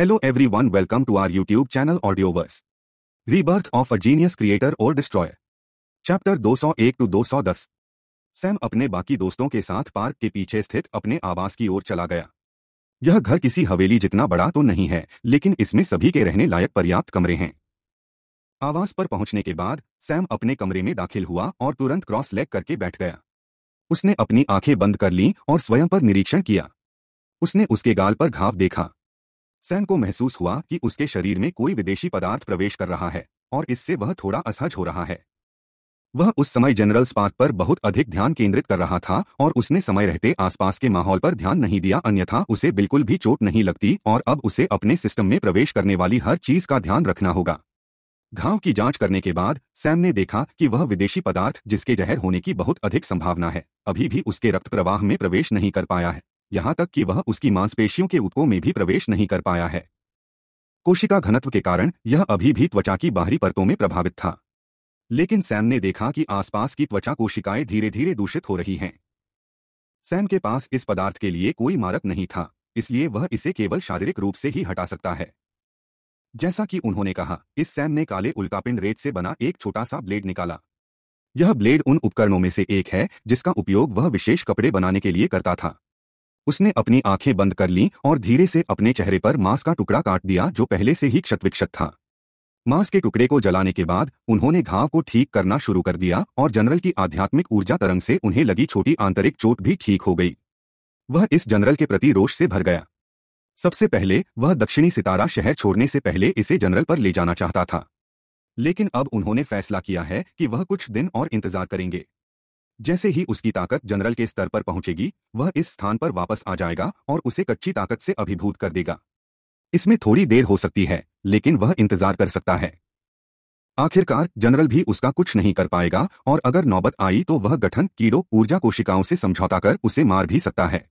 Hello everyone welcome to our YouTube channel Audioverse. Rebirth of a Genius Creator or Destroyer. Chapter 201 to 210 Sam अपने बाकी दोस्तों के साथ park के पीछे स्थित अपने आवास की ओर चला गया यह घर किसी हवेली जितना बड़ा तो नहीं है लेकिन इसमें सभी के रहने लायक पर्याप्त कमरे हैं आवास पर पहुंचने के बाद सैम अपने कमरे में दाखिल हुआ और तुरंत क्रॉस लेग करके बैठ गया उसने अपनी आंखें बंद कर ली और स्वयं पर निरीक्षण किया उसने उसके गाल पर घाव देखा सैन को महसूस हुआ कि उसके शरीर में कोई विदेशी पदार्थ प्रवेश कर रहा है और इससे वह थोड़ा असहज हो रहा है वह उस समय जनरल स्पार्क पर बहुत अधिक ध्यान केंद्रित कर रहा था और उसने समय रहते आसपास के माहौल पर ध्यान नहीं दिया अन्यथा उसे बिल्कुल भी चोट नहीं लगती और अब उसे अपने सिस्टम में प्रवेश करने वाली हर चीज का ध्यान रखना होगा घाव की जांच करने के बाद सैम ने देखा कि वह विदेशी पदार्थ जिसके जहर होने की बहुत अधिक संभावना है अभी भी उसके रक्त प्रवाह में प्रवेश नहीं कर पाया है यहां तक कि वह उसकी मांसपेशियों के उत्कों में भी प्रवेश नहीं कर पाया है कोशिका घनत्व के कारण यह अभी भी त्वचा की बाहरी परतों में प्रभावित था लेकिन सैन ने देखा कि आसपास की त्वचा कोशिकाएं धीरे धीरे दूषित हो रही हैं सैन के पास इस पदार्थ के लिए कोई मारक नहीं था इसलिए वह इसे केवल शारीरिक रूप से ही हटा सकता है जैसा कि उन्होंने कहा इस सैन ने काले उल्कापिंड रेत से बना एक छोटा सा ब्लेड निकाला यह ब्लेड उन उपकरणों में से एक है जिसका उपयोग वह विशेष कपड़े बनाने के लिए करता था उसने अपनी आंखें बंद कर ली और धीरे से अपने चेहरे पर मांस का टुकड़ा काट दिया जो पहले से ही क्षतविक्षत था मांस के टुकड़े को जलाने के बाद उन्होंने घाव को ठीक करना शुरू कर दिया और जनरल की आध्यात्मिक ऊर्जा तरंग से उन्हें लगी छोटी आंतरिक चोट भी ठीक हो गई वह इस जनरल के प्रति रोष से भर गया सबसे पहले वह दक्षिणी सितारा शहर छोड़ने से पहले इसे जनरल पर ले जाना चाहता था लेकिन अब उन्होंने फैसला किया है कि वह कुछ दिन और इंतजार करेंगे जैसे ही उसकी ताकत जनरल के स्तर पर पहुंचेगी वह इस स्थान पर वापस आ जाएगा और उसे कच्ची ताकत से अभिभूत कर देगा इसमें थोड़ी देर हो सकती है लेकिन वह इंतजार कर सकता है आखिरकार जनरल भी उसका कुछ नहीं कर पाएगा और अगर नौबत आई तो वह गठन कीड़ों ऊर्जा कोशिकाओं से समझौता कर उसे मार भी सकता है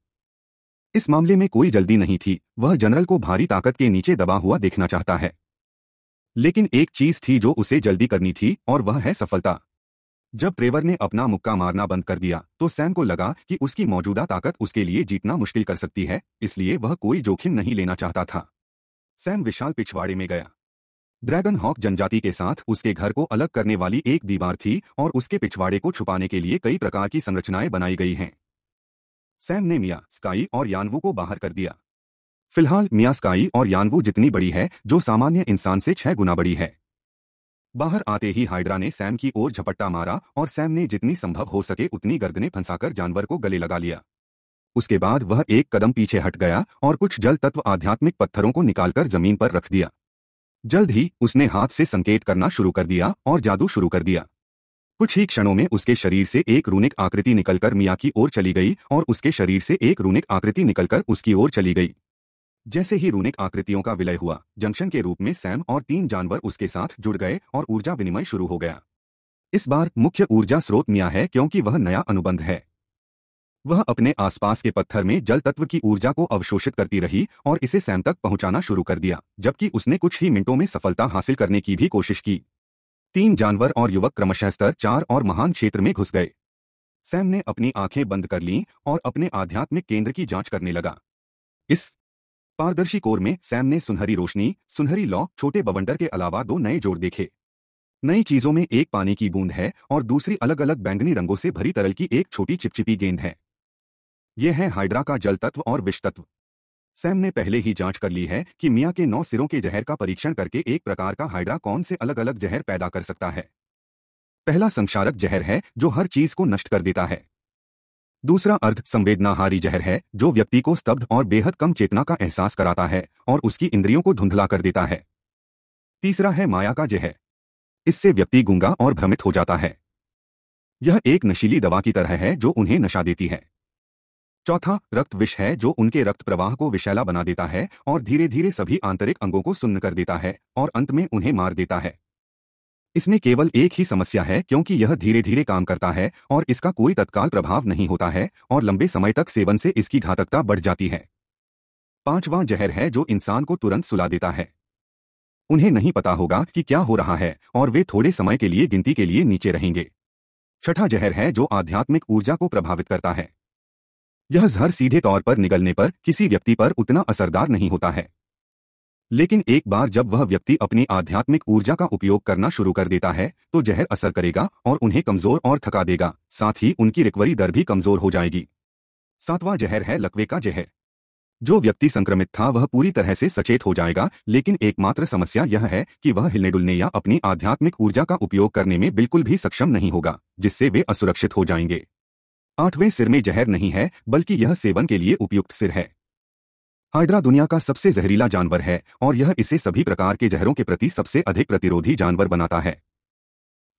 इस मामले में कोई जल्दी नहीं थी वह जनरल को भारी ताकत के नीचे दबा हुआ देखना चाहता है लेकिन एक चीज थी जो उसे जल्दी करनी थी और वह है सफलता जब ट्रेवर ने अपना मुक्का मारना बंद कर दिया तो सैम को लगा कि उसकी मौजूदा ताकत उसके लिए जीतना मुश्किल कर सकती है इसलिए वह कोई जोखिम नहीं लेना चाहता था सैम विशाल पिछवाड़े में गया ड्रैगन हॉक जनजाति के साथ उसके घर को अलग करने वाली एक दीवार थी और उसके पिछवाड़े को छुपाने के लिए कई प्रकार की संरचनाएं बनाई गई हैं सैम ने मिया स्काई और यानवू को बाहर कर दिया फिलहाल मिया स्काई और यानवू जितनी बड़ी है जो सामान्य इंसान से छह गुना बड़ी है बाहर आते ही हाइड्रा ने सैम की ओर झपट्टा मारा और सैम ने जितनी संभव हो सके उतनी गर्दने फंसाकर जानवर को गले लगा लिया उसके बाद वह एक कदम पीछे हट गया और कुछ जल तत्व आध्यात्मिक पत्थरों को निकालकर जमीन पर रख दिया जल्द ही उसने हाथ से संकेत करना शुरू कर दिया और जादू शुरू कर दिया कुछ ही क्षणों में उसके शरीर से एक रूनिक आकृति निकलकर मियाँ की ओर चली गई और उसके शरीर से एक रूनिक आकृति निकलकर उसकी ओर चली गई जैसे ही रूनिक आकृतियों का विलय हुआ जंक्शन के रूप में सैम और तीन जानवर उसके साथ जुड़ गए और ऊर्जा विनिमय शुरू हो गया इस बार मुख्य ऊर्जा स्रोत मिया है क्योंकि वह नया अनुबंध है वह अपने आसपास के पत्थर में जल तत्व की ऊर्जा को अवशोषित करती रही और इसे सैम तक पहुंचाना शुरू कर दिया जबकि उसने कुछ ही मिनटों में सफलता हासिल करने की भी कोशिश की तीन जानवर और युवक क्रमशः स्तर चार और महान क्षेत्र में घुस गए सैम ने अपनी आंखें बंद कर लीं और अपने आध्यात्मिक केंद्र की जांच करने लगा इस पारदर्शी कोर में सैम ने सुनहरी रोशनी सुनहरी लॉ छोटे बवंडर के अलावा दो नए जोड़ देखे नई चीजों में एक पानी की बूंद है और दूसरी अलग अलग बैंगनी रंगों से भरी तरल की एक छोटी चिपचिपी गेंद है यह है हाइड्रा का जल तत्व और विष तत्व सैम ने पहले ही जांच कर ली है कि मियाँ के नौ सिरों के जहर का परीक्षण करके एक प्रकार का हाइड्रा कौन से अलग अलग जहर पैदा कर सकता है पहला संक्षारक जहर है जो हर चीज को नष्ट कर देता है दूसरा अर्थ संवेदनाहारी जहर है जो व्यक्ति को स्तब्ध और बेहद कम चेतना का एहसास कराता है और उसकी इंद्रियों को धुंधला कर देता है तीसरा है माया का जहर इससे व्यक्ति गुंगा और भ्रमित हो जाता है यह एक नशीली दवा की तरह है जो उन्हें नशा देती है चौथा रक्त विष है जो उनके रक्त प्रवाह को विशैला बना देता है और धीरे धीरे सभी आंतरिक अंगों को सुन्न कर देता है और अंत में उन्हें मार देता है इसमें केवल एक ही समस्या है क्योंकि यह धीरे धीरे काम करता है और इसका कोई तत्काल प्रभाव नहीं होता है और लंबे समय तक सेवन से इसकी घातकता बढ़ जाती है पांचवां जहर है जो इंसान को तुरंत सुला देता है उन्हें नहीं पता होगा कि क्या हो रहा है और वे थोड़े समय के लिए गिनती के लिए नीचे रहेंगे छठा जहर है जो आध्यात्मिक ऊर्जा को प्रभावित करता है यह जहर सीधे तौर पर निगलने पर किसी व्यक्ति पर उतना असरदार नहीं होता है लेकिन एक बार जब वह व्यक्ति अपनी आध्यात्मिक ऊर्जा का उपयोग करना शुरू कर देता है तो जहर असर करेगा और उन्हें कमजोर और थका देगा साथ ही उनकी रिकवरी दर भी कमजोर हो जाएगी सातवां जहर है लकवे का जहर जो व्यक्ति संक्रमित था वह पूरी तरह से सचेत हो जाएगा लेकिन एकमात्र समस्या यह है कि वह हिलने डुलने या अपनी आध्यात्मिक ऊर्जा का उपयोग करने में बिल्कुल भी सक्षम नहीं होगा जिससे वे असुरक्षित हो जाएंगे आठवें सिर में जहर नहीं है बल्कि यह सेवन के लिए उपयुक्त सिर है हाइड्रा दुनिया का सबसे जहरीला जानवर है और यह इसे सभी प्रकार के जहरों के प्रति सबसे अधिक प्रतिरोधी जानवर बनाता है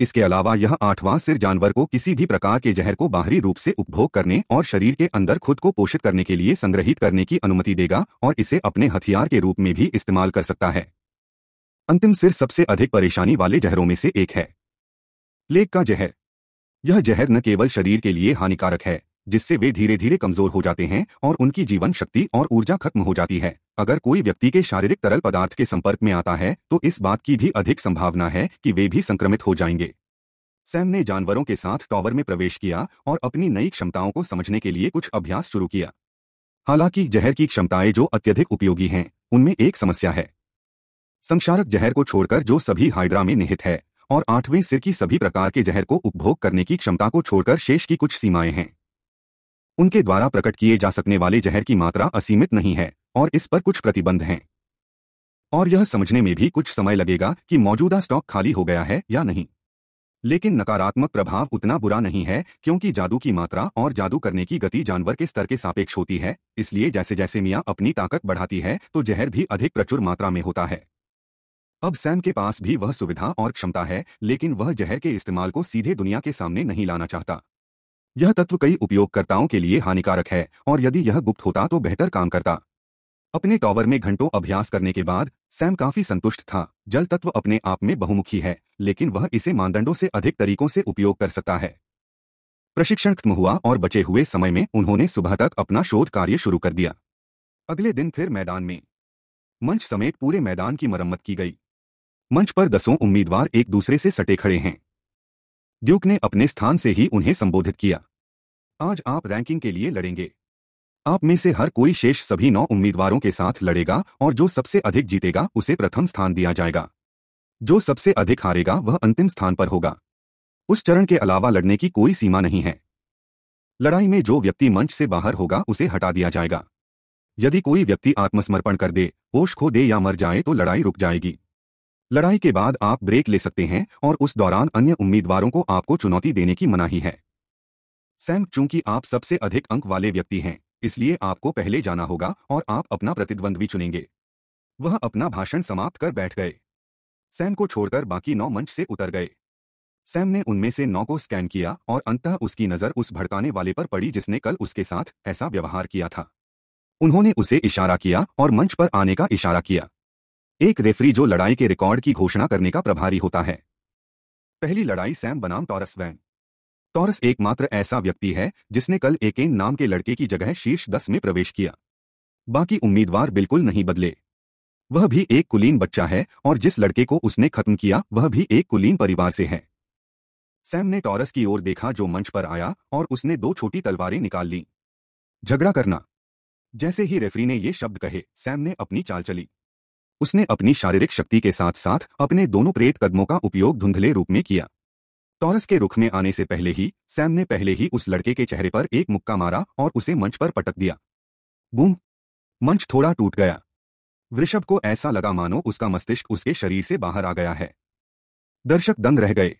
इसके अलावा यह आठवां सिर जानवर को किसी भी प्रकार के जहर को बाहरी रूप से उपभोग करने और शरीर के अंदर खुद को पोषित करने के लिए संग्रहित करने की अनुमति देगा और इसे अपने हथियार के रूप में भी इस्तेमाल कर सकता है अंतिम सिर सबसे अधिक परेशानी वाले जहरों में से एक है प्लेग का जहर यह जहर न केवल शरीर के लिए हानिकारक है जिससे वे धीरे धीरे कमजोर हो जाते हैं और उनकी जीवन शक्ति और ऊर्जा खत्म हो जाती है अगर कोई व्यक्ति के शारीरिक तरल पदार्थ के संपर्क में आता है तो इस बात की भी अधिक संभावना है कि वे भी संक्रमित हो जाएंगे सैम ने जानवरों के साथ टॉवर में प्रवेश किया और अपनी नई क्षमताओं को समझने के लिए कुछ अभ्यास शुरू किया हालांकि जहर की क्षमताएं जो अत्यधिक उपयोगी हैं उनमें एक समस्या है संक्षारक जहर को छोड़कर जो सभी हाइड्रा में निहित है और आठवें सिर की सभी प्रकार के जहर को उपभोग करने की क्षमता को छोड़कर शेष की कुछ सीमाएं हैं उनके द्वारा प्रकट किए जा सकने वाले जहर की मात्रा असीमित नहीं है और इस पर कुछ प्रतिबंध हैं और यह समझने में भी कुछ समय लगेगा कि मौजूदा स्टॉक खाली हो गया है या नहीं लेकिन नकारात्मक प्रभाव उतना बुरा नहीं है क्योंकि जादू की मात्रा और जादू करने की गति जानवर के स्तर के सापेक्ष होती है इसलिए जैसे जैसे मियाँ अपनी ताकत बढ़ाती है तो जहर भी अधिक प्रचुर मात्रा में होता है अब सैम के पास भी वह सुविधा और क्षमता है लेकिन वह जहर के इस्तेमाल को सीधे दुनिया के सामने नहीं लाना चाहता यह तत्व कई उपयोगकर्ताओं के लिए हानिकारक है और यदि यह गुप्त होता तो बेहतर काम करता अपने टॉवर में घंटों अभ्यास करने के बाद सैम काफी संतुष्ट था जल तत्व अपने आप में बहुमुखी है लेकिन वह इसे मानदंडों से अधिक तरीकों से उपयोग कर सकता है प्रशिक्षण खत्म हुआ और बचे हुए समय में उन्होंने सुबह तक अपना शोध कार्य शुरू कर दिया अगले दिन फिर मैदान में मंच समेत पूरे मैदान की मरम्मत की गई मंच पर दसों उम्मीदवार एक दूसरे से सटे खड़े हैं ड्यूक ने अपने स्थान से ही उन्हें संबोधित किया आज आप रैंकिंग के लिए लड़ेंगे आप में से हर कोई शेष सभी नौ उम्मीदवारों के साथ लड़ेगा और जो सबसे अधिक जीतेगा उसे प्रथम स्थान दिया जाएगा जो सबसे अधिक हारेगा वह अंतिम स्थान पर होगा उस चरण के अलावा लड़ने की कोई सीमा नहीं है लड़ाई में जो व्यक्ति मंच से बाहर होगा उसे हटा दिया जाएगा यदि कोई व्यक्ति आत्मसमर्पण कर दे होश खो दे या मर जाए तो लड़ाई रुक जाएगी लड़ाई के बाद आप ब्रेक ले सकते हैं और उस दौरान अन्य उम्मीदवारों को आपको चुनौती देने की मनाही है सैम चूंकि आप सबसे अधिक अंक वाले व्यक्ति हैं इसलिए आपको पहले जाना होगा और आप अपना प्रतिद्वंद्वी चुनेंगे वह अपना भाषण समाप्त कर बैठ गए सैम को छोड़कर बाकी नौ मंच से उतर गए सैम ने उनमें से नौ को स्कैन किया और अंततः उसकी नजर उस भड़काने वाले पर पड़ी जिसने कल उसके साथ ऐसा व्यवहार किया था उन्होंने उसे इशारा किया और मंच पर आने का इशारा किया एक रेफरी जो लड़ाई के रिकॉर्ड की घोषणा करने का प्रभारी होता है पहली लड़ाई सैम बनाम टॉरस वैन टॉरस एकमात्र ऐसा व्यक्ति है जिसने कल एकेन नाम के लड़के की जगह शीर्ष दस में प्रवेश किया बाकी उम्मीदवार बिल्कुल नहीं बदले वह भी एक कुलीन बच्चा है और जिस लड़के को उसने खत्म किया वह भी एक कुलीन परिवार से है सैम ने टॉरस की ओर देखा जो मंच पर आया और उसने दो छोटी तलवारें निकाल ली झगड़ा करना जैसे ही रेफरी ने ये शब्द कहे सैम ने अपनी चाल चली उसने अपनी शारीरिक शक्ति के साथ साथ अपने दोनों प्रेत कदमों का उपयोग धुंधले रूप में किया टॉरस के रुख में आने से पहले ही सैम ने पहले ही उस लड़के के चेहरे पर एक मुक्का मारा और उसे मंच पर पटक दिया बूम मंच थोड़ा टूट गया वृषभ को ऐसा लगा मानो उसका मस्तिष्क उसके शरीर से बाहर आ गया है दर्शक दंग रह गए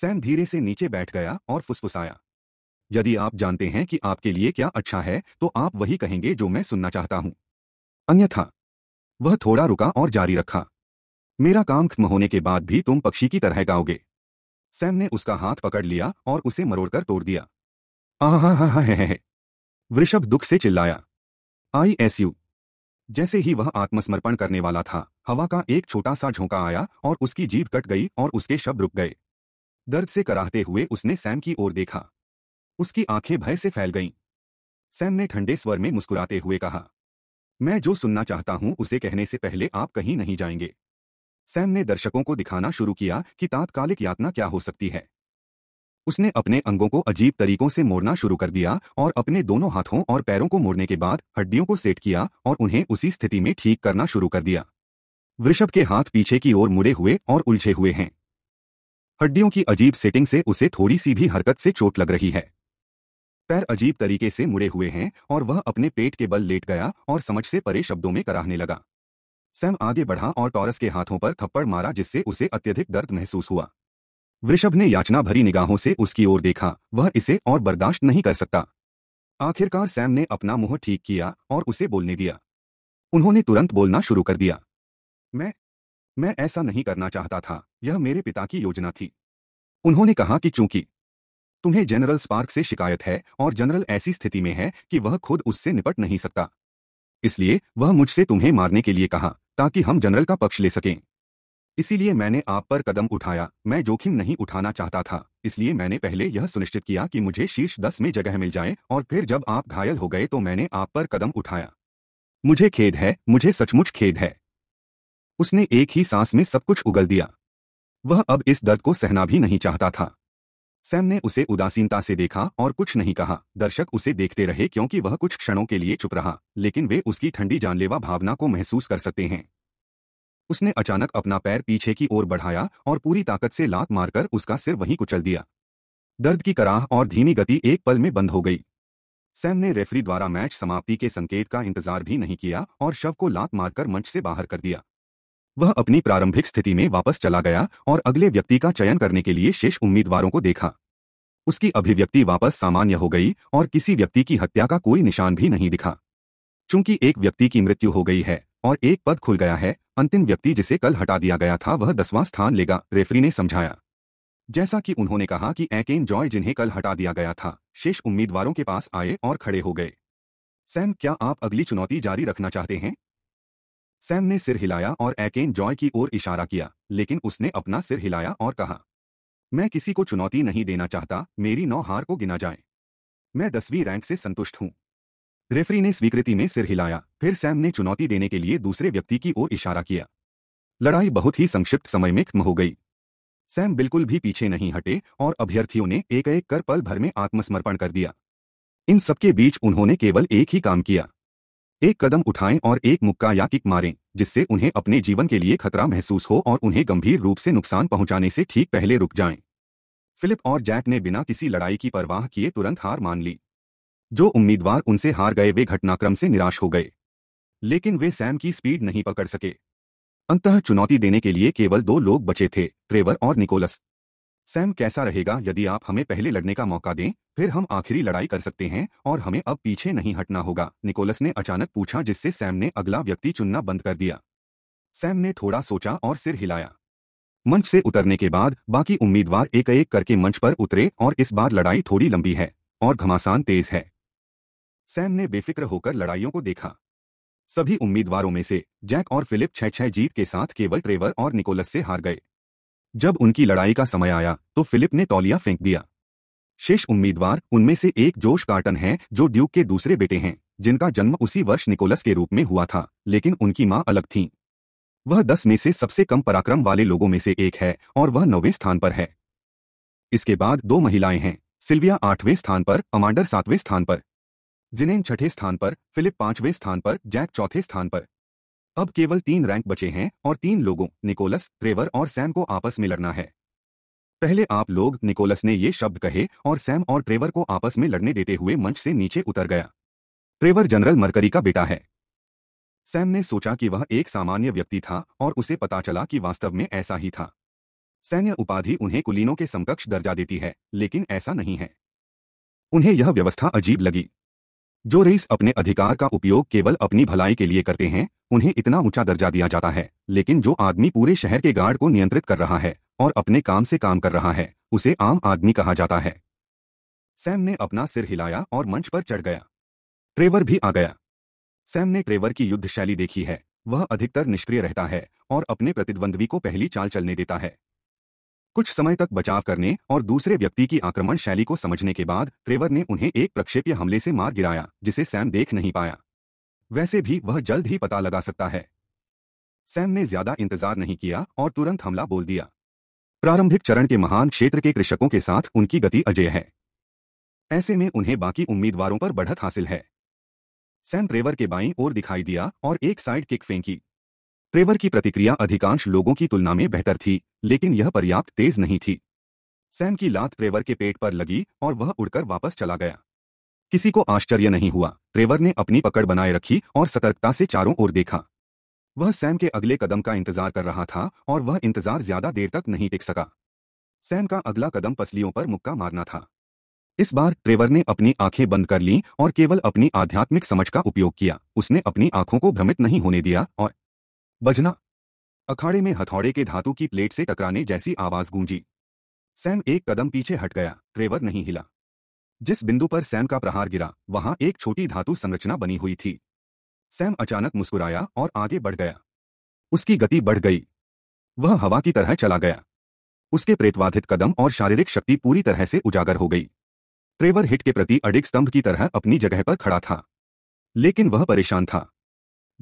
सैम धीरे से नीचे बैठ गया और फुसफुसाया यदि आप जानते हैं कि आपके लिए क्या अच्छा है तो आप वही कहेंगे जो मैं सुनना चाहता हूं अन्यथा वह थोड़ा रुका और जारी रखा मेरा काम खत्म होने के बाद भी तुम पक्षी की तरह गाओगे सैम ने उसका हाथ पकड़ लिया और उसे मरोड़कर तोड़ दिया आहा है वृषभ दुख से चिल्लाया आई एस यू जैसे ही वह आत्मसमर्पण करने वाला था हवा का एक छोटा सा झोंका आया और उसकी जीभ कट गई और उसके शब्द रुक गए दर्द से कराहते हुए उसने सैम की ओर देखा उसकी आंखें भय से फैल गईं सैम ने ठंडे स्वर में मुस्कुराते हुए कहा मैं जो सुनना चाहता हूं उसे कहने से पहले आप कहीं नहीं जाएंगे सैम ने दर्शकों को दिखाना शुरू किया कि तात्कालिक यातना क्या हो सकती है उसने अपने अंगों को अजीब तरीकों से मोड़ना शुरू कर दिया और अपने दोनों हाथों और पैरों को मोड़ने के बाद हड्डियों को सेट किया और उन्हें उसी स्थिति में ठीक करना शुरू कर दिया वृषभ के हाथ पीछे की ओर मुड़े हुए और उलझे हुए हैं हड्डियों की अजीब सेटिंग से उसे थोड़ी सी भी हरकत से चोट लग रही है पैर अजीब तरीके से मुड़े हुए हैं और वह अपने पेट के बल लेट गया और समझ से परे शब्दों में कराहने लगा सैम आगे बढ़ा और टॉरस के हाथों पर थप्पड़ मारा जिससे उसे अत्यधिक दर्द महसूस हुआ वृषभ ने याचना भरी निगाहों से उसकी ओर देखा वह इसे और बर्दाश्त नहीं कर सकता आखिरकार सैम ने अपना मुंह ठीक किया और उसे बोलने दिया उन्होंने तुरंत बोलना शुरू कर दिया मैं मैं ऐसा नहीं करना चाहता था यह मेरे पिता की योजना थी उन्होंने कहा कि चूंकि तुम्हें जनरल स्पार्क से शिकायत है और जनरल ऐसी स्थिति में है कि वह खुद उससे निपट नहीं सकता इसलिए वह मुझसे तुम्हें मारने के लिए कहा ताकि हम जनरल का पक्ष ले सकें इसीलिए मैंने आप पर कदम उठाया मैं जोखिम नहीं उठाना चाहता था इसलिए मैंने पहले यह सुनिश्चित किया कि मुझे शीर्ष दस में जगह मिल जाए और फिर जब आप घायल हो गए तो मैंने आप पर कदम उठाया मुझे खेद है मुझे सचमुच खेद है उसने एक ही सांस में सब कुछ उगल दिया वह अब इस दर्द को सहना भी नहीं चाहता था सैम ने उसे उदासीनता से देखा और कुछ नहीं कहा दर्शक उसे देखते रहे क्योंकि वह कुछ क्षणों के लिए चुप रहा लेकिन वे उसकी ठंडी जानलेवा भावना को महसूस कर सकते हैं उसने अचानक अपना पैर पीछे की ओर बढ़ाया और पूरी ताकत से लात मारकर उसका सिर वहीं कुचल दिया दर्द की कराह और धीमी गति एक पल में बंद हो गई सैम ने रेफरी द्वारा मैच समाप्ति के संकेत का इंतजार भी नहीं किया और शव को लात मारकर मंच से बाहर कर दिया वह अपनी प्रारंभिक स्थिति में वापस चला गया और अगले व्यक्ति का चयन करने के लिए शेष उम्मीदवारों को देखा उसकी अभिव्यक्ति वापस सामान्य हो गई और किसी व्यक्ति की हत्या का कोई निशान भी नहीं दिखा चूंकि एक व्यक्ति की मृत्यु हो गई है और एक पद खुल गया है अंतिम व्यक्ति जिसे कल हटा दिया गया था वह दसवां स्थान लेगा रेफरी ने समझाया जैसा कि उन्होंने कहा कि एकेन जॉय जिन्हें कल हटा दिया गया था शेष उम्मीदवारों के पास आए और खड़े हो गए सैम क्या आप अगली चुनौती जारी रखना चाहते हैं सैम ने सिर हिलाया और एकेन जॉय की ओर इशारा किया लेकिन उसने अपना सिर हिलाया और कहा मैं किसी को चुनौती नहीं देना चाहता मेरी नौ हार को गिना जाए मैं दसवीं रैंक से संतुष्ट हूं रेफरी ने स्वीकृति में सिर हिलाया फिर सैम ने चुनौती देने के लिए दूसरे व्यक्ति की ओर इशारा किया लड़ाई बहुत ही संक्षिप्त समय में खत्म हो गई सैम बिल्कुल भी पीछे नहीं हटे और अभ्यर्थियों ने एक एक कर पल भर में आत्मसमर्पण कर दिया इन सबके बीच उन्होंने केवल एक ही काम किया एक कदम उठाएं और एक मुक्का या किक मारें जिससे उन्हें अपने जीवन के लिए खतरा महसूस हो और उन्हें गंभीर रूप से नुकसान पहुंचाने से ठीक पहले रुक जाएं। फिलिप और जैक ने बिना किसी लड़ाई की परवाह किए तुरंत हार मान ली जो उम्मीदवार उनसे हार गए वे घटनाक्रम से निराश हो गए लेकिन वे सैम की स्पीड नहीं पकड़ सके अंतः चुनौती देने के लिए केवल दो लोग बचे थे ट्रेवर और निकोलस सैम कैसा रहेगा यदि आप हमें पहले लड़ने का मौका दें फिर हम आखिरी लड़ाई कर सकते हैं और हमें अब पीछे नहीं हटना होगा निकोलस ने अचानक पूछा जिससे सैम ने अगला व्यक्ति चुनना बंद कर दिया सैम ने थोड़ा सोचा और सिर हिलाया मंच से उतरने के बाद बाकी उम्मीदवार एक एक करके मंच पर उतरे और इस बार लड़ाई थोड़ी लंबी है और घमासान तेज है सैम ने बेफिक्र होकर लड़ाइयों को देखा सभी उम्मीदवारों में से जैक और फिलिप छह छह जीत के साथ केवल ट्रेवर और निकोलस से हार गए जब उनकी लड़ाई का समय आया तो फिलिप ने तौलिया फेंक दिया शेष उम्मीदवार उनमें से एक जोश कार्टन है जो ड्यूक के दूसरे बेटे हैं जिनका जन्म उसी वर्ष निकोलस के रूप में हुआ था लेकिन उनकी मां अलग थीं वह दस में से सबसे कम पराक्रम वाले लोगों में से एक है और वह नौवें स्थान पर है इसके बाद दो महिलाएं हैं सिल्विया आठवें स्थान पर अमांडर सातवें स्थान पर जिनेन छठे स्थान पर फिलिप पांचवें स्थान पर जैक चौथे स्थान पर अब केवल तीन रैंक बचे हैं और तीन लोगों निकोलस ट्रेवर और सैम को आपस में लड़ना है पहले आप लोग निकोलस ने ये शब्द कहे और सैम और ट्रेवर को आपस में लड़ने देते हुए मंच से नीचे उतर गया ट्रेवर जनरल मरकरी का बेटा है सैम ने सोचा कि वह एक सामान्य व्यक्ति था और उसे पता चला कि वास्तव में ऐसा ही था सैन्य उपाधि उन्हें कुलीनों के समकक्ष दर्जा देती है लेकिन ऐसा नहीं है उन्हें यह व्यवस्था अजीब लगी जो रईस अपने अधिकार का उपयोग केवल अपनी भलाई के लिए करते हैं उन्हें इतना ऊंचा दर्जा दिया जाता है लेकिन जो आदमी पूरे शहर के गार्ड को नियंत्रित कर रहा है और अपने काम से काम कर रहा है उसे आम आदमी कहा जाता है सैम ने अपना सिर हिलाया और मंच पर चढ़ गया ट्रेवर भी आ गया सैम ने ट्रेवर की युद्ध शैली देखी है वह अधिकतर निष्क्रिय रहता है और अपने प्रतिद्वंद्वी को पहली चाल चलने देता है कुछ समय तक बचाव करने और दूसरे व्यक्ति की आक्रमण शैली को समझने के बाद ट्रेवर ने उन्हें एक प्रक्षेप्य हमले से मार गिराया जिसे सैम देख नहीं पाया वैसे भी वह जल्द ही पता लगा सकता है सैम ने ज्यादा इंतजार नहीं किया और तुरंत हमला बोल दिया प्रारंभिक चरण के महान क्षेत्र के कृषकों के साथ उनकी गति अजय है ऐसे में उन्हें बाकी उम्मीदवारों पर बढ़त हासिल है सैम ट्रेवर के बाईं ओर दिखाई दिया और एक साइड किक फेंकी ट्रेवर की प्रतिक्रिया अधिकांश लोगों की तुलना में बेहतर थी लेकिन यह पर्याप्त तेज नहीं थी सैम की लात ट्रेवर के पेट पर लगी और वह उड़कर वापस चला गया किसी को आश्चर्य नहीं हुआ ट्रेवर ने अपनी पकड़ बनाए रखी और सतर्कता से चारों ओर देखा वह सैम के अगले कदम का इंतजार कर रहा था और वह इंतजार ज्यादा देर तक नहीं टिक सका सैम का अगला कदम पसलियों पर मुक्का मारना था इस बार ट्रेवर ने अपनी आंखें बंद कर लीं और केवल अपनी आध्यात्मिक समझ का उपयोग किया उसने अपनी आंखों को भ्रमित नहीं होने दिया और बजना अखाड़े में हथौड़े के धातु की प्लेट से टकराने जैसी आवाज गूंजी सैम एक कदम पीछे हट गया ट्रेवर नहीं हिला जिस बिंदु पर सैम का प्रहार गिरा वहां एक छोटी धातु संरचना बनी हुई थी सैम अचानक मुस्कुराया और आगे बढ़ गया उसकी गति बढ़ गई वह हवा की तरह चला गया उसके प्रेतवाधित कदम और शारीरिक शक्ति पूरी तरह से उजागर हो गई ट्रेवर हिट के प्रति अडिग स्तंभ की तरह अपनी जगह पर खड़ा था लेकिन वह परेशान था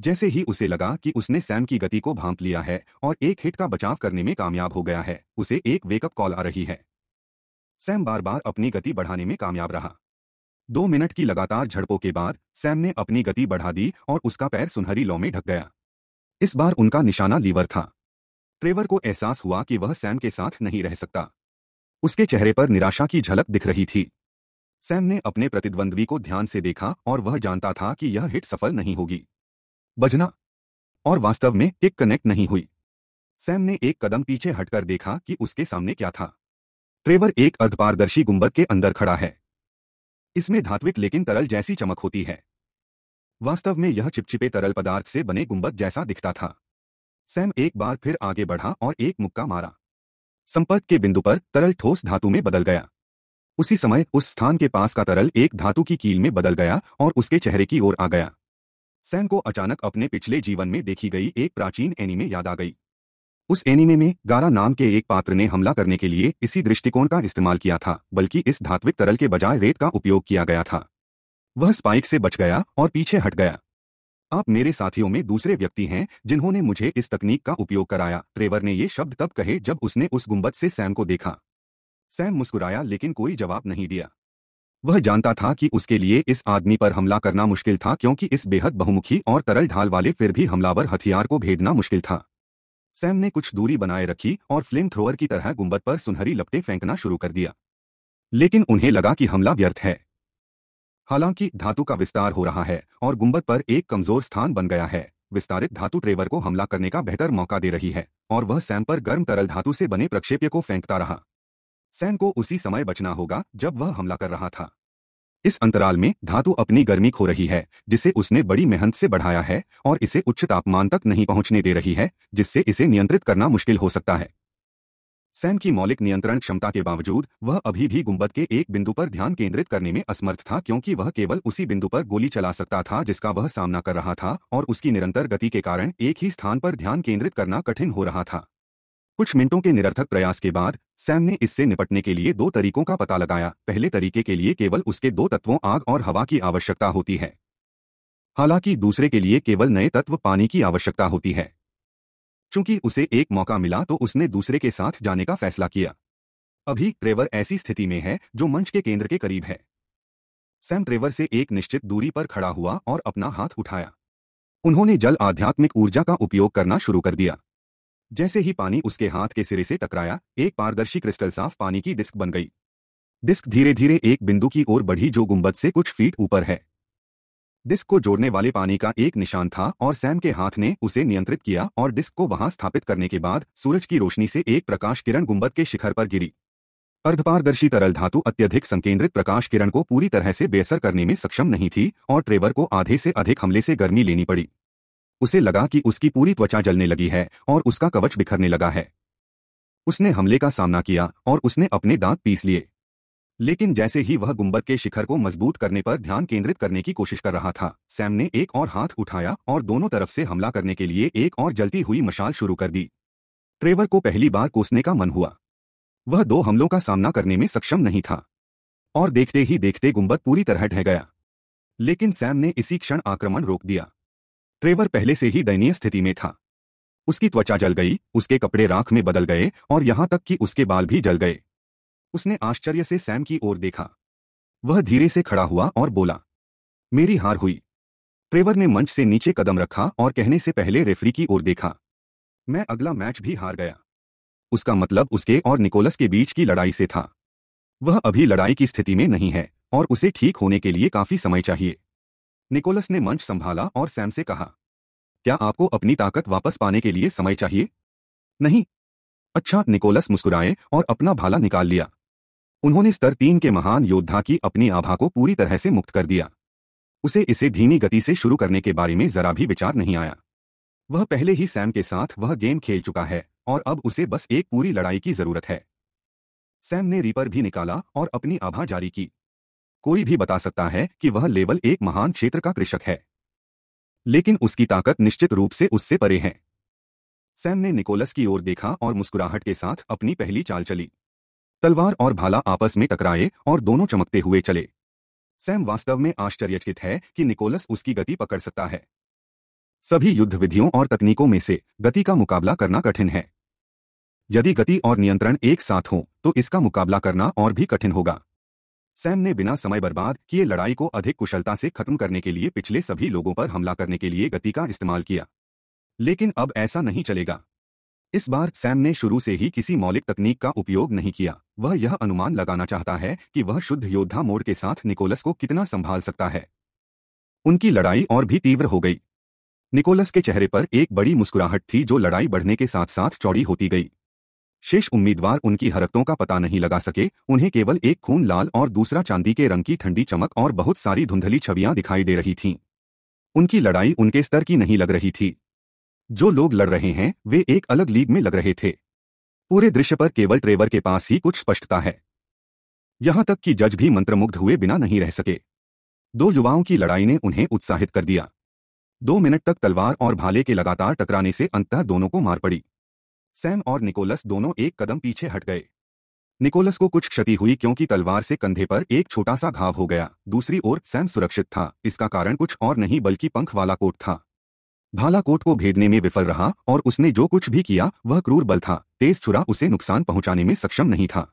जैसे ही उसे लगा कि उसने सैम की गति को भांप लिया है और एक हिट का बचाव करने में कामयाब हो गया है उसे एक वेकअप कॉल आ रही है सैम बार बार अपनी गति बढ़ाने में कामयाब रहा दो मिनट की लगातार झड़पों के बाद सैम ने अपनी गति बढ़ा दी और उसका पैर सुनहरी लौ में ढक गया इस बार उनका निशाना लीवर था ट्रेवर को एहसास हुआ कि वह सैम के साथ नहीं रह सकता उसके चेहरे पर निराशा की झलक दिख रही थी सैम ने अपने प्रतिद्वंद्वी को ध्यान से देखा और वह जानता था कि यह हिट सफल नहीं होगी बजना और वास्तव में किक कनेक्ट नहीं हुई सैम ने एक कदम पीछे हटकर देखा कि उसके सामने क्या था ट्रेवर एक अर्धपारदर्शी गुंबद के अंदर खड़ा है इसमें धात्विक लेकिन तरल जैसी चमक होती है वास्तव में यह चिपचिपे तरल पदार्थ से बने गुंबद जैसा दिखता था सैम एक बार फिर आगे बढ़ा और एक मुक्का मारा संपर्क के बिंदु पर तरल ठोस धातु में बदल गया उसी समय उस स्थान के पास का तरल एक धातु की कील में बदल गया और उसके चेहरे की ओर आ गया सैन को अचानक अपने पिछले जीवन में देखी गई एक प्राचीन एनीमे याद आ गई उस एनीमे में गारा नाम के एक पात्र ने हमला करने के लिए इसी दृष्टिकोण का इस्तेमाल किया था बल्कि इस धात्विक तरल के बजाय रेत का उपयोग किया गया था वह स्पाइक से बच गया और पीछे हट गया आप मेरे साथियों में दूसरे व्यक्ति हैं जिन्होंने मुझे इस तकनीक का उपयोग कराया ट्रेवर ने ये शब्द तब कहे जब उसने उस गुंबद से सैम को देखा सैम मुस्कुराया लेकिन कोई जवाब नहीं दिया वह जानता था कि उसके लिए इस आदमी पर हमला करना मुश्किल था क्योंकि इस बेहद बहुमुखी और तरल ढाल वाले फिर भी हमलावर हथियार को भेदना मुश्किल था सैम ने कुछ दूरी बनाए रखी और फ्लेम थ्रोअर की तरह गुंबद पर सुनहरी लपटे फेंकना शुरू कर दिया लेकिन उन्हें लगा कि हमला व्यर्थ है हालांकि धातु का विस्तार हो रहा है और गुंबद पर एक कमजोर स्थान बन गया है विस्तारित धातु ट्रेवर को हमला करने का बेहतर मौका दे रही है और वह सैम पर गर्म तरल धातु से बने प्रक्षेप्य को फेंकता रहा सैन को उसी समय बचना होगा जब वह हमला कर रहा था इस अंतराल में धातु अपनी गर्मी खो रही है जिसे उसने बड़ी मेहनत से बढ़ाया है और इसे उच्च तापमान तक नहीं पहुंचने दे रही है जिससे इसे नियंत्रित करना मुश्किल हो सकता है सैन की मौलिक नियंत्रण क्षमता के बावजूद वह अभी भी गुंबद के एक बिंदु पर ध्यान केंद्रित करने में असमर्थ था क्योंकि वह केवल उसी बिंदु पर गोली चला सकता था जिसका वह सामना कर रहा था और उसकी निरंतर गति के कारण एक ही स्थान पर ध्यान केंद्रित करना कठिन हो रहा था कुछ मिनटों के निरर्थक प्रयास के बाद सैम ने इससे निपटने के लिए दो तरीकों का पता लगाया पहले तरीके के लिए केवल उसके दो तत्वों आग और हवा की आवश्यकता होती है हालांकि दूसरे के लिए केवल नए तत्व पानी की आवश्यकता होती है चूंकि उसे एक मौका मिला तो उसने दूसरे के साथ जाने का फैसला किया अभी ट्रेवर ऐसी स्थिति में है जो मंच के केंद्र के करीब है सैम ट्रेवर से एक निश्चित दूरी पर खड़ा हुआ और अपना हाथ उठाया उन्होंने जल आध्यात्मिक ऊर्जा का उपयोग करना शुरू कर दिया जैसे ही पानी उसके हाथ के सिरे से टकराया एक पारदर्शी क्रिस्टल साफ पानी की डिस्क बन गई डिस्क धीरे धीरे एक बिंदु की ओर बढ़ी जो गुंबद से कुछ फीट ऊपर है डिस्क को जोड़ने वाले पानी का एक निशान था और सैम के हाथ ने उसे नियंत्रित किया और डिस्क को वहां स्थापित करने के बाद सूरज की रोशनी से एक प्रकाश किरण गुंबद के शिखर पर गिरी अर्धपारदर्शी तरल धातु अत्यधिक संकेंद्रित प्रकाश किरण को पूरी तरह से बेअसर करने में सक्षम नहीं थी और ट्रेवर को आधे से अधिक हमले से गर्मी लेनी पड़ी उसे लगा कि उसकी पूरी त्वचा जलने लगी है और उसका कवच बिखरने लगा है उसने हमले का सामना किया और उसने अपने दांत पीस लिए लेकिन जैसे ही वह गुंबद के शिखर को मजबूत करने पर ध्यान केंद्रित करने की कोशिश कर रहा था सैम ने एक और हाथ उठाया और दोनों तरफ से हमला करने के लिए एक और जलती हुई मशाल शुरू कर दी ट्रेवर को पहली बार कोसने का मन हुआ वह दो हमलों का सामना करने में सक्षम नहीं था और देखते ही देखते गुंबद पूरी तरह ढह गया लेकिन सैम ने इसी क्षण आक्रमण रोक दिया ट्रेवर पहले से ही दयनीय स्थिति में था उसकी त्वचा जल गई उसके कपड़े राख में बदल गए और यहां तक कि उसके बाल भी जल गए उसने आश्चर्य से सैम की ओर देखा वह धीरे से खड़ा हुआ और बोला मेरी हार हुई ट्रेवर ने मंच से नीचे कदम रखा और कहने से पहले रेफरी की ओर देखा मैं अगला मैच भी हार गया उसका मतलब उसके और निकोलस के बीच की लड़ाई से था वह अभी लड़ाई की स्थिति में नहीं है और उसे ठीक होने के लिए काफी समय चाहिए निकोलस ने मंच संभाला और सैम से कहा क्या आपको अपनी ताकत वापस पाने के लिए समय चाहिए नहीं अच्छा निकोलस मुस्कुराए और अपना भाला निकाल लिया उन्होंने स्तर तीन के महान योद्धा की अपनी आभा को पूरी तरह से मुक्त कर दिया उसे इसे धीमी गति से शुरू करने के बारे में जरा भी विचार नहीं आया वह पहले ही सैम के साथ वह गेम खेल चुका है और अब उसे बस एक पूरी लड़ाई की जरूरत है सैम ने रीपर भी निकाला और अपनी आभा जारी की कोई भी बता सकता है कि वह लेवल एक महान क्षेत्र का कृषक है लेकिन उसकी ताकत निश्चित रूप से उससे परे है सैम ने निकोलस की ओर देखा और मुस्कुराहट के साथ अपनी पहली चाल चली तलवार और भाला आपस में टकराए और दोनों चमकते हुए चले सैम वास्तव में आश्चर्यचकित है कि निकोलस उसकी गति पकड़ सकता है सभी युद्ध विधियों और तकनीकों में से गति का मुकाबला करना कठिन है यदि गति और नियंत्रण एक साथ हो तो इसका मुकाबला करना और भी कठिन होगा सैम ने बिना समय बर्बाद किए लड़ाई को अधिक कुशलता से खत्म करने के लिए पिछले सभी लोगों पर हमला करने के लिए गति का इस्तेमाल किया लेकिन अब ऐसा नहीं चलेगा इस बार सैम ने शुरू से ही किसी मौलिक तकनीक का उपयोग नहीं किया वह यह अनुमान लगाना चाहता है कि वह शुद्ध योद्धा मोड़ के साथ निकोलस को कितना संभाल सकता है उनकी लड़ाई और भी तीव्र हो गई निकोलस के चेहरे पर एक बड़ी मुस्कुराहट थी जो लड़ाई बढ़ने के साथ साथ चौड़ी होती गई शेष उम्मीदवार उनकी हरकतों का पता नहीं लगा सके उन्हें केवल एक खून लाल और दूसरा चांदी के रंग की ठंडी चमक और बहुत सारी धुंधली छवियां दिखाई दे रही थीं उनकी लड़ाई उनके स्तर की नहीं लग रही थी जो लोग लड़ रहे हैं वे एक अलग लीग में लग रहे थे पूरे दृश्य पर केवल ट्रेवर के पास ही कुछ स्पष्टता है यहां तक कि जज भी मंत्रमुग्ध हुए बिना नहीं रह सके दो युवाओं की लड़ाई ने उन्हें उत्साहित कर दिया दो मिनट तक तलवार और भाले के लगातार टकराने से अंततः दोनों को मार पड़ी सैम और निकोलस दोनों एक कदम पीछे हट गए निकोलस को कुछ क्षति हुई क्योंकि तलवार से कंधे पर एक छोटा सा घाव हो गया दूसरी ओर सैम सुरक्षित था इसका कारण कुछ और नहीं बल्कि पंख वाला कोट था भाला कोट को भेदने में विफल रहा और उसने जो कुछ भी किया वह क्रूर बल था तेज छुरा उसे नुकसान पहुंचाने में सक्षम नहीं था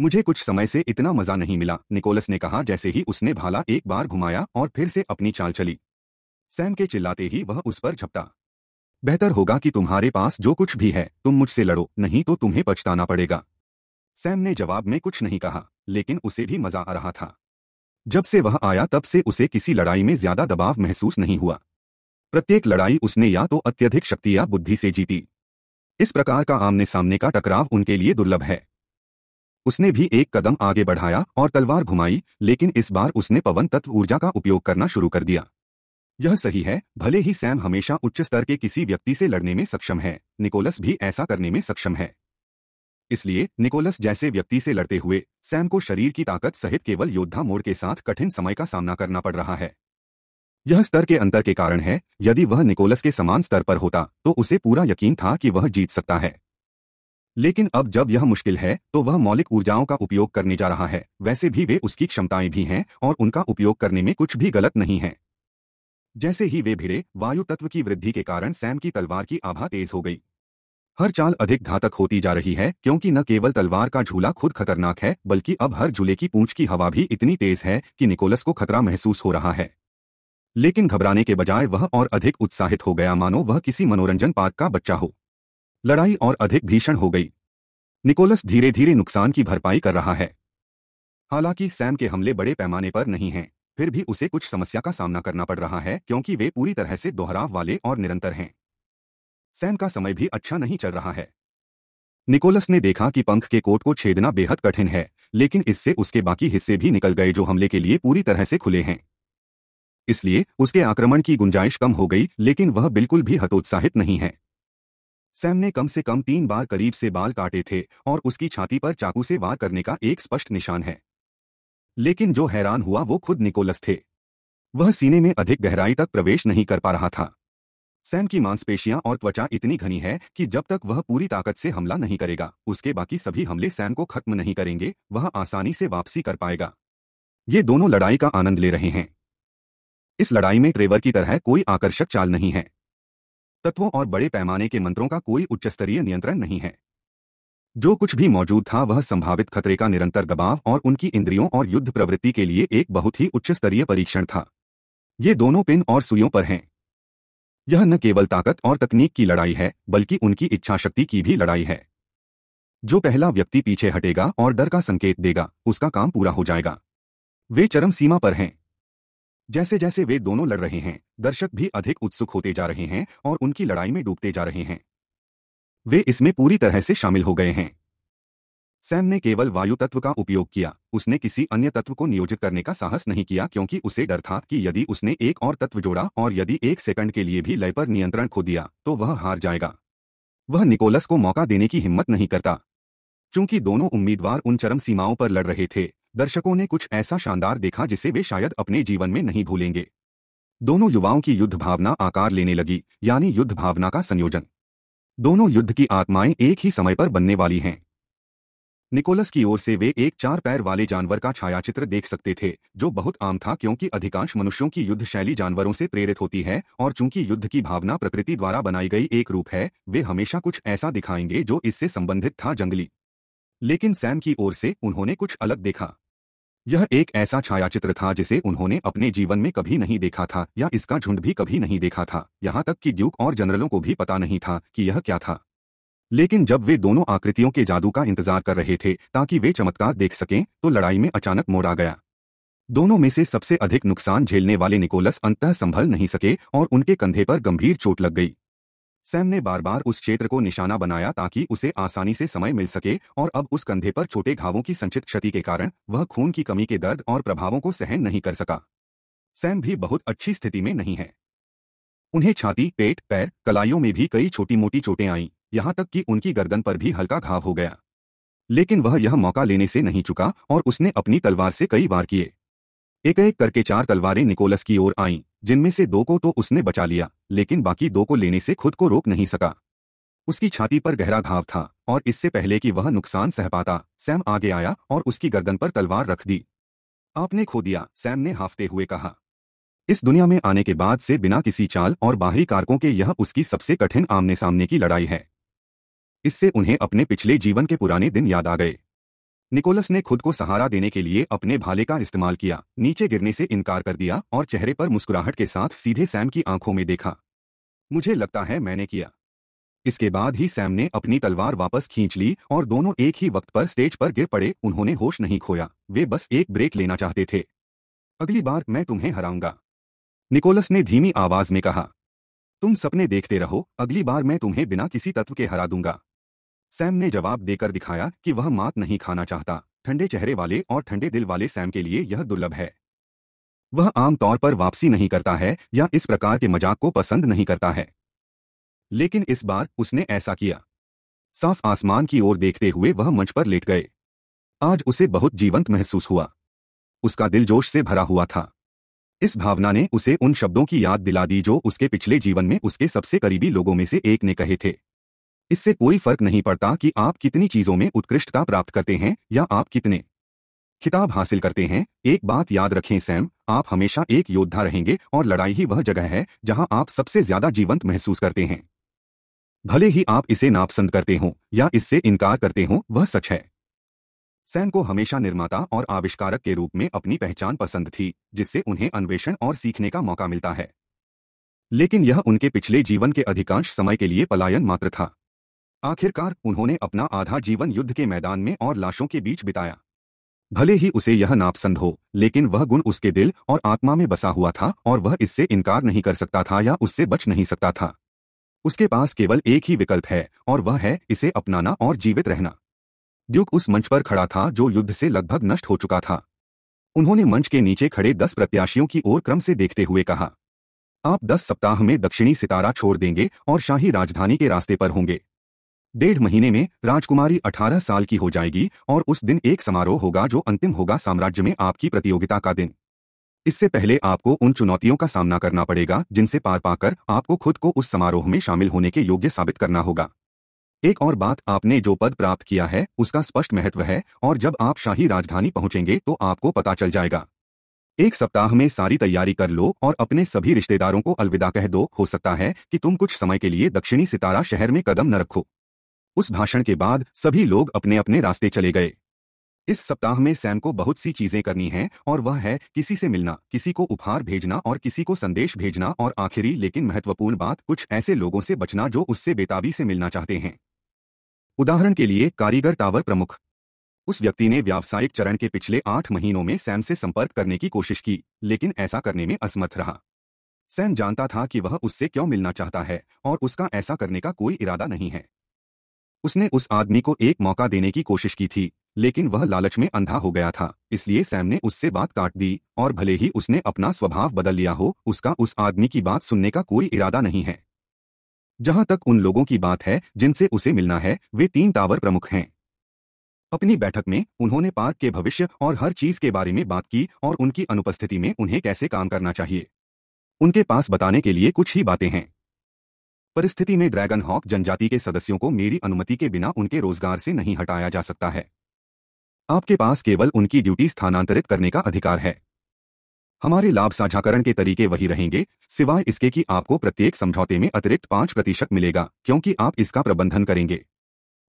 मुझे कुछ समय से इतना मजा नहीं मिला निकोलस ने कहा जैसे ही उसने भाला एक बार घुमाया और फिर से अपनी चाल चली सैम के चिल्लाते ही वह उस पर झपटा बेहतर होगा कि तुम्हारे पास जो कुछ भी है तुम मुझसे लड़ो नहीं तो तुम्हें पछताना पड़ेगा सैम ने जवाब में कुछ नहीं कहा लेकिन उसे भी मजा आ रहा था जब से वह आया तब से उसे किसी लड़ाई में ज्यादा दबाव महसूस नहीं हुआ प्रत्येक लड़ाई उसने या तो अत्यधिक शक्ति या बुद्धि से जीती इस प्रकार का आमने सामने का टकराव उनके लिए दुर्लभ है उसने भी एक कदम आगे बढ़ाया और तलवार घुमाई लेकिन इस बार उसने पवन तत्व ऊर्जा का उपयोग करना शुरू कर दिया यह सही है भले ही सैम हमेशा उच्च स्तर के किसी व्यक्ति से लड़ने में सक्षम है निकोलस भी ऐसा करने में सक्षम है इसलिए निकोलस जैसे व्यक्ति से लड़ते हुए सैम को शरीर की ताकत सहित केवल योद्धा मोड़ के साथ कठिन समय का सामना करना पड़ रहा है यह स्तर के अंतर के कारण है यदि वह निकोलस के समान स्तर पर होता तो उसे पूरा यकीन था कि वह जीत सकता है लेकिन अब जब यह मुश्किल है तो वह मौलिक ऊर्जाओं का उपयोग करने जा रहा है वैसे भी वे उसकी क्षमताएं भी हैं और उनका उपयोग करने में कुछ भी गलत नहीं है जैसे ही वे भिड़े वायु तत्व की वृद्धि के कारण सैम की तलवार की आभा तेज हो गई हर चाल अधिक घातक होती जा रही है क्योंकि न केवल तलवार का झूला खुद खतरनाक है बल्कि अब हर झूले की पूंछ की हवा भी इतनी तेज है कि निकोलस को खतरा महसूस हो रहा है लेकिन घबराने के बजाय वह और अधिक उत्साहित हो गया मानो वह किसी मनोरंजन पार्क का बच्चा हो लड़ाई और अधिक भीषण हो गई निकोलस धीरे धीरे नुकसान की भरपाई कर रहा है हालांकि सैम के हमले बड़े पैमाने पर नहीं हैं फिर भी उसे कुछ समस्या का सामना करना पड़ रहा है क्योंकि वे पूरी तरह से दोहराव वाले और निरंतर हैं सैम का समय भी अच्छा नहीं चल रहा है निकोलस ने देखा कि पंख के कोट को छेदना बेहद कठिन है लेकिन इससे उसके बाकी हिस्से भी निकल गए जो हमले के लिए पूरी तरह से खुले हैं इसलिए उसके आक्रमण की गुंजाइश कम हो गई लेकिन वह बिल्कुल भी हतोत्साहित नहीं है सैम ने कम से कम तीन बार करीब से बाल काटे थे और उसकी छाती पर चाकू से वार करने का एक स्पष्ट निशान है लेकिन जो हैरान हुआ वो खुद निकोलस थे वह सीने में अधिक गहराई तक प्रवेश नहीं कर पा रहा था सैम की मांसपेशियां और त्वचा इतनी घनी है कि जब तक वह पूरी ताकत से हमला नहीं करेगा उसके बाकी सभी हमले सैम को खत्म नहीं करेंगे वह आसानी से वापसी कर पाएगा ये दोनों लड़ाई का आनंद ले रहे हैं इस लड़ाई में ट्रेवर की तरह कोई आकर्षक चाल नहीं है तत्वों और बड़े पैमाने के मंत्रों का कोई उच्चस्तरीय नियंत्रण नहीं है जो कुछ भी मौजूद था वह संभावित खतरे का निरंतर दबाव और उनकी इंद्रियों और युद्ध प्रवृत्ति के लिए एक बहुत ही उच्च स्तरीय परीक्षण था ये दोनों पिन और सुइयों पर हैं यह न केवल ताकत और तकनीक की लड़ाई है बल्कि उनकी इच्छाशक्ति की भी लड़ाई है जो पहला व्यक्ति पीछे हटेगा और डर का संकेत देगा उसका काम पूरा हो जाएगा वे चरम सीमा पर हैं जैसे जैसे वे दोनों लड़ रहे हैं दर्शक भी अधिक उत्सुक होते जा रहे हैं और उनकी लड़ाई में डूबते जा रहे हैं वे इसमें पूरी तरह से शामिल हो गए हैं सैम ने केवल वायु तत्व का उपयोग किया उसने किसी अन्य तत्व को नियोजित करने का साहस नहीं किया क्योंकि उसे डर था कि यदि उसने एक और तत्व जोड़ा और यदि एक सेकंड के लिए भी लय पर नियंत्रण खो दिया तो वह हार जाएगा वह निकोलस को मौका देने की हिम्मत नहीं करता चूंकि दोनों उम्मीदवार उन चरम सीमाओं पर लड़ रहे थे दर्शकों ने कुछ ऐसा शानदार देखा जिसे वे शायद अपने जीवन में नहीं भूलेंगे दोनों युवाओं की युद्ध भावना आकार लेने लगी यानी युद्ध भावना का संयोजन दोनों युद्ध की आत्माएं एक ही समय पर बनने वाली हैं निकोलस की ओर से वे एक चार पैर वाले जानवर का छायाचित्र देख सकते थे जो बहुत आम था क्योंकि अधिकांश मनुष्यों की युद्ध शैली जानवरों से प्रेरित होती है और चूंकि युद्ध की भावना प्रकृति द्वारा बनाई गई एक रूप है वे हमेशा कुछ ऐसा दिखाएंगे जो इससे संबंधित था जंगली लेकिन सैम की ओर से उन्होंने कुछ अलग देखा यह एक ऐसा छायाचित्र था जिसे उन्होंने अपने जीवन में कभी नहीं देखा था या इसका झुंड भी कभी नहीं देखा था यहां तक कि ड्यूक और जनरलों को भी पता नहीं था कि यह क्या था लेकिन जब वे दोनों आकृतियों के जादू का इंतजार कर रहे थे ताकि वे चमत्कार देख सकें तो लड़ाई में अचानक मोर आ गया दोनों में से सबसे अधिक नुकसान झेलने वाले निकोलस अंतः संभल नहीं सके और उनके कंधे पर गंभीर चोट लग गई सैम ने बार बार उस क्षेत्र को निशाना बनाया ताकि उसे आसानी से समय मिल सके और अब उस कंधे पर छोटे घावों की संचित क्षति के कारण वह खून की कमी के दर्द और प्रभावों को सहन नहीं कर सका सैम भी बहुत अच्छी स्थिति में नहीं है उन्हें छाती पेट पैर कलाइयों में भी कई छोटी मोटी चोटें आईं यहां तक कि उनकी गर्दन पर भी हल्का घाव हो गया लेकिन वह यह मौका लेने से नहीं चुका और उसने अपनी तलवार से कई बार किए एक एक करके चार तलवारें निकोलस की ओर आईं जिनमें से दो को तो उसने बचा लिया लेकिन बाकी दो को लेने से खुद को रोक नहीं सका उसकी छाती पर गहरा घाव था और इससे पहले कि वह नुकसान सह पाता सैम आगे आया और उसकी गर्दन पर तलवार रख दी आपने खो दिया सैम ने हाफते हुए कहा इस दुनिया में आने के बाद से बिना किसी चाल और बाहरी कारकों के यह उसकी सबसे कठिन आमने सामने की लड़ाई है इससे उन्हें अपने पिछले जीवन के पुराने दिन याद आ गए निकोलस ने खुद को सहारा देने के लिए अपने भाले का इस्तेमाल किया नीचे गिरने से इनकार कर दिया और चेहरे पर मुस्कुराहट के साथ सीधे सैम की आंखों में देखा मुझे लगता है मैंने किया इसके बाद ही सैम ने अपनी तलवार वापस खींच ली और दोनों एक ही वक्त पर स्टेज पर गिर पड़े उन्होंने होश नहीं खोया वे बस एक ब्रेक लेना चाहते थे अगली बार मैं तुम्हें हराऊंगा निकोलस ने धीमी आवाज में कहा तुम सपने देखते रहो अगली बार मैं तुम्हें बिना किसी तत्व के हरा दूंगा सैम ने जवाब देकर दिखाया कि वह मात नहीं खाना चाहता ठंडे चेहरे वाले और ठंडे दिल वाले सैम के लिए यह दुर्लभ है वह आमतौर पर वापसी नहीं करता है या इस प्रकार के मजाक को पसंद नहीं करता है लेकिन इस बार उसने ऐसा किया साफ आसमान की ओर देखते हुए वह मंच पर लेट गए आज उसे बहुत जीवंत महसूस हुआ उसका दिल जोश से भरा हुआ था इस भावना ने उसे उन शब्दों की याद दिला दी जो उसके पिछले जीवन में उसके सबसे करीबी लोगों में से एक ने कहे थे इससे कोई फर्क नहीं पड़ता कि आप कितनी चीजों में उत्कृष्टता प्राप्त करते हैं या आप कितने खिताब हासिल करते हैं एक बात याद रखें सैम आप हमेशा एक योद्धा रहेंगे और लड़ाई ही वह जगह है जहां आप सबसे ज्यादा जीवंत महसूस करते हैं भले ही आप इसे नापसंद करते हो या इससे इनकार करते हो वह सच है सैम को हमेशा निर्माता और आविष्कारक के रूप में अपनी पहचान पसंद थी जिससे उन्हें अन्वेषण और सीखने का मौका मिलता है लेकिन यह उनके पिछले जीवन के अधिकांश समय के लिए पलायन मात्र था आखिरकार उन्होंने अपना आधा जीवन युद्ध के मैदान में और लाशों के बीच बिताया भले ही उसे यह नापसंद हो लेकिन वह गुण उसके दिल और आत्मा में बसा हुआ था और वह इससे इनकार नहीं कर सकता था या उससे बच नहीं सकता था उसके पास केवल एक ही विकल्प है और वह है इसे अपनाना और जीवित रहना ड्यूक उस मंच पर खड़ा था जो युद्ध से लगभग नष्ट हो चुका था उन्होंने मंच के नीचे खड़े दस प्रत्याशियों की ओर क्रम से देखते हुए कहा आप दस सप्ताह में दक्षिणी सितारा छोड़ देंगे और शाही राजधानी के रास्ते पर होंगे डेढ़ महीने में राजकुमारी 18 साल की हो जाएगी और उस दिन एक समारोह होगा जो अंतिम होगा साम्राज्य में आपकी प्रतियोगिता का दिन इससे पहले आपको उन चुनौतियों का सामना करना पड़ेगा जिनसे पार पाकर आपको खुद को उस समारोह में शामिल होने के योग्य साबित करना होगा एक और बात आपने जो पद प्राप्त किया है उसका स्पष्ट महत्व है और जब आप शाही राजधानी पहुंचेंगे तो आपको पता चल जाएगा एक सप्ताह में सारी तैयारी कर लो और अपने सभी रिश्तेदारों को अलविदा कह दो हो सकता है कि तुम कुछ समय के लिए दक्षिणी सितारा शहर में कदम न रखो उस भाषण के बाद सभी लोग अपने अपने रास्ते चले गए इस सप्ताह में सैम को बहुत सी चीजें करनी हैं और वह है किसी से मिलना किसी को उपहार भेजना और किसी को संदेश भेजना और आखिरी लेकिन महत्वपूर्ण बात कुछ ऐसे लोगों से बचना जो उससे बेताबी से मिलना चाहते हैं उदाहरण के लिए कारीगर टावर प्रमुख उस व्यक्ति ने व्यावसायिक चरण के पिछले आठ महीनों में सैम से संपर्क करने की कोशिश की लेकिन ऐसा करने में असमर्थ रहा सैम जानता था कि वह उससे क्यों मिलना चाहता है और उसका ऐसा करने का कोई इरादा नहीं है उसने उस आदमी को एक मौका देने की कोशिश की थी लेकिन वह लालच में अंधा हो गया था इसलिए सैम ने उससे बात काट दी और भले ही उसने अपना स्वभाव बदल लिया हो उसका उस आदमी की बात सुनने का कोई इरादा नहीं है जहां तक उन लोगों की बात है जिनसे उसे मिलना है वे तीन टावर प्रमुख हैं अपनी बैठक में उन्होंने पार्क के भविष्य और हर चीज के बारे में बात की और उनकी अनुपस्थिति में उन्हें कैसे काम करना चाहिए उनके पास बताने के लिए कुछ ही बातें हैं परिस्थिति में ड्रैगन हॉक जनजाति के सदस्यों को मेरी अनुमति के बिना उनके रोजगार से नहीं हटाया जा सकता है आपके पास केवल उनकी ड्यूटी स्थानांतरित करने का अधिकार है हमारे लाभ साझाकरण के तरीके वही रहेंगे सिवाय इसके कि आपको प्रत्येक समझौते में अतिरिक्त पाँच प्रतिशत मिलेगा क्योंकि आप इसका प्रबंधन करेंगे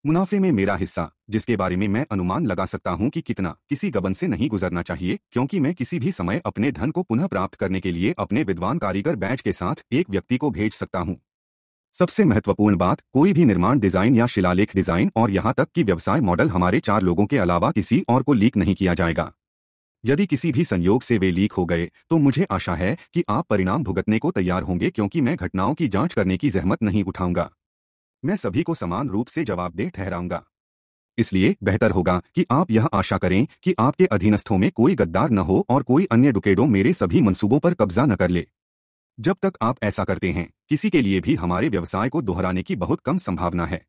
मुनाफे में मेरा हिस्सा जिसके बारे में मैं अनुमान लगा सकता हूं कि कितना किसी गबन से नहीं गुजरना चाहिए क्योंकि मैं किसी भी समय अपने धन को पुनः प्राप्त करने के लिए अपने विद्वान कारीगर बैच के साथ एक व्यक्ति को भेज सकता हूं सबसे महत्वपूर्ण बात कोई भी निर्माण डिजाइन या शिलालेख डिजाइन और यहां तक कि व्यवसाय मॉडल हमारे चार लोगों के अलावा किसी और को लीक नहीं किया जाएगा यदि किसी भी संयोग से वे लीक हो गए तो मुझे आशा है कि आप परिणाम भुगतने को तैयार होंगे क्योंकि मैं घटनाओं की जांच करने की जहमत नहीं उठाऊंगा मैं सभी को समान रूप से जवाबदेह ठहराऊंगा इसलिए बेहतर होगा कि आप यह आशा करें कि आपके अधीनस्थों में कोई गद्दार न हो और कोई अन्य डुकेडो मेरे सभी मनसूबों पर कब्जा न कर ले जब तक आप ऐसा करते हैं किसी के लिए भी हमारे व्यवसाय को दोहराने की बहुत कम संभावना है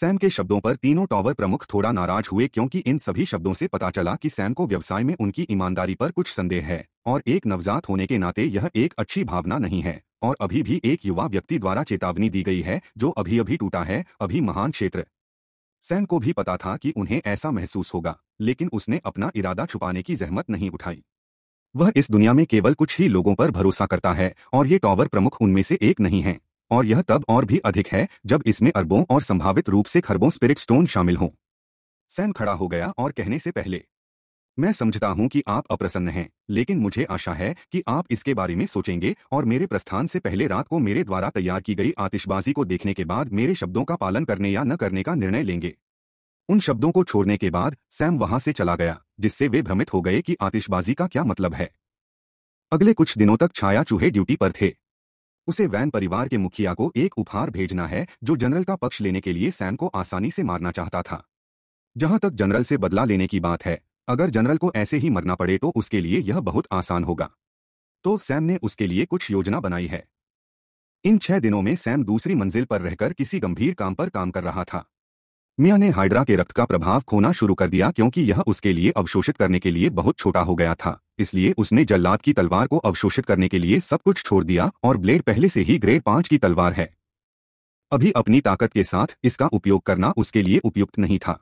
सैम के शब्दों पर तीनों टॉवर प्रमुख थोड़ा नाराज हुए क्योंकि इन सभी शब्दों से पता चला कि सैम को व्यवसाय में उनकी ईमानदारी पर कुछ संदेह है और एक नवजात होने के नाते यह एक अच्छी भावना नहीं है और अभी भी एक युवा व्यक्ति द्वारा चेतावनी दी गई है जो अभी अभी टूटा है अभी महान क्षेत्र सैम को भी पता था कि उन्हें ऐसा महसूस होगा लेकिन उसने अपना इरादा छुपाने की जहमत नहीं उठाई वह इस दुनिया में केवल कुछ ही लोगों पर भरोसा करता है और ये टॉवर प्रमुख उनमें से एक नहीं है और यह तब और भी अधिक है जब इसमें अरबों और संभावित रूप से खरबों स्पिरिट स्टोन शामिल हों सैम खड़ा हो गया और कहने से पहले मैं समझता हूं कि आप अप्रसन्न हैं लेकिन मुझे आशा है कि आप इसके बारे में सोचेंगे और मेरे प्रस्थान से पहले रात को मेरे द्वारा तैयार की गई आतिशबाजी को देखने के बाद मेरे शब्दों का पालन करने या न करने का निर्णय लेंगे उन शब्दों को छोड़ने के बाद सैम वहां से चला गया जिससे वे भ्रमित हो गए कि आतिशबाजी का क्या मतलब है अगले कुछ दिनों तक छाया चूहे ड्यूटी पर थे उसे वैन परिवार के मुखिया को एक उपहार भेजना है जो जनरल का पक्ष लेने के लिए सैम को आसानी से मारना चाहता था जहां तक जनरल से बदला लेने की बात है अगर जनरल को ऐसे ही मरना पड़े तो उसके लिए यह बहुत आसान होगा तो सैम ने उसके लिए कुछ योजना बनाई है इन छह दिनों में सैम दूसरी मंजिल पर रहकर किसी गंभीर काम पर काम कर रहा था मिया ने हाइड्रा के रक्त का प्रभाव खोना शुरू कर दिया क्योंकि यह उसके लिए अवशोषित करने के लिए बहुत छोटा हो गया था इसलिए उसने जल्लाद की तलवार को अवशोषित करने के लिए सब कुछ छोड़ दिया और ब्लेड पहले से ही ग्रेड पांच की तलवार है अभी अपनी ताकत के साथ इसका उपयोग करना उसके लिए उपयुक्त नहीं था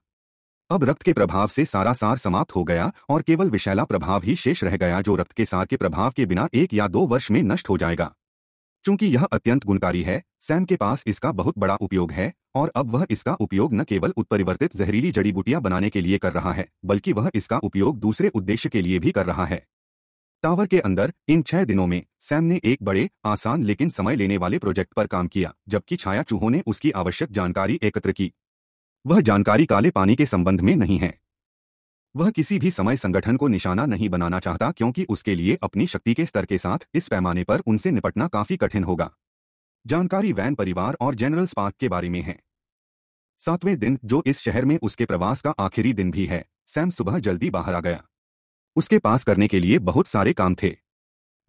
अब रक्त के प्रभाव से सारा सार समाप्त हो गया और केवल विशैला प्रभाव ही शेष रह गया जो रक्त के सार के प्रभाव के बिना एक या दो वर्ष में नष्ट हो जाएगा चूंकि यह अत्यंत गुणकारी है सैम के पास इसका बहुत बड़ा उपयोग है और अब वह इसका उपयोग न केवल उत्परिवर्तित जहरीली जड़ी बूटियां बनाने के लिए कर रहा है बल्कि वह इसका उपयोग दूसरे उद्देश्य के लिए भी कर रहा है टावर के अंदर इन छह दिनों में सैम ने एक बड़े आसान लेकिन समय लेने वाले प्रोजेक्ट पर काम किया जबकि छाया चूहों ने उसकी आवश्यक जानकारी एकत्र की वह जानकारी काले पानी के संबंध में नहीं है वह किसी भी समय संगठन को निशाना नहीं बनाना चाहता क्योंकि उसके लिए अपनी शक्ति के स्तर के साथ इस पैमाने पर उनसे निपटना काफी कठिन होगा जानकारी वैन परिवार और जनरल स्पार्क के बारे में है सातवें दिन जो इस शहर में उसके प्रवास का आखिरी दिन भी है सैम सुबह जल्दी बाहर आ गया उसके पास करने के लिए बहुत सारे काम थे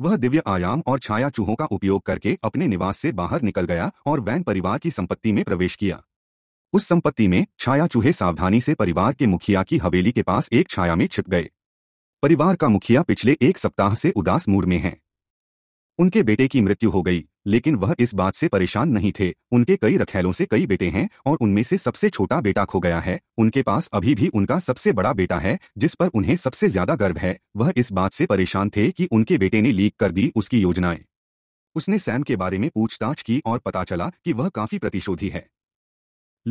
वह दिव्य आयाम और छाया चूहों का उपयोग करके अपने निवास से बाहर निकल गया और वैन परिवार की संपत्ति में प्रवेश किया उस संपत्ति में छाया चूहे सावधानी से परिवार के मुखिया की हवेली के पास एक छाया में छिप गए परिवार का मुखिया पिछले एक सप्ताह से उदास मूड में है उनके बेटे की मृत्यु हो गई लेकिन वह इस बात से परेशान नहीं थे उनके कई रखेलों से कई बेटे हैं और उनमें से सबसे छोटा बेटा खो गया है उनके पास अभी भी उनका सबसे बड़ा बेटा है जिस पर उन्हें सबसे ज्यादा गर्व है वह इस बात से परेशान थे कि उनके बेटे ने लीक कर दी उसकी योजनाएं उसने सैम के बारे में पूछताछ की और पता चला कि वह काफी प्रतिशोधी है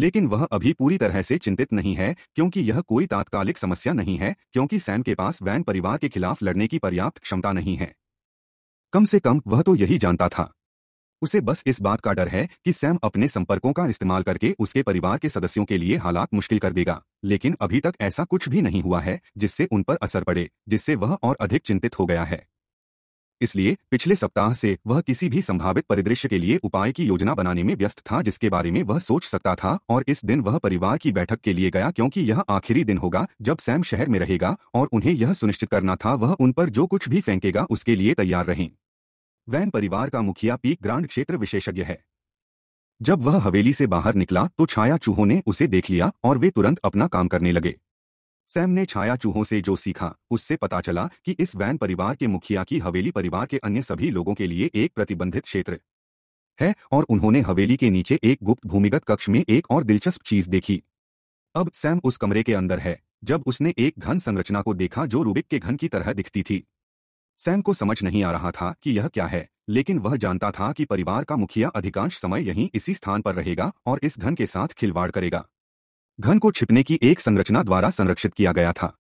लेकिन वह अभी पूरी तरह से चिंतित नहीं है क्योंकि यह कोई तात्कालिक समस्या नहीं है क्योंकि सैम के पास वैन परिवार के खिलाफ लड़ने की पर्याप्त क्षमता नहीं है कम से कम वह तो यही जानता था उसे बस इस बात का डर है कि सैम अपने संपर्कों का इस्तेमाल करके उसके परिवार के सदस्यों के लिए हालात मुश्किल कर देगा लेकिन अभी तक ऐसा कुछ भी नहीं हुआ है जिससे उन पर असर पड़े जिससे वह और अधिक चिंतित हो गया है इसलिए पिछले सप्ताह से वह किसी भी संभावित परिदृश्य के लिए उपाय की योजना बनाने में व्यस्त था जिसके बारे में वह सोच सकता था और इस दिन वह परिवार की बैठक के लिए गया क्योंकि यह आखिरी दिन होगा जब सैम शहर में रहेगा और उन्हें यह सुनिश्चित करना था वह उन पर जो कुछ भी फेंकेगा उसके लिए तैयार रहें वैन परिवार का मुखिया पीक ग्रांड क्षेत्र विशेषज्ञ है जब वह हवेली से बाहर निकला तो छाया चूहों ने उसे देख लिया और वे तुरंत अपना काम करने लगे सैम ने छाया चूहों से जो सीखा उससे पता चला कि इस वैन परिवार के मुखिया की हवेली परिवार के अन्य सभी लोगों के लिए एक प्रतिबंधित क्षेत्र है और उन्होंने हवेली के नीचे एक गुप्त भूमिगत कक्ष में एक और दिलचस्प चीज देखी अब सैम उस कमरे के अंदर है जब उसने एक घन संरचना को देखा जो रूबिक के घन की तरह दिखती थी सैम को समझ नहीं आ रहा था कि यह क्या है लेकिन वह जानता था कि परिवार का मुखिया अधिकांश समय यहीं इसी स्थान पर रहेगा और इस घन के साथ खिलवाड़ करेगा घन को छिपने की एक संरचना द्वारा संरक्षित किया गया था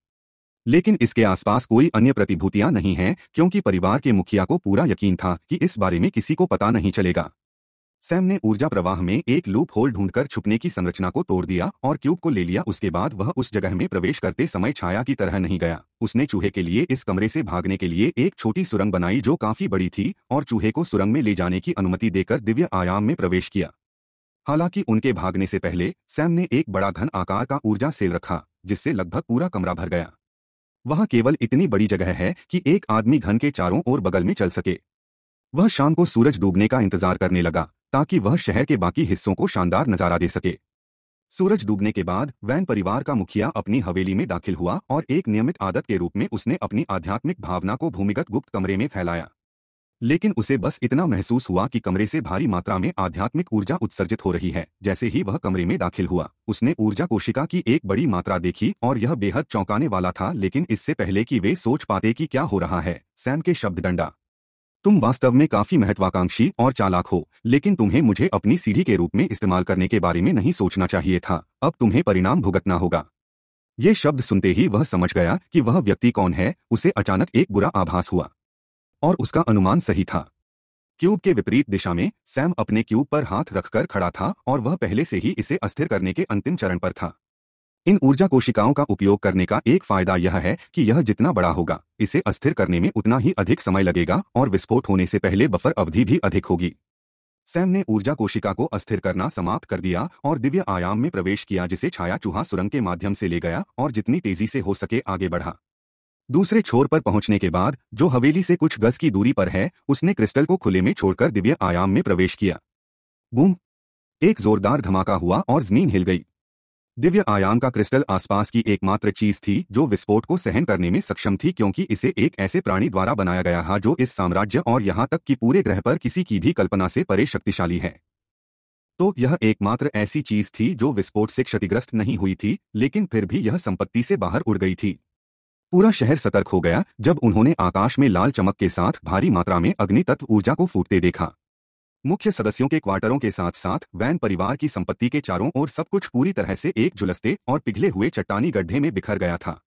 लेकिन इसके आसपास कोई अन्य प्रतिभूतियां नहीं हैं क्योंकि परिवार के मुखिया को पूरा यकीन था कि इस बारे में किसी को पता नहीं चलेगा सैम ने ऊर्जा प्रवाह में एक लूप होल ढूंढकर छुपने की संरचना को तोड़ दिया और क्यूब को ले लिया उसके बाद वह उस जगह में प्रवेश करते समय छाया की तरह नहीं गया उसने चूहे के लिए इस कमरे से भागने के लिए एक छोटी सुरंग बनाई जो काफी बड़ी थी और चूहे को सुरंग में ले जाने की अनुमति देकर दिव्य आयाम में प्रवेश किया हालांकि उनके भागने से पहले सैम ने एक बड़ा घन आकार का ऊर्जा सेल रखा जिससे लगभग पूरा कमरा भर गया वहां केवल इतनी बड़ी जगह है कि एक आदमी घन के चारों ओर बगल में चल सके वह शाम को सूरज डूबने का इंतजार करने लगा ताकि वह शहर के बाकी हिस्सों को शानदार नजारा दे सके सूरज डूबने के बाद वैन परिवार का मुखिया अपनी हवेली में दाखिल हुआ और एक नियमित आदत के रूप में उसने अपनी आध्यात्मिक भावना को भूमिगत गुप्त कमरे में फैलाया लेकिन उसे बस इतना महसूस हुआ कि कमरे से भारी मात्रा में आध्यात्मिक ऊर्जा उत्सर्जित हो रही है जैसे ही वह कमरे में दाखिल हुआ उसने ऊर्जा कोशिका की एक बड़ी मात्रा देखी और यह बेहद चौंकाने वाला था लेकिन इससे पहले कि वे सोच पाते कि क्या हो रहा है सैम के शब्द डंडा तुम वास्तव में काफी महत्वाकांक्षी और चालाक हो लेकिन तुम्हें मुझे अपनी सीढ़ी के रूप में इस्तेमाल करने के बारे में नहीं सोचना चाहिए था अब तुम्हें परिणाम भुगतना होगा ये शब्द सुनते ही वह समझ गया कि वह व्यक्ति कौन है उसे अचानक एक बुरा आभास हुआ और उसका अनुमान सही था क्यूब के विपरीत दिशा में सैम अपने क्यूब पर हाथ रखकर खड़ा था और वह पहले से ही इसे अस्थिर करने के अंतिम चरण पर था इन ऊर्जा कोशिकाओं का उपयोग करने का एक फायदा यह है कि यह जितना बड़ा होगा इसे अस्थिर करने में उतना ही अधिक समय लगेगा और विस्फोट होने से पहले बफर अवधि भी अधिक होगी सैम ने ऊर्जा कोशिका को अस्थिर करना समाप्त कर दिया और दिव्य आयाम में प्रवेश किया जिसे छाया चूहा सुरंग के माध्यम से ले गया और जितनी तेजी से हो सके आगे बढ़ा दूसरे छोर पर पहुंचने के बाद जो हवेली से कुछ गज की दूरी पर है उसने क्रिस्टल को खुले में छोड़कर दिव्य आयाम में प्रवेश किया बूम एक जोरदार धमाका हुआ और जमीन हिल गई दिव्य आयाम का क्रिस्टल आसपास की एकमात्र चीज थी जो विस्फोट को सहन करने में सक्षम थी क्योंकि इसे एक ऐसे प्राणी द्वारा बनाया गया था जो इस साम्राज्य और यहां तक कि पूरे ग्रह पर किसी की भी कल्पना से परे शक्तिशाली है तो यह एकमात्र ऐसी चीज थी जो विस्फोट से क्षतिग्रस्त नहीं हुई थी लेकिन फिर भी यह संपत्ति से बाहर उड़ गई थी पूरा शहर सतर्क हो गया जब उन्होंने आकाश में लाल चमक के साथ भारी मात्रा में अग्नि तत्व ऊर्जा को फूटते देखा मुख्य सदस्यों के क्वार्टरों के साथ साथ वैन परिवार की संपत्ति के चारों ओर सब कुछ पूरी तरह से एक झुलसते और पिघले हुए चट्टानी गड्ढे में बिखर गया था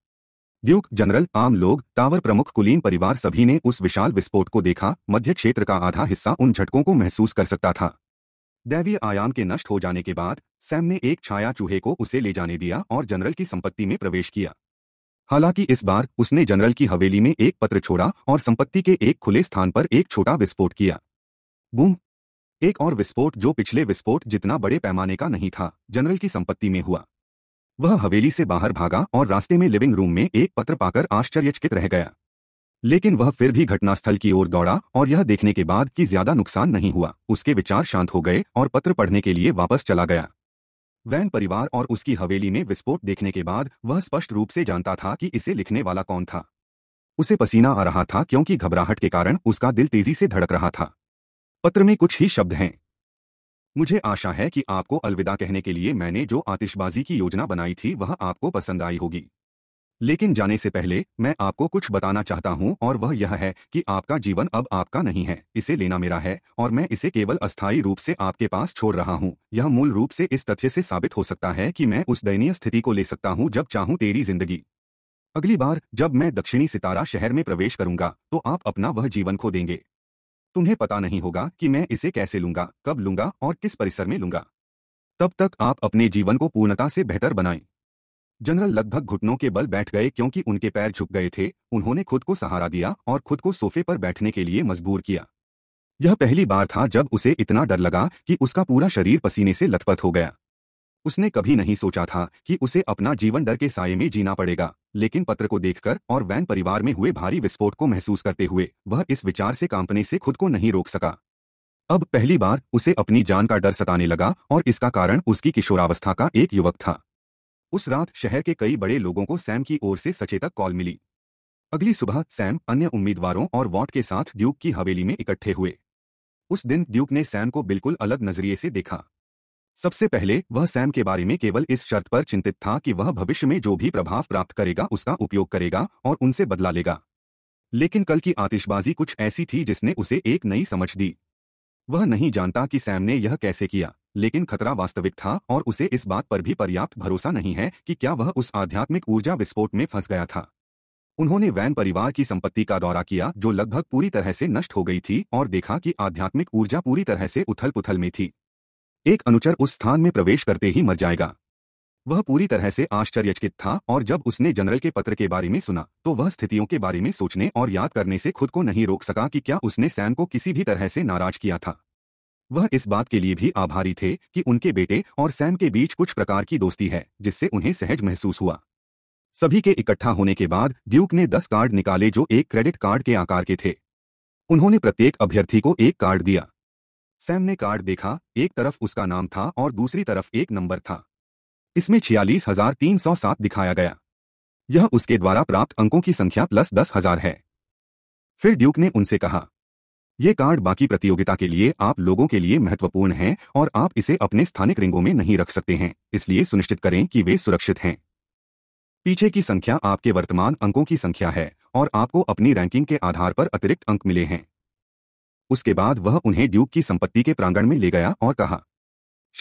ड्यूक जनरल आम लोग टावर प्रमुख कुलीन परिवार सभी ने उस विशाल विस्फोट को देखा मध्य क्षेत्र का आधा हिस्सा उन झटकों को महसूस कर सकता था दैवीय आयाम के नष्ट हो जाने के बाद सैम ने एक छाया चूहे को उसे ले जाने दिया और जनरल की संपत्ति में प्रवेश किया हालांकि इस बार उसने जनरल की हवेली में एक पत्र छोड़ा और संपत्ति के एक खुले स्थान पर एक छोटा विस्फोट किया बूम एक और विस्फोट जो पिछले विस्फोट जितना बड़े पैमाने का नहीं था जनरल की संपत्ति में हुआ वह हवेली से बाहर भागा और रास्ते में लिविंग रूम में एक पत्र पाकर आश्चर्यचकित रह गया लेकिन वह फिर भी घटनास्थल की ओर दौड़ा और यह देखने के बाद कि ज्यादा नुकसान नहीं हुआ उसके विचार शांत हो गए और पत्र पढ़ने के लिए वापस चला गया वैन परिवार और उसकी हवेली में विस्फोट देखने के बाद वह स्पष्ट रूप से जानता था कि इसे लिखने वाला कौन था उसे पसीना आ रहा था क्योंकि घबराहट के कारण उसका दिल तेजी से धड़क रहा था पत्र में कुछ ही शब्द हैं मुझे आशा है कि आपको अलविदा कहने के लिए मैंने जो आतिशबाजी की योजना बनाई थी वह आपको पसंद आई होगी लेकिन जाने से पहले मैं आपको कुछ बताना चाहता हूँ और वह यह है कि आपका जीवन अब आपका नहीं है इसे लेना मेरा है और मैं इसे केवल अस्थायी रूप से आपके पास छोड़ रहा हूँ यह मूल रूप से इस तथ्य से साबित हो सकता है कि मैं उस दयनीय स्थिति को ले सकता हूँ जब चाहूँ तेरी जिंदगी अगली बार जब मैं दक्षिणी सितारा शहर में प्रवेश करूंगा तो आप अपना वह जीवन खो देंगे तुम्हें पता नहीं होगा कि मैं इसे कैसे लूंगा कब लूंगा और किस परिसर में लूंगा तब तक आप अपने जीवन को पूर्णता से बेहतर बनाएं जनरल लगभग घुटनों के बल बैठ गए क्योंकि उनके पैर झुक गए थे उन्होंने खुद को सहारा दिया और खुद को सोफे पर बैठने के लिए मजबूर किया यह पहली बार था जब उसे इतना डर लगा कि उसका पूरा शरीर पसीने से लथपथ हो गया उसने कभी नहीं सोचा था कि उसे अपना जीवन डर के साय में जीना पड़ेगा लेकिन पत्र को देखकर और वैन परिवार में हुए भारी विस्फोट को महसूस करते हुए वह इस विचार से कांपने से खुद को नहीं रोक सका अब पहली बार उसे अपनी जान का डर सताने लगा और इसका कारण उसकी किशोरावस्था का एक युवक था उस रात शहर के कई बड़े लोगों को सैम की ओर से सचेतक कॉल मिली अगली सुबह सैम अन्य उम्मीदवारों और वॉट के साथ ड्यूक की हवेली में इकट्ठे हुए उस दिन ड्यूक ने सैम को बिल्कुल अलग नजरिए से देखा सबसे पहले वह सैम के बारे में केवल इस शर्त पर चिंतित था कि वह भविष्य में जो भी प्रभाव प्राप्त करेगा उसका उपयोग करेगा और उनसे बदला लेगा लेकिन कल की आतिशबाजी कुछ ऐसी थी जिसने उसे एक नई समझ दी वह नहीं जानता कि सैम ने यह कैसे किया लेकिन खतरा वास्तविक था और उसे इस बात पर भी पर्याप्त भरोसा नहीं है कि क्या वह उस आध्यात्मिक ऊर्जा विस्फोट में फंस गया था उन्होंने वैन परिवार की संपत्ति का दौरा किया जो लगभग पूरी तरह से नष्ट हो गई थी और देखा कि आध्यात्मिक ऊर्जा पूरी तरह से उथल पुथल में थी एक अनुचर उस स्थान में प्रवेश करते ही मर जाएगा वह पूरी तरह से आश्चर्यचकित था और जब उसने जनरल के पत्र के बारे में सुना तो वह स्थितियों के बारे में सोचने और याद करने से खुद को नहीं रोक सका कि क्या उसने सैम को किसी भी तरह से नाराज किया था वह इस बात के लिए भी आभारी थे कि उनके बेटे और सैम के बीच कुछ प्रकार की दोस्ती है जिससे उन्हें सहज महसूस हुआ सभी के इकट्ठा होने के बाद ड्यूक ने दस कार्ड निकाले जो एक क्रेडिट कार्ड के आकार के थे उन्होंने प्रत्येक अभ्यर्थी को एक कार्ड दिया सैम ने कार्ड देखा एक तरफ उसका नाम था और दूसरी तरफ एक नंबर था इसमें छियालीस हजार तीन सौ सात दिखाया गया यह उसके द्वारा प्राप्त अंकों की संख्या प्लस दस हजार है फिर ड्यूक ने उनसे कहा ये कार्ड बाकी प्रतियोगिता के लिए आप लोगों के लिए महत्वपूर्ण हैं और आप इसे अपने स्थानिक रिंगों में नहीं रख सकते हैं इसलिए सुनिश्चित करें कि वे सुरक्षित हैं पीछे की संख्या आपके वर्तमान अंकों की संख्या है और आपको अपनी रैंकिंग के आधार पर अतिरिक्त अंक मिले हैं उसके बाद वह उन्हें ड्यूक की संपत्ति के प्रांगण में ले गया और कहा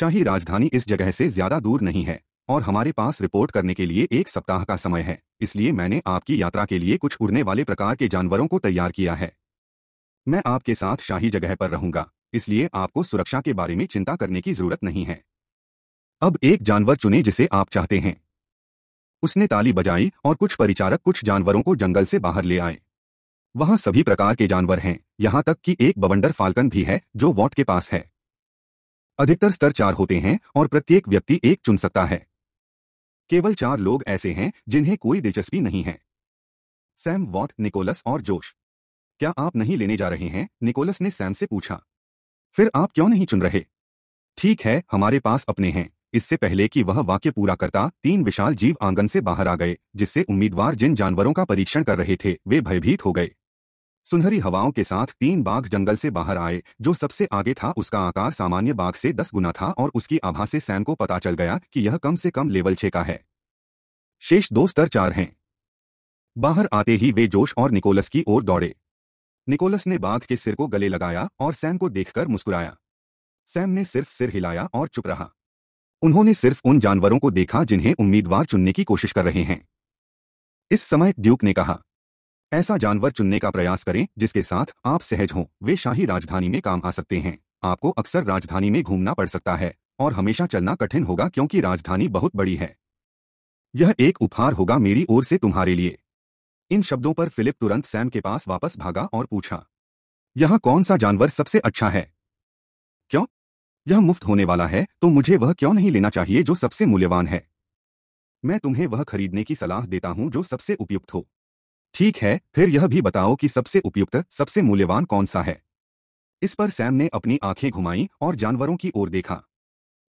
शाही राजधानी इस जगह से ज्यादा दूर नहीं है और हमारे पास रिपोर्ट करने के लिए एक सप्ताह का समय है इसलिए मैंने आपकी यात्रा के लिए कुछ उड़ने वाले प्रकार के जानवरों को तैयार किया है मैं आपके साथ शाही जगह पर रहूंगा इसलिए आपको सुरक्षा के बारे में चिंता करने की जरूरत नहीं है अब एक जानवर चुने जिसे आप चाहते हैं उसने ताली बजाई और कुछ परिचारक कुछ जानवरों को जंगल से बाहर ले आए वहां सभी प्रकार के जानवर हैं यहां तक कि एक बवंडर फाल्कन भी है जो वॉट के पास है अधिकतर स्तर चार होते हैं और प्रत्येक व्यक्ति एक चुन सकता है केवल चार लोग ऐसे हैं जिन्हें कोई दिलचस्पी नहीं है सैम वॉट निकोलस और जोश क्या आप नहीं लेने जा रहे हैं निकोलस ने सैम से पूछा फिर आप क्यों नहीं चुन रहे ठीक है हमारे पास अपने हैं इससे पहले कि वह वाक्य पूरा करता तीन विशाल जीव आंगन से बाहर आ गए जिससे उम्मीदवार जिन जानवरों का परीक्षण कर रहे थे वे भयभीत हो गए सुनहरी हवाओं के साथ तीन बाघ जंगल से बाहर आए जो सबसे आगे था उसका आकार सामान्य बाघ से दस गुना था और उसकी आभा से सैम को पता चल गया कि यह कम से कम लेवल छे का है शेष दो स्तर चार हैं बाहर आते ही वे जोश और निकोलस की ओर दौड़े निकोलस ने बाघ के सिर को गले लगाया और सैम को देखकर मुस्कुराया सैम ने सिर्फ सिर हिलाया और चुप रहा उन्होंने सिर्फ उन जानवरों को देखा जिन्हें उम्मीदवार चुनने की कोशिश कर रहे हैं इस समय ड्यूक ने कहा ऐसा जानवर चुनने का प्रयास करें जिसके साथ आप सहज हों वे शाही राजधानी में काम आ सकते हैं आपको अक्सर राजधानी में घूमना पड़ सकता है और हमेशा चलना कठिन होगा क्योंकि राजधानी बहुत बड़ी है यह एक उपहार होगा मेरी ओर से तुम्हारे लिए इन शब्दों पर फिलिप तुरंत सैम के पास वापस भागा और पूछा यहां कौन सा जानवर सबसे अच्छा है क्यों यह मुफ्त होने वाला है तो मुझे वह क्यों नहीं लेना चाहिए जो सबसे मूल्यवान है मैं तुम्हें वह खरीदने की सलाह देता हूं जो सबसे उपयुक्त हो ठीक है फिर यह भी बताओ कि सबसे उपयुक्त सबसे मूल्यवान कौन सा है इस पर सैम ने अपनी आंखें घुमाई और जानवरों की ओर देखा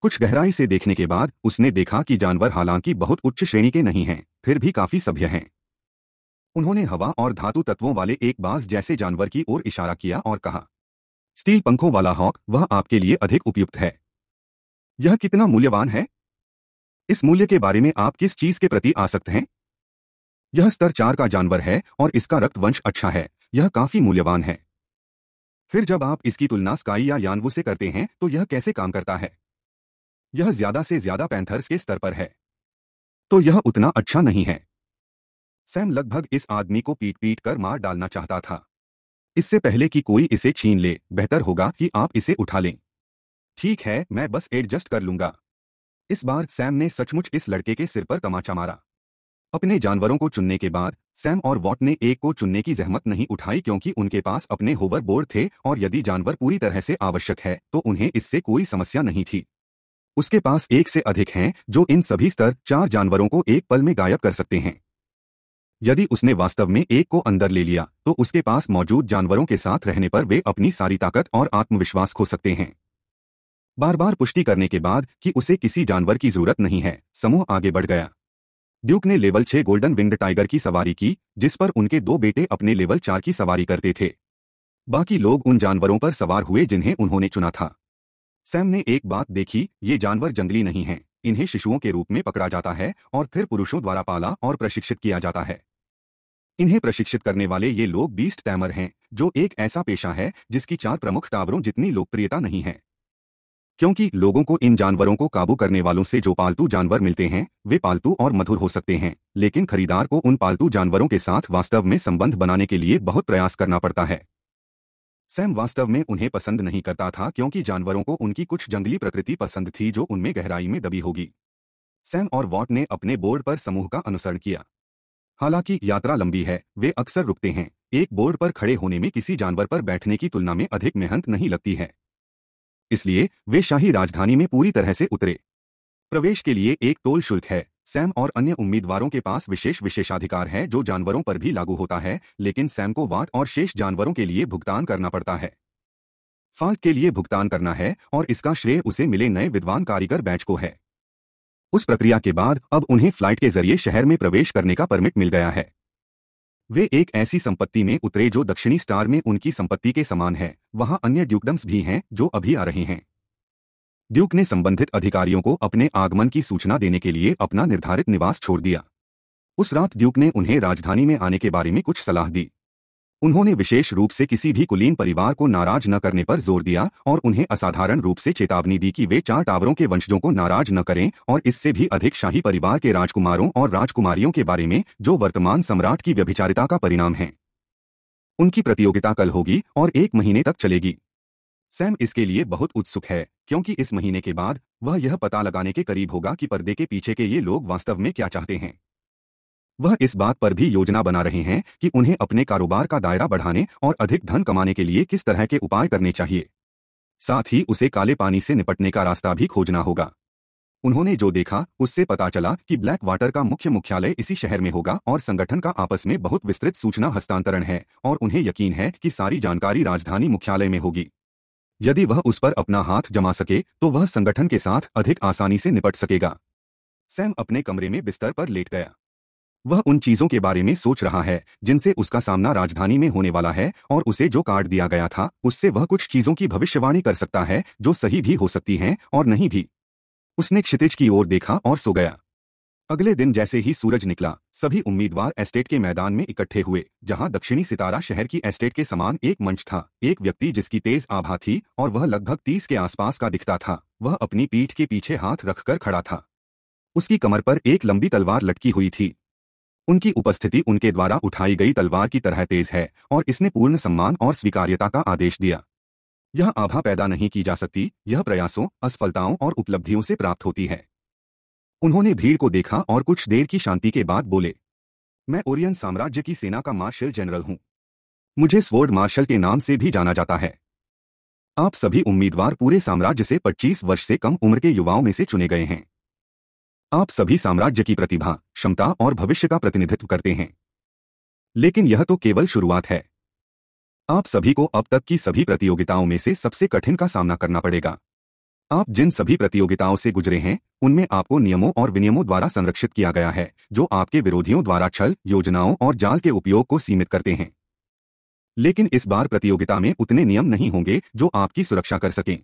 कुछ गहराई से देखने के बाद उसने देखा कि जानवर हालांकि बहुत उच्च श्रेणी के नहीं हैं फिर भी काफी सभ्य हैं उन्होंने हवा और धातु तत्वों वाले एक बाज जैसे जानवर की ओर इशारा किया और कहा स्टील पंखों वाला हॉक वह आपके लिए अधिक उपयुक्त है यह कितना मूल्यवान है इस मूल्य के बारे में आप किस चीज के प्रति आसक्त हैं यह स्तर चार का जानवर है और इसका रक्त वंश अच्छा है यह काफी मूल्यवान है फिर जब आप इसकी तुलना स्काई या यानवू से करते हैं तो यह कैसे काम करता है यह ज्यादा से ज्यादा पैंथर्स के स्तर पर है तो यह उतना अच्छा नहीं है सैम लगभग इस आदमी को पीट पीट कर मार डालना चाहता था इससे पहले कि कोई इसे छीन ले बेहतर होगा कि आप इसे उठा लें ठीक है मैं बस एडजस्ट कर लूंगा इस बार सैम ने सचमुच इस लड़के के सिर पर तमाचा मारा अपने जानवरों को चुनने के बाद सैम और वॉट ने एक को चुनने की जहमत नहीं उठाई क्योंकि उनके पास अपने होवर बोर्ड थे और यदि जानवर पूरी तरह से आवश्यक है तो उन्हें इससे कोई समस्या नहीं थी उसके पास एक से अधिक हैं जो इन सभी स्तर चार जानवरों को एक पल में गायब कर सकते हैं यदि उसने वास्तव में एक को अंदर ले लिया तो उसके पास मौजूद जानवरों के साथ रहने पर वे अपनी सारी ताकत और आत्मविश्वास खो सकते हैं बार बार पुष्टि करने के बाद कि उसे किसी जानवर की जरूरत नहीं है समूह आगे बढ़ गया ड्यूक ने लेवल छह गोल्डन विंड टाइगर की सवारी की जिस पर उनके दो बेटे अपने लेवल चार की सवारी करते थे बाकी लोग उन जानवरों पर सवार हुए जिन्हें उन्होंने चुना था सैम ने एक बात देखी ये जानवर जंगली नहीं हैं इन्हें शिशुओं के रूप में पकड़ा जाता है और फिर पुरुषों द्वारा पाला और प्रशिक्षित किया जाता है इन्हें प्रशिक्षित करने वाले ये लोग बीस्ट टैमर हैं जो एक ऐसा पेशा है जिसकी चार प्रमुख टावरों जितनी लोकप्रियता नहीं है क्योंकि लोगों को इन जानवरों को काबू करने वालों से जो पालतू जानवर मिलते हैं वे पालतू और मधुर हो सकते हैं लेकिन खरीदार को उन पालतू जानवरों के साथ वास्तव में संबंध बनाने के लिए बहुत प्रयास करना पड़ता है सैम वास्तव में उन्हें पसंद नहीं करता था क्योंकि जानवरों को उनकी कुछ जंगली प्रकृति पसंद थी जो उनमें गहराई में दबी होगी सैम और वॉट ने अपने बोर्ड पर समूह का अनुसरण किया हालांकि यात्रा लंबी है वे अक्सर रुकते हैं एक बोर्ड पर खड़े होने में किसी जानवर पर बैठने की तुलना में अधिक मेहनत नहीं लगती है इसलिए वे शाही राजधानी में पूरी तरह से उतरे प्रवेश के लिए एक टोल शुल्क है सैम और अन्य उम्मीदवारों के पास विशेष विशेषाधिकार है जो जानवरों पर भी लागू होता है लेकिन सैम को वाट और शेष जानवरों के लिए भुगतान करना पड़ता है फाल्क के लिए भुगतान करना है और इसका श्रेय उसे मिले नए विद्वान कारीगर बैच को है उस प्रक्रिया के बाद अब उन्हें फ्लाइट के जरिए शहर में प्रवेश करने का परमिट मिल गया है वे एक ऐसी संपत्ति में उतरे जो दक्षिणी स्टार में उनकी संपत्ति के समान है वहां अन्य ड्यूकडम्स भी हैं जो अभी आ रहे हैं ड्यूक ने संबंधित अधिकारियों को अपने आगमन की सूचना देने के लिए अपना निर्धारित निवास छोड़ दिया उस रात ड्यूक ने उन्हें राजधानी में आने के बारे में कुछ सलाह दी उन्होंने विशेष रूप से किसी भी कुलीन परिवार को नाराज न करने पर जोर दिया और उन्हें असाधारण रूप से चेतावनी दी कि वे चार टावरों के वंशजों को नाराज न करें और इससे भी अधिक शाही परिवार के राजकुमारों और राजकुमारियों के बारे में जो वर्तमान सम्राट की व्यभिचारिता का परिणाम है उनकी प्रतियोगिता कल होगी और एक महीने तक चलेगी सैम इसके लिए बहुत उत्सुक है क्योंकि इस महीने के बाद वह यह पता लगाने के करीब होगा कि पर्दे के पीछे के ये लोग वास्तव में क्या चाहते हैं वह इस बात पर भी योजना बना रहे हैं कि उन्हें अपने कारोबार का दायरा बढ़ाने और अधिक धन कमाने के लिए किस तरह के उपाय करने चाहिए साथ ही उसे काले पानी से निपटने का रास्ता भी खोजना होगा उन्होंने जो देखा उससे पता चला कि ब्लैक वाटर का मुख्य मुख्यालय इसी शहर में होगा और संगठन का आपस में बहुत विस्तृत सूचना हस्तांतरण है और उन्हें यकीन है कि सारी जानकारी राजधानी मुख्यालय में होगी यदि वह उस पर अपना हाथ जमा सके तो वह संगठन के साथ अधिक आसानी से निपट सकेगा सैम अपने कमरे में बिस्तर पर लेट गया वह उन चीजों के बारे में सोच रहा है जिनसे उसका सामना राजधानी में होने वाला है और उसे जो कार्ड दिया गया था उससे वह कुछ चीजों की भविष्यवाणी कर सकता है जो सही भी हो सकती हैं और नहीं भी उसने क्षितिज की ओर देखा और सो गया अगले दिन जैसे ही सूरज निकला सभी उम्मीदवार एस्टेट के मैदान में इकट्ठे हुए जहां दक्षिणी सितारा शहर की एस्टेट के समान एक मंच था एक व्यक्ति जिसकी तेज आभा थी और वह लगभग तीस के आसपास का दिखता था वह अपनी पीठ के पीछे हाथ रखकर खड़ा था उसकी कमर पर एक लंबी तलवार लटकी हुई थी उनकी उपस्थिति उनके द्वारा उठाई गई तलवार की तरह तेज है और इसने पूर्ण सम्मान और स्वीकार्यता का आदेश दिया यह आभा पैदा नहीं की जा सकती यह प्रयासों असफलताओं और उपलब्धियों से प्राप्त होती है उन्होंने भीड़ को देखा और कुछ देर की शांति के बाद बोले मैं ओरियन साम्राज्य की सेना का मार्शल जनरल हूं मुझे स्वोर्ड मार्शल के नाम से भी जाना जाता है आप सभी उम्मीदवार पूरे साम्राज्य से 25 वर्ष से कम उम्र के युवाओं में से चुने गए हैं आप सभी साम्राज्य की प्रतिभा क्षमता और भविष्य का प्रतिनिधित्व करते हैं लेकिन यह तो केवल शुरुआत है आप सभी को अब तक की सभी प्रतियोगिताओं में से सबसे कठिन का सामना करना पड़ेगा आप जिन सभी प्रतियोगिताओं से गुजरे हैं उनमें आपको नियमों और विनियमों द्वारा संरक्षित किया गया है जो आपके विरोधियों द्वारा छल योजनाओं और जाल के उपयोग को सीमित करते हैं लेकिन इस बार प्रतियोगिता में उतने नियम नहीं होंगे जो आपकी सुरक्षा कर सकें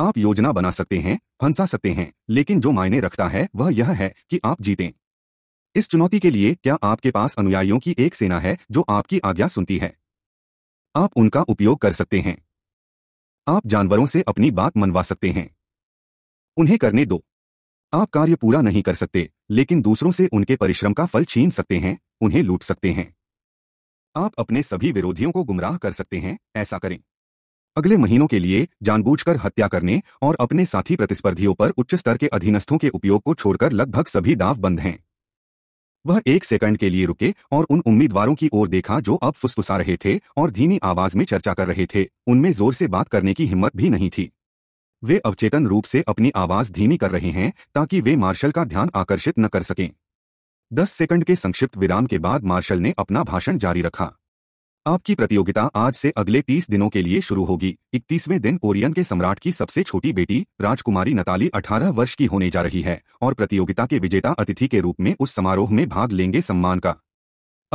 आप योजना बना सकते हैं फंसा सकते हैं लेकिन जो मायने रखता है वह यह है कि आप जीतें इस चुनौती के लिए क्या आपके पास अनुयायियों की एक सेना है जो आपकी आज्ञा सुनती है आप उनका उपयोग कर सकते हैं आप जानवरों से अपनी बात मनवा सकते हैं उन्हें करने दो आप कार्य पूरा नहीं कर सकते लेकिन दूसरों से उनके परिश्रम का फल छीन सकते हैं उन्हें लूट सकते हैं आप अपने सभी विरोधियों को गुमराह कर सकते हैं ऐसा करें अगले महीनों के लिए जानबूझकर हत्या करने और अपने साथी प्रतिस्पर्धियों पर उच्च स्तर के अधीनस्थों के उपयोग को छोड़कर लगभग सभी दाव बंद हैं वह एक सेकंड के लिए रुके और उन उम्मीदवारों की ओर देखा जो अब फुसफुसा रहे थे और धीमी आवाज में चर्चा कर रहे थे उनमें जोर से बात करने की हिम्मत भी नहीं थी वे अवचेतन रूप से अपनी आवाज धीमी कर रहे हैं ताकि वे मार्शल का ध्यान आकर्षित न कर सकें दस सेकंड के संक्षिप्त विराम के बाद मार्शल ने अपना भाषण जारी रखा आपकी प्रतियोगिता आज से अगले तीस दिनों के लिए शुरू होगी इकतीसवें दिन कोरियन के सम्राट की सबसे छोटी बेटी राजकुमारी नताली 18 वर्ष की होने जा रही है और प्रतियोगिता के विजेता अतिथि के रूप में उस समारोह में भाग लेंगे सम्मान का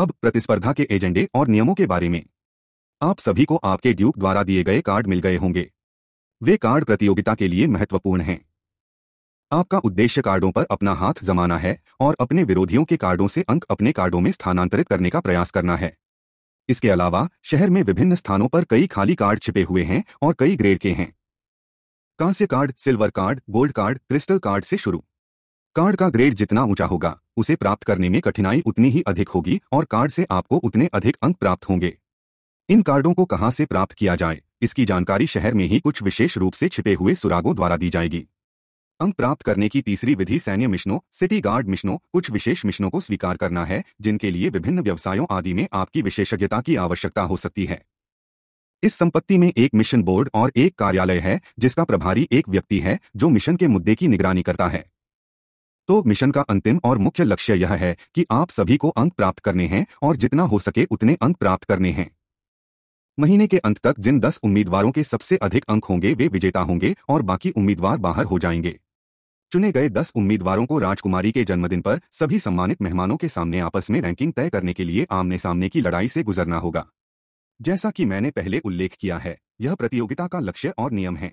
अब प्रतिस्पर्धा के एजेंडे और नियमों के बारे में आप सभी को आपके ड्यूक द्वारा दिए गए कार्ड मिल गए होंगे वे कार्ड प्रतियोगिता के लिए महत्वपूर्ण हैं आपका उद्देश्य कार्डों पर अपना हाथ जमाना है और अपने विरोधियों के कार्डों से अंक अपने कार्डों में स्थानांतरित करने का प्रयास करना है इसके अलावा शहर में विभिन्न स्थानों पर कई खाली कार्ड छिपे हुए हैं और कई ग्रेड के हैं कांस्य card silver card gold card crystal card से शुरू कार्ड का ग्रेड जितना ऊंचा होगा उसे प्राप्त करने में कठिनाई उतनी ही अधिक होगी और कार्ड से आपको उतने अधिक अंक प्राप्त होंगे इन कार्डों को कहां से प्राप्त किया जाए इसकी जानकारी शहर में ही कुछ विशेष रूप से छिपे हुए सुरागों द्वारा दी जाएगी अंक प्राप्त करने की तीसरी विधि सैन्य मिशनों सिटी गार्ड मिशनों कुछ विशेष मिशनों को स्वीकार करना है जिनके लिए विभिन्न व्यवसायों आदि में आपकी विशेषज्ञता की आवश्यकता हो सकती है इस संपत्ति में एक मिशन बोर्ड और एक कार्यालय है जिसका प्रभारी एक व्यक्ति है जो मिशन के मुद्दे की निगरानी करता है तो मिशन का अंतिम और मुख्य लक्ष्य यह है कि आप सभी को अंक प्राप्त करने हैं और जितना हो सके उतने अंक प्राप्त करने हैं महीने के अंत तक जिन दस उम्मीदवारों के सबसे अधिक अंक होंगे वे विजेता होंगे और बाकी उम्मीदवार बाहर हो जाएंगे चुने गए दस उम्मीदवारों को राजकुमारी के जन्मदिन पर सभी सम्मानित मेहमानों के सामने आपस में रैंकिंग तय करने के लिए आमने सामने की लड़ाई से गुजरना होगा जैसा कि मैंने पहले उल्लेख किया है यह प्रतियोगिता का लक्ष्य और नियम है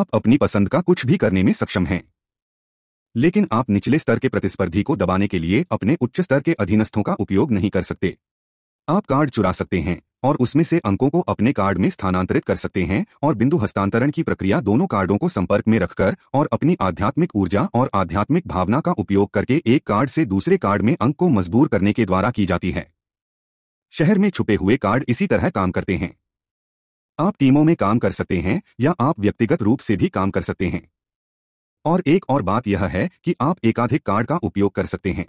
आप अपनी पसंद का कुछ भी करने में सक्षम हैं लेकिन आप निचले स्तर के प्रतिस्पर्धी को दबाने के लिए अपने उच्च स्तर के अधीनस्थों का उपयोग नहीं कर सकते आप कार्ड चुरा सकते हैं और उसमें से अंकों को अपने कार्ड में स्थानांतरित कर सकते हैं और बिंदु हस्तांतरण की प्रक्रिया दोनों कार्डों को संपर्क में रखकर और अपनी आध्यात्मिक ऊर्जा और आध्यात्मिक भावना का उपयोग करके एक कार्ड से दूसरे कार्ड में अंक को मजबूर करने के द्वारा की जाती है शहर में छुपे हुए कार्ड इसी तरह काम करते हैं आप टीमों में काम कर सकते हैं या आप व्यक्तिगत रूप से भी काम कर सकते हैं और एक और बात यह है कि आप एकाधिक कार्ड का उपयोग कर सकते हैं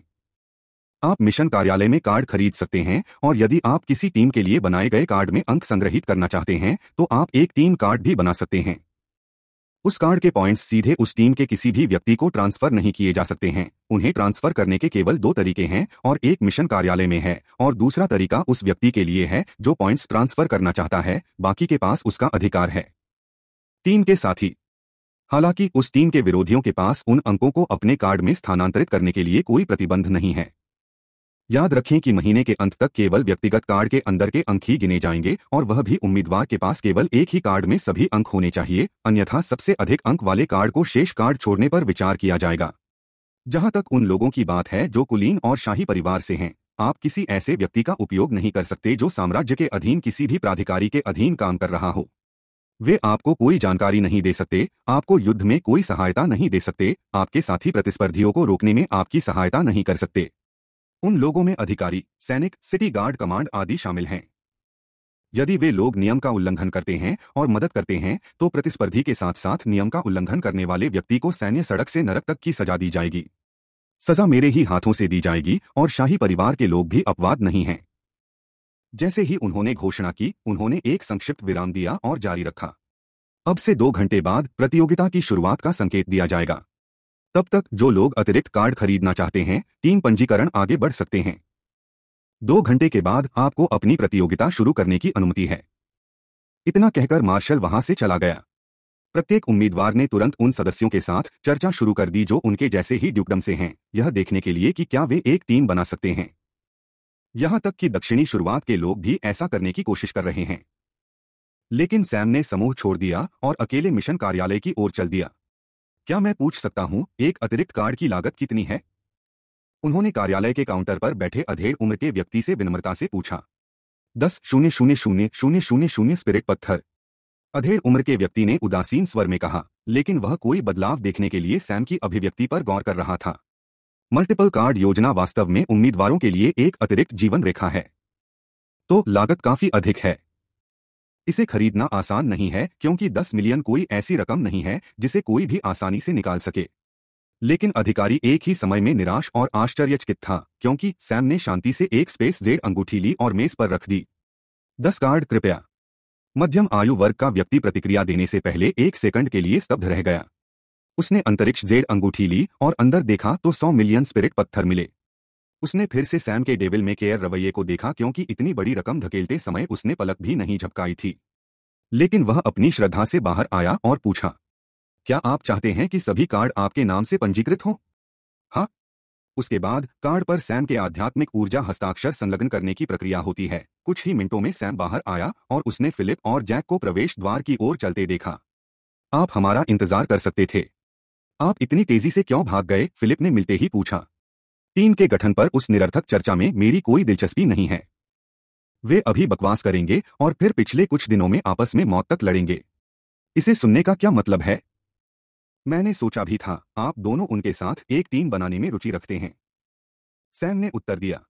आप मिशन कार्यालय में कार्ड खरीद सकते हैं और यदि आप किसी टीम के लिए बनाए गए कार्ड में अंक संग्रहित करना चाहते हैं तो आप एक टीम कार्ड भी बना सकते हैं उस कार्ड के पॉइंट्स सीधे उस टीम के किसी भी व्यक्ति को ट्रांसफर नहीं किए जा सकते हैं उन्हें ट्रांसफर करने के केवल दो तरीके हैं और एक मिशन कार्यालय में है और दूसरा तरीका उस व्यक्ति के लिए है जो पॉइंट्स ट्रांसफर करना चाहता है बाकी के पास उसका अधिकार है टीम के साथी हालांकि उस टीम के विरोधियों के पास उन अंकों को अपने कार्ड में स्थानांतरित करने के लिए कोई प्रतिबंध नहीं है याद रखें कि महीने के अंत तक केवल व्यक्तिगत कार्ड के अंदर के अंक ही गिने जाएंगे और वह भी उम्मीदवार के पास केवल एक ही कार्ड में सभी अंक होने चाहिए अन्यथा सबसे अधिक अंक वाले कार्ड को शेष कार्ड छोड़ने पर विचार किया जाएगा जहां तक उन लोगों की बात है जो कुलीन और शाही परिवार से हैं आप किसी ऐसे व्यक्ति का उपयोग नहीं कर सकते जो साम्राज्य के अधीन किसी भी प्राधिकारी के अधीन काम कर रहा हो वे आपको कोई जानकारी नहीं दे सकते आपको युद्ध में कोई सहायता नहीं दे सकते आपके साथी प्रतिस्पर्धियों को रोकने में आपकी सहायता नहीं कर सकते उन लोगों में अधिकारी सैनिक सिटी गार्ड कमांड आदि शामिल हैं यदि वे लोग नियम का उल्लंघन करते हैं और मदद करते हैं तो प्रतिस्पर्धी के साथ साथ नियम का उल्लंघन करने वाले व्यक्ति को सैन्य सड़क से नरक तक की सजा दी जाएगी सजा मेरे ही हाथों से दी जाएगी और शाही परिवार के लोग भी अपवाद नहीं हैं जैसे ही उन्होंने घोषणा की उन्होंने एक संक्षिप्त विराम दिया और जारी रखा अब से दो घंटे बाद प्रतियोगिता की शुरुआत का संकेत दिया जाएगा तब तक जो लोग अतिरिक्त कार्ड खरीदना चाहते हैं टीम पंजीकरण आगे बढ़ सकते हैं दो घंटे के बाद आपको अपनी प्रतियोगिता शुरू करने की अनुमति है इतना कहकर मार्शल वहां से चला गया प्रत्येक उम्मीदवार ने तुरंत उन सदस्यों के साथ चर्चा शुरू कर दी जो उनके जैसे ही ड्यूकडम से हैं यह देखने के लिए कि क्या वे एक टीम बना सकते हैं यहां तक कि दक्षिणी शुरुआत के लोग भी ऐसा करने की कोशिश कर रहे हैं लेकिन सैम ने समूह छोड़ दिया और अकेले मिशन कार्यालय की ओर चल दिया क्या मैं पूछ सकता हूँ एक अतिरिक्त कार्ड की लागत कितनी है उन्होंने कार्यालय के काउंटर पर बैठे अधेड़ उम्र के व्यक्ति से विनम्रता से पूछा दस शून्य शून्य शून्य शून्य शून्य शून्य स्पिरिट पत्थर अधेड़ उम्र के व्यक्ति ने उदासीन स्वर में कहा लेकिन वह कोई बदलाव देखने के लिए सैम की अभिव्यक्ति पर गौर कर रहा था मल्टीपल कार्ड योजना वास्तव में उम्मीदवारों के लिए एक अतिरिक्त जीवन रेखा है तो लागत काफी अधिक है इसे खरीदना आसान नहीं है क्योंकि 10 मिलियन कोई ऐसी रकम नहीं है जिसे कोई भी आसानी से निकाल सके लेकिन अधिकारी एक ही समय में निराश और आश्चर्यचकित था क्योंकि सैम ने शांति से एक स्पेस जेड अंगूठी ली और मेज पर रख दी दस कार्ड कृपया मध्यम आयु वर्ग का व्यक्ति प्रतिक्रिया देने से पहले एक सेकंड के लिए स्तब्ध रह गया उसने अंतरिक्ष जेड अंगूठी ली और अंदर देखा तो सौ मिलियन स्पिरिट पत्थर मिले उसने फिर से सैम के डेविल में केयर रवैये को देखा क्योंकि इतनी बड़ी रकम धकेलते समय उसने पलक भी नहीं झपकाई थी लेकिन वह अपनी श्रद्धा से बाहर आया और पूछा क्या आप चाहते हैं कि सभी कार्ड आपके नाम से पंजीकृत हों हाँ उसके बाद कार्ड पर सैम के आध्यात्मिक ऊर्जा हस्ताक्षर संलग्न करने की प्रक्रिया होती है कुछ ही मिनटों में सैम बाहर आया और उसने फिलिप और जैक को प्रवेश द्वार की ओर चलते देखा आप हमारा इंतजार कर सकते थे आप इतनी तेजी से क्यों भाग गए फिलिप ने मिलते ही पूछा टीम के गठन पर उस निरर्थक चर्चा में मेरी कोई दिलचस्पी नहीं है वे अभी बकवास करेंगे और फिर पिछले कुछ दिनों में आपस में मौत तक लड़ेंगे इसे सुनने का क्या मतलब है मैंने सोचा भी था आप दोनों उनके साथ एक टीम बनाने में रुचि रखते हैं सैम ने उत्तर दिया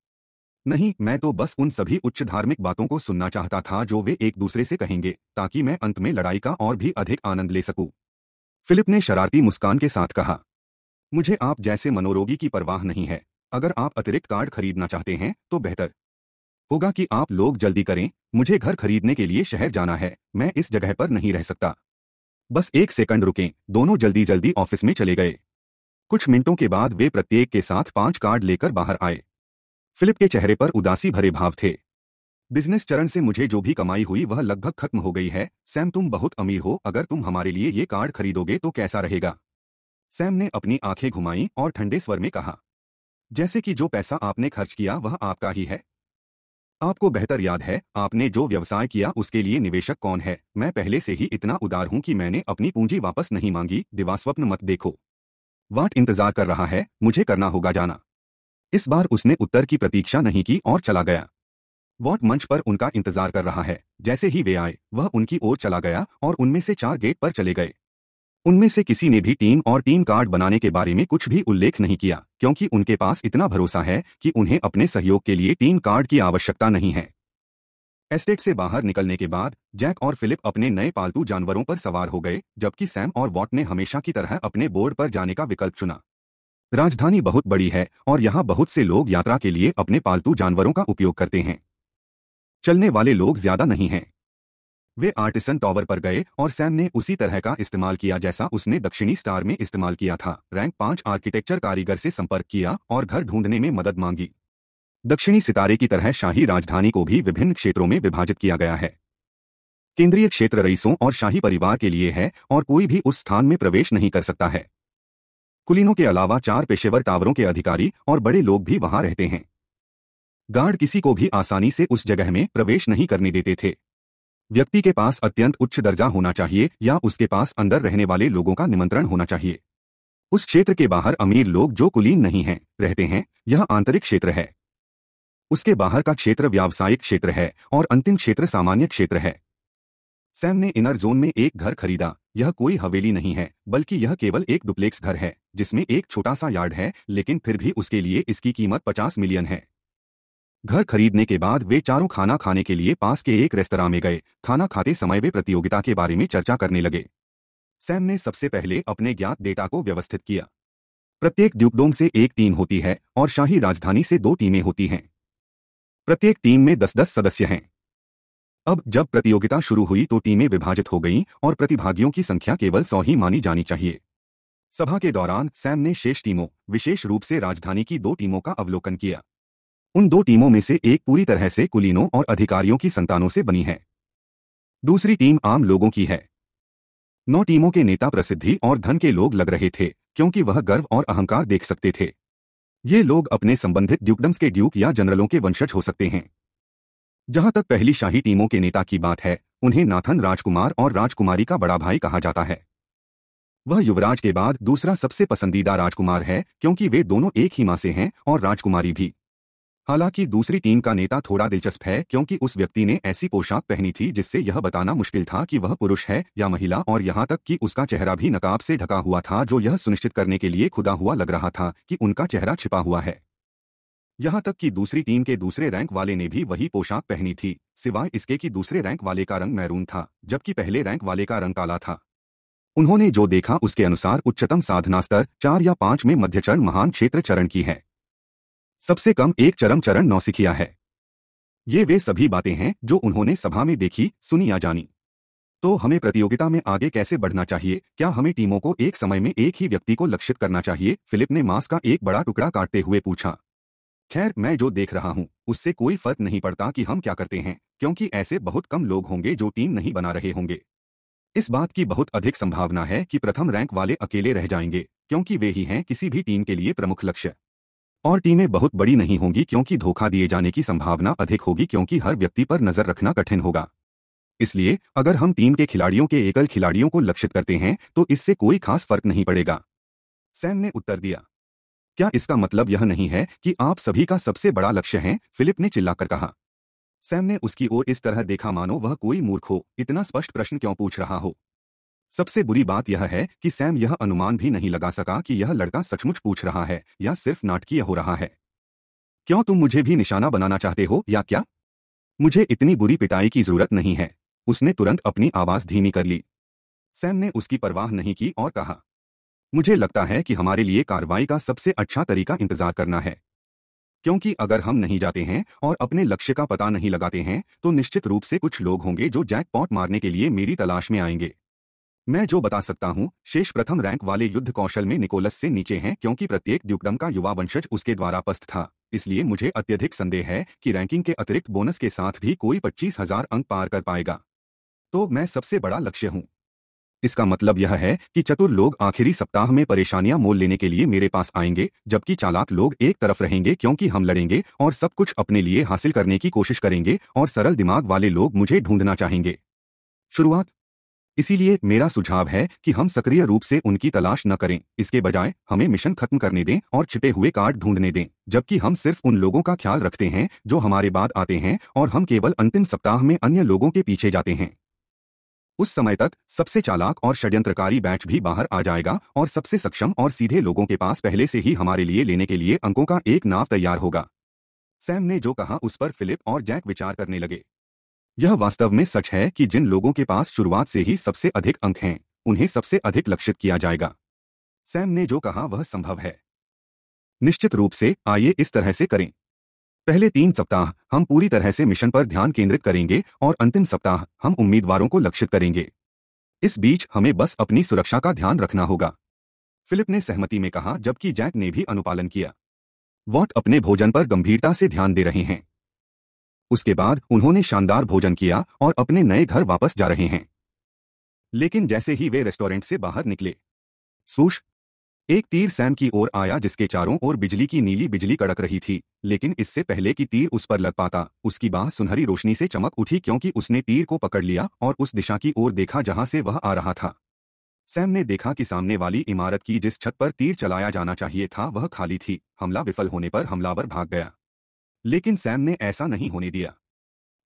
नहीं मैं तो बस उन सभी उच्च धार्मिक बातों को सुनना चाहता था जो वे एक दूसरे से कहेंगे ताकि मैं अंत में लड़ाई का और भी अधिक आनंद ले सकूं। फिलिप ने शरारती मुस्कान के साथ कहा मुझे आप जैसे मनोरोगी की परवाह नहीं है अगर आप अतिरिक्त कार्ड खरीदना चाहते हैं तो बेहतर होगा कि आप लोग जल्दी करें मुझे घर खरीदने के लिए शहर जाना है मैं इस जगह पर नहीं रह सकता बस एक सेकंड रुकें दोनों जल्दी जल्दी ऑफिस में चले गए कुछ मिनटों के बाद वे प्रत्येक के साथ पांच कार्ड लेकर बाहर आए फिलिप के चेहरे पर उदासी भरे भाव थे बिजनेस चरण से मुझे जो भी कमाई हुई वह लगभग खत्म हो गई है सैम तुम बहुत अमीर हो अगर तुम हमारे लिए ये कार्ड खरीदोगे तो कैसा रहेगा सैम ने अपनी आंखें घुमाई और ठंडे स्वर में कहा जैसे कि जो पैसा आपने खर्च किया वह आपका ही है आपको बेहतर याद है आपने जो व्यवसाय किया उसके लिए निवेशक कौन है मैं पहले से ही इतना उदार हूं कि मैंने अपनी पूंजी वापस नहीं मांगी दिवास्वप्न मत देखो वाट इंतजार कर रहा है मुझे करना होगा जाना इस बार उसने उत्तर की प्रतीक्षा नहीं की और चला गया वॉट मंच पर उनका इंतजार कर रहा है जैसे ही वे आए वह उनकी ओर चला गया और उनमें से चार गेट पर चले गए उनमें से किसी ने भी टीम और टीम कार्ड बनाने के बारे में कुछ भी उल्लेख नहीं किया क्योंकि उनके पास इतना भरोसा है कि उन्हें अपने सहयोग के लिए टीम कार्ड की आवश्यकता नहीं है एस्टेट से बाहर निकलने के बाद जैक और फिलिप अपने नए पालतू जानवरों पर सवार हो गए जबकि सैम और वॉट ने हमेशा की तरह अपने बोर्ड पर जाने का विकल्प चुना राजधानी बहुत बड़ी है और यहाँ बहुत से लोग यात्रा के लिए अपने पालतू जानवरों का उपयोग करते हैं चलने वाले लोग ज्यादा नहीं हैं वे आर्टिसन टॉवर पर गए और सैम ने उसी तरह का इस्तेमाल किया जैसा उसने दक्षिणी स्टार में इस्तेमाल किया था रैंक पांच आर्किटेक्चर कारीगर से संपर्क किया और घर ढूंढने में मदद मांगी दक्षिणी सितारे की तरह शाही राजधानी को भी विभिन्न क्षेत्रों में विभाजित किया गया है केंद्रीय क्षेत्र रईसों और शाही परिवार के लिए है और कोई भी उस स्थान में प्रवेश नहीं कर सकता है कुलीनों के अलावा चार पेशेवर टावरों के अधिकारी और बड़े लोग भी वहां रहते हैं गार्ड किसी को भी आसानी से उस जगह में प्रवेश नहीं करने देते थे व्यक्ति के पास अत्यंत उच्च दर्जा होना चाहिए या उसके पास अंदर रहने वाले लोगों का निमंत्रण होना चाहिए उस क्षेत्र के बाहर अमीर लोग जो कुलीन नहीं हैं रहते हैं यह आंतरिक क्षेत्र है उसके बाहर का क्षेत्र व्यावसायिक क्षेत्र है और अंतिम क्षेत्र सामान्य क्षेत्र है सैम ने इनर जोन में एक घर खरीदा यह कोई हवेली नहीं है बल्कि यह केवल एक डुप्लेक्स घर है जिसमें एक छोटा सा यार्ड है लेकिन फिर भी उसके लिए इसकी कीमत 50 मिलियन है घर खरीदने के बाद वे चारों खाना खाने के लिए पास के एक रेस्तरा में गए खाना खाते समय वे प्रतियोगिता के बारे में चर्चा करने लगे सैम ने सबसे पहले अपने ज्ञात डेटा को व्यवस्थित किया प्रत्येक ड्यूकडोम से एक टीम होती है और शाही राजधानी से दो टीमें होती हैं प्रत्येक टीम में दस दस सदस्य हैं अब जब प्रतियोगिता शुरू हुई तो टीमें विभाजित हो गईं और प्रतिभागियों की संख्या केवल सौ ही मानी जानी चाहिए सभा के दौरान सैम ने शेष टीमों विशेष रूप से राजधानी की दो टीमों का अवलोकन किया उन दो टीमों में से एक पूरी तरह से कुलीनों और अधिकारियों की संतानों से बनी है दूसरी टीम आम लोगों की है नौ टीमों के नेता प्रसिद्धि और धन के लोग लग रहे थे क्योंकि वह गर्व और अहंकार देख सकते थे ये लोग अपने संबंधित ड्यूकडम्स के ड्यूक या जनरलों के वंशज हो सकते हैं जहां तक पहली शाही टीमों के नेता की बात है उन्हें नाथन राजकुमार और राजकुमारी का बड़ा भाई कहा जाता है वह युवराज के बाद दूसरा सबसे पसंदीदा राजकुमार है क्योंकि वे दोनों एक ही मां से हैं और राजकुमारी भी हालांकि दूसरी टीम का नेता थोड़ा दिलचस्प है क्योंकि उस व्यक्ति ने ऐसी पोशाक पहनी थी जिससे यह बताना मुश्किल था कि वह पुरुष है या महिला और यहाँ तक कि उसका चेहरा भी नकाब से ढका हुआ था जो यह सुनिश्चित करने के लिए खुदा हुआ लग रहा था कि उनका चेहरा छिपा हुआ है यहाँ तक कि दूसरी टीम के दूसरे रैंक वाले ने भी वही पोशाक पहनी थी सिवाय इसके कि दूसरे रैंक वाले का रंग मैरून था जबकि पहले रैंक वाले का रंग काला था उन्होंने जो देखा उसके अनुसार उच्चतम साधना स्तर चार या पांच में मध्यचरण महान क्षेत्र चरण की है सबसे कम एक चरम चरण नौसिखिया है ये वे सभी बातें हैं जो उन्होंने सभा में देखी सुनी या जानी तो हमें प्रतियोगिता में आगे कैसे बढ़ना चाहिए क्या हमें टीमों को एक समय में एक ही व्यक्ति को लक्षित करना चाहिए फिलिप ने मांस का एक बड़ा टुकड़ा काटते हुए पूछा खैर मैं जो देख रहा हूं उससे कोई फर्क नहीं पड़ता कि हम क्या करते हैं क्योंकि ऐसे बहुत कम लोग होंगे जो टीम नहीं बना रहे होंगे इस बात की बहुत अधिक संभावना है कि प्रथम रैंक वाले अकेले रह जाएंगे क्योंकि वे ही हैं किसी भी टीम के लिए प्रमुख लक्ष्य और टीमें बहुत बड़ी नहीं होंगी क्योंकि धोखा दिए जाने की संभावना अधिक होगी क्योंकि हर व्यक्ति पर नजर रखना कठिन होगा इसलिए अगर हम टीम के खिलाड़ियों के एकल खिलाड़ियों को लक्षित करते हैं तो इससे कोई खास फर्क नहीं पड़ेगा सैम ने उत्तर दिया क्या इसका मतलब यह नहीं है कि आप सभी का सबसे बड़ा लक्ष्य है फिलिप ने चिल्लाकर कहा सैम ने उसकी ओर इस तरह देखा मानो वह कोई मूर्ख हो इतना स्पष्ट प्रश्न क्यों पूछ रहा हो सबसे बुरी बात यह है कि सैम यह अनुमान भी नहीं लगा सका कि यह लड़का सचमुच पूछ रहा है या सिर्फ नाटकीय हो रहा है क्यों तुम मुझे भी निशाना बनाना चाहते हो या क्या मुझे इतनी बुरी पिटाई की जरूरत नहीं है उसने तुरंत अपनी आवाज धीमी कर ली सैम ने उसकी परवाह नहीं की और कहा मुझे लगता है कि हमारे लिए कार्रवाई का सबसे अच्छा तरीका इंतजार करना है क्योंकि अगर हम नहीं जाते हैं और अपने लक्ष्य का पता नहीं लगाते हैं तो निश्चित रूप से कुछ लोग होंगे जो जैकपॉट मारने के लिए मेरी तलाश में आएंगे मैं जो बता सकता हूँ शेष प्रथम रैंक वाले युद्ध कौशल में निकोलस से नीचे हैं क्योंकि प्रत्येक ड्यूकडम का युवा वंशज उसके द्वारा पस्त था इसलिए मुझे अत्यधिक संदेह है कि रैंकिंग के अतिरिक्त बोनस के साथ भी कोई पच्चीस हजार अंक पार कर पाएगा तो मैं सबसे बड़ा लक्ष्य हूँ इसका मतलब यह है कि चतुर लोग आखिरी सप्ताह में परेशानियां मोल लेने के लिए मेरे पास आएंगे जबकि चालाक लोग एक तरफ रहेंगे क्योंकि हम लड़ेंगे और सब कुछ अपने लिए हासिल करने की कोशिश करेंगे और सरल दिमाग वाले लोग मुझे ढूंढना चाहेंगे शुरुआत इसीलिए मेरा सुझाव है कि हम सक्रिय रूप से उनकी तलाश न करें इसके बजाय हमें मिशन खत्म करने दें और छिपे हुए कार्ड ढूंढने दें जबकि हम सिर्फ उन लोगों का ख्याल रखते हैं जो हमारे बाद आते हैं और हम केवल अंतिम सप्ताह में अन्य लोगों के पीछे जाते हैं उस समय तक सबसे चालाक और षड्यंत्रकारी बैच भी बाहर आ जाएगा और सबसे सक्षम और सीधे लोगों के पास पहले से ही हमारे लिए लेने के लिए अंकों का एक नाव तैयार होगा सैम ने जो कहा उस पर फिलिप और जैक विचार करने लगे यह वास्तव में सच है कि जिन लोगों के पास शुरुआत से ही सबसे अधिक अंक हैं उन्हें सबसे अधिक लक्षित किया जाएगा सैम ने जो कहा वह संभव है निश्चित रूप से आइए इस तरह से करें पहले तीन सप्ताह हम पूरी तरह से मिशन पर ध्यान केंद्रित करेंगे और अंतिम सप्ताह हम उम्मीदवारों को लक्षित करेंगे इस बीच हमें बस अपनी सुरक्षा का ध्यान रखना होगा फिलिप ने सहमति में कहा जबकि जैक ने भी अनुपालन किया वॉट अपने भोजन पर गंभीरता से ध्यान दे रहे हैं उसके बाद उन्होंने शानदार भोजन किया और अपने नए घर वापस जा रहे हैं लेकिन जैसे ही वे रेस्टोरेंट से बाहर निकले सूश एक तीर सैम की ओर आया जिसके चारों ओर बिजली की नीली बिजली कड़क रही थी लेकिन इससे पहले कि तीर उस पर लग पाता उसकी बाह सुनहरी रोशनी से चमक उठी क्योंकि उसने तीर को पकड़ लिया और उस दिशा की ओर देखा जहां से वह आ रहा था सैम ने देखा कि सामने वाली इमारत की जिस छत पर तीर चलाया जाना चाहिए था वह खाली थी हमला विफल होने पर हमलावर भाग गया लेकिन सैम ने ऐसा नहीं होने दिया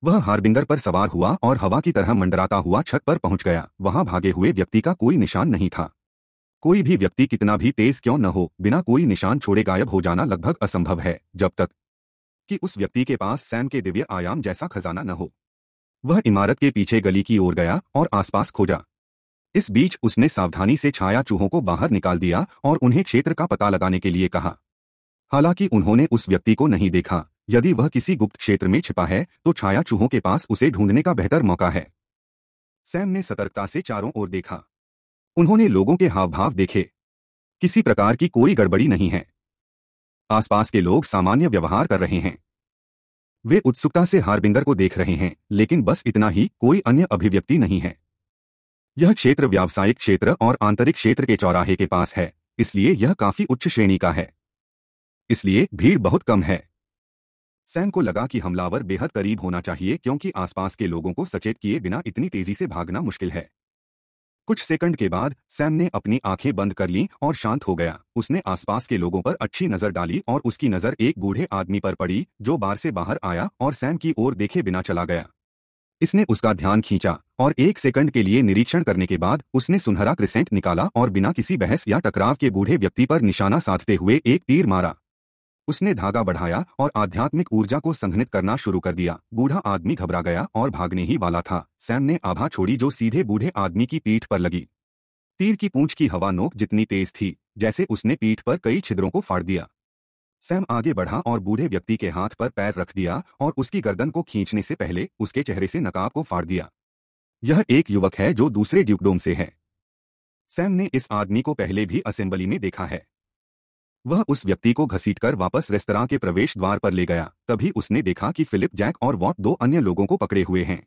वह हार्बिंगर पर सवार हुआ और हवा की तरह मंडराता हुआ छत पर पहुंच गया वहां भागे हुए व्यक्ति का कोई निशान नहीं था कोई भी व्यक्ति कितना भी तेज क्यों न हो बिना कोई निशान छोड़े गायब हो जाना लगभग असंभव है जब तक कि उस व्यक्ति के पास सैम के दिव्य आयाम जैसा खजाना न हो वह इमारत के पीछे गली की ओर गया और आसपास खोजा इस बीच उसने सावधानी से छाया चूहों को बाहर निकाल दिया और उन्हें क्षेत्र का पता लगाने के लिए कहा हालांकि उन्होंने उस व्यक्ति को नहीं देखा यदि वह किसी गुप्त क्षेत्र में छिपा है तो छाया चूहों के पास उसे ढूंढने का बेहतर मौका है सैम ने सतर्कता से चारों ओर देखा उन्होंने लोगों के हाव भाव देखे किसी प्रकार की कोई गड़बड़ी नहीं है आसपास के लोग सामान्य व्यवहार कर रहे हैं वे उत्सुकता से हारबिंदर को देख रहे हैं लेकिन बस इतना ही कोई अन्य अभिव्यक्ति नहीं है यह क्षेत्र व्यावसायिक क्षेत्र और आंतरिक क्षेत्र के चौराहे के पास है इसलिए यह काफी उच्च श्रेणी का है इसलिए भीड़ बहुत कम है सैम को लगा कि हमलावर बेहद करीब होना चाहिए क्योंकि आसपास के लोगों को सचेत किए बिना इतनी तेजी से भागना मुश्किल है कुछ सेकंड के बाद सैम ने अपनी आंखें बंद कर ली और शांत हो गया उसने आसपास के लोगों पर अच्छी नजर डाली और उसकी नजर एक बूढ़े आदमी पर पड़ी जो बार से बाहर आया और सैम की ओर देखे बिना चला गया इसने उसका ध्यान खींचा और एक सेकंड के लिए निरीक्षण करने के बाद उसने सुनहरा क्रिसेंट निकाला और बिना किसी बहस या टकराव के बूढ़े व्यक्ति पर निशाना साधते हुए एक तीर मारा उसने धागा बढ़ाया और आध्यात्मिक ऊर्जा को संघनित करना शुरू कर दिया बूढ़ा आदमी घबरा गया और भागने ही वाला था सैम ने आभा छोड़ी जो सीधे बूढ़े आदमी की पीठ पर लगी तीर की पूंछ की हवा नोक जितनी तेज थी जैसे उसने पीठ पर कई छिद्रों को फाड़ दिया सैम आगे बढ़ा और बूढ़े व्यक्ति के हाथ पर पैर रख दिया और उसकी गर्दन को खींचने से पहले उसके चेहरे से नकाब को फाड़ दिया यह एक युवक है जो दूसरे ड्यूकडोम से है सैम ने इस आदमी को पहले भी असेंबली में देखा है वह उस व्यक्ति को घसीटकर वापस रेस्तरा के प्रवेश द्वार पर ले गया तभी उसने देखा कि फिलिप जैक और वॉट दो अन्य लोगों को पकड़े हुए हैं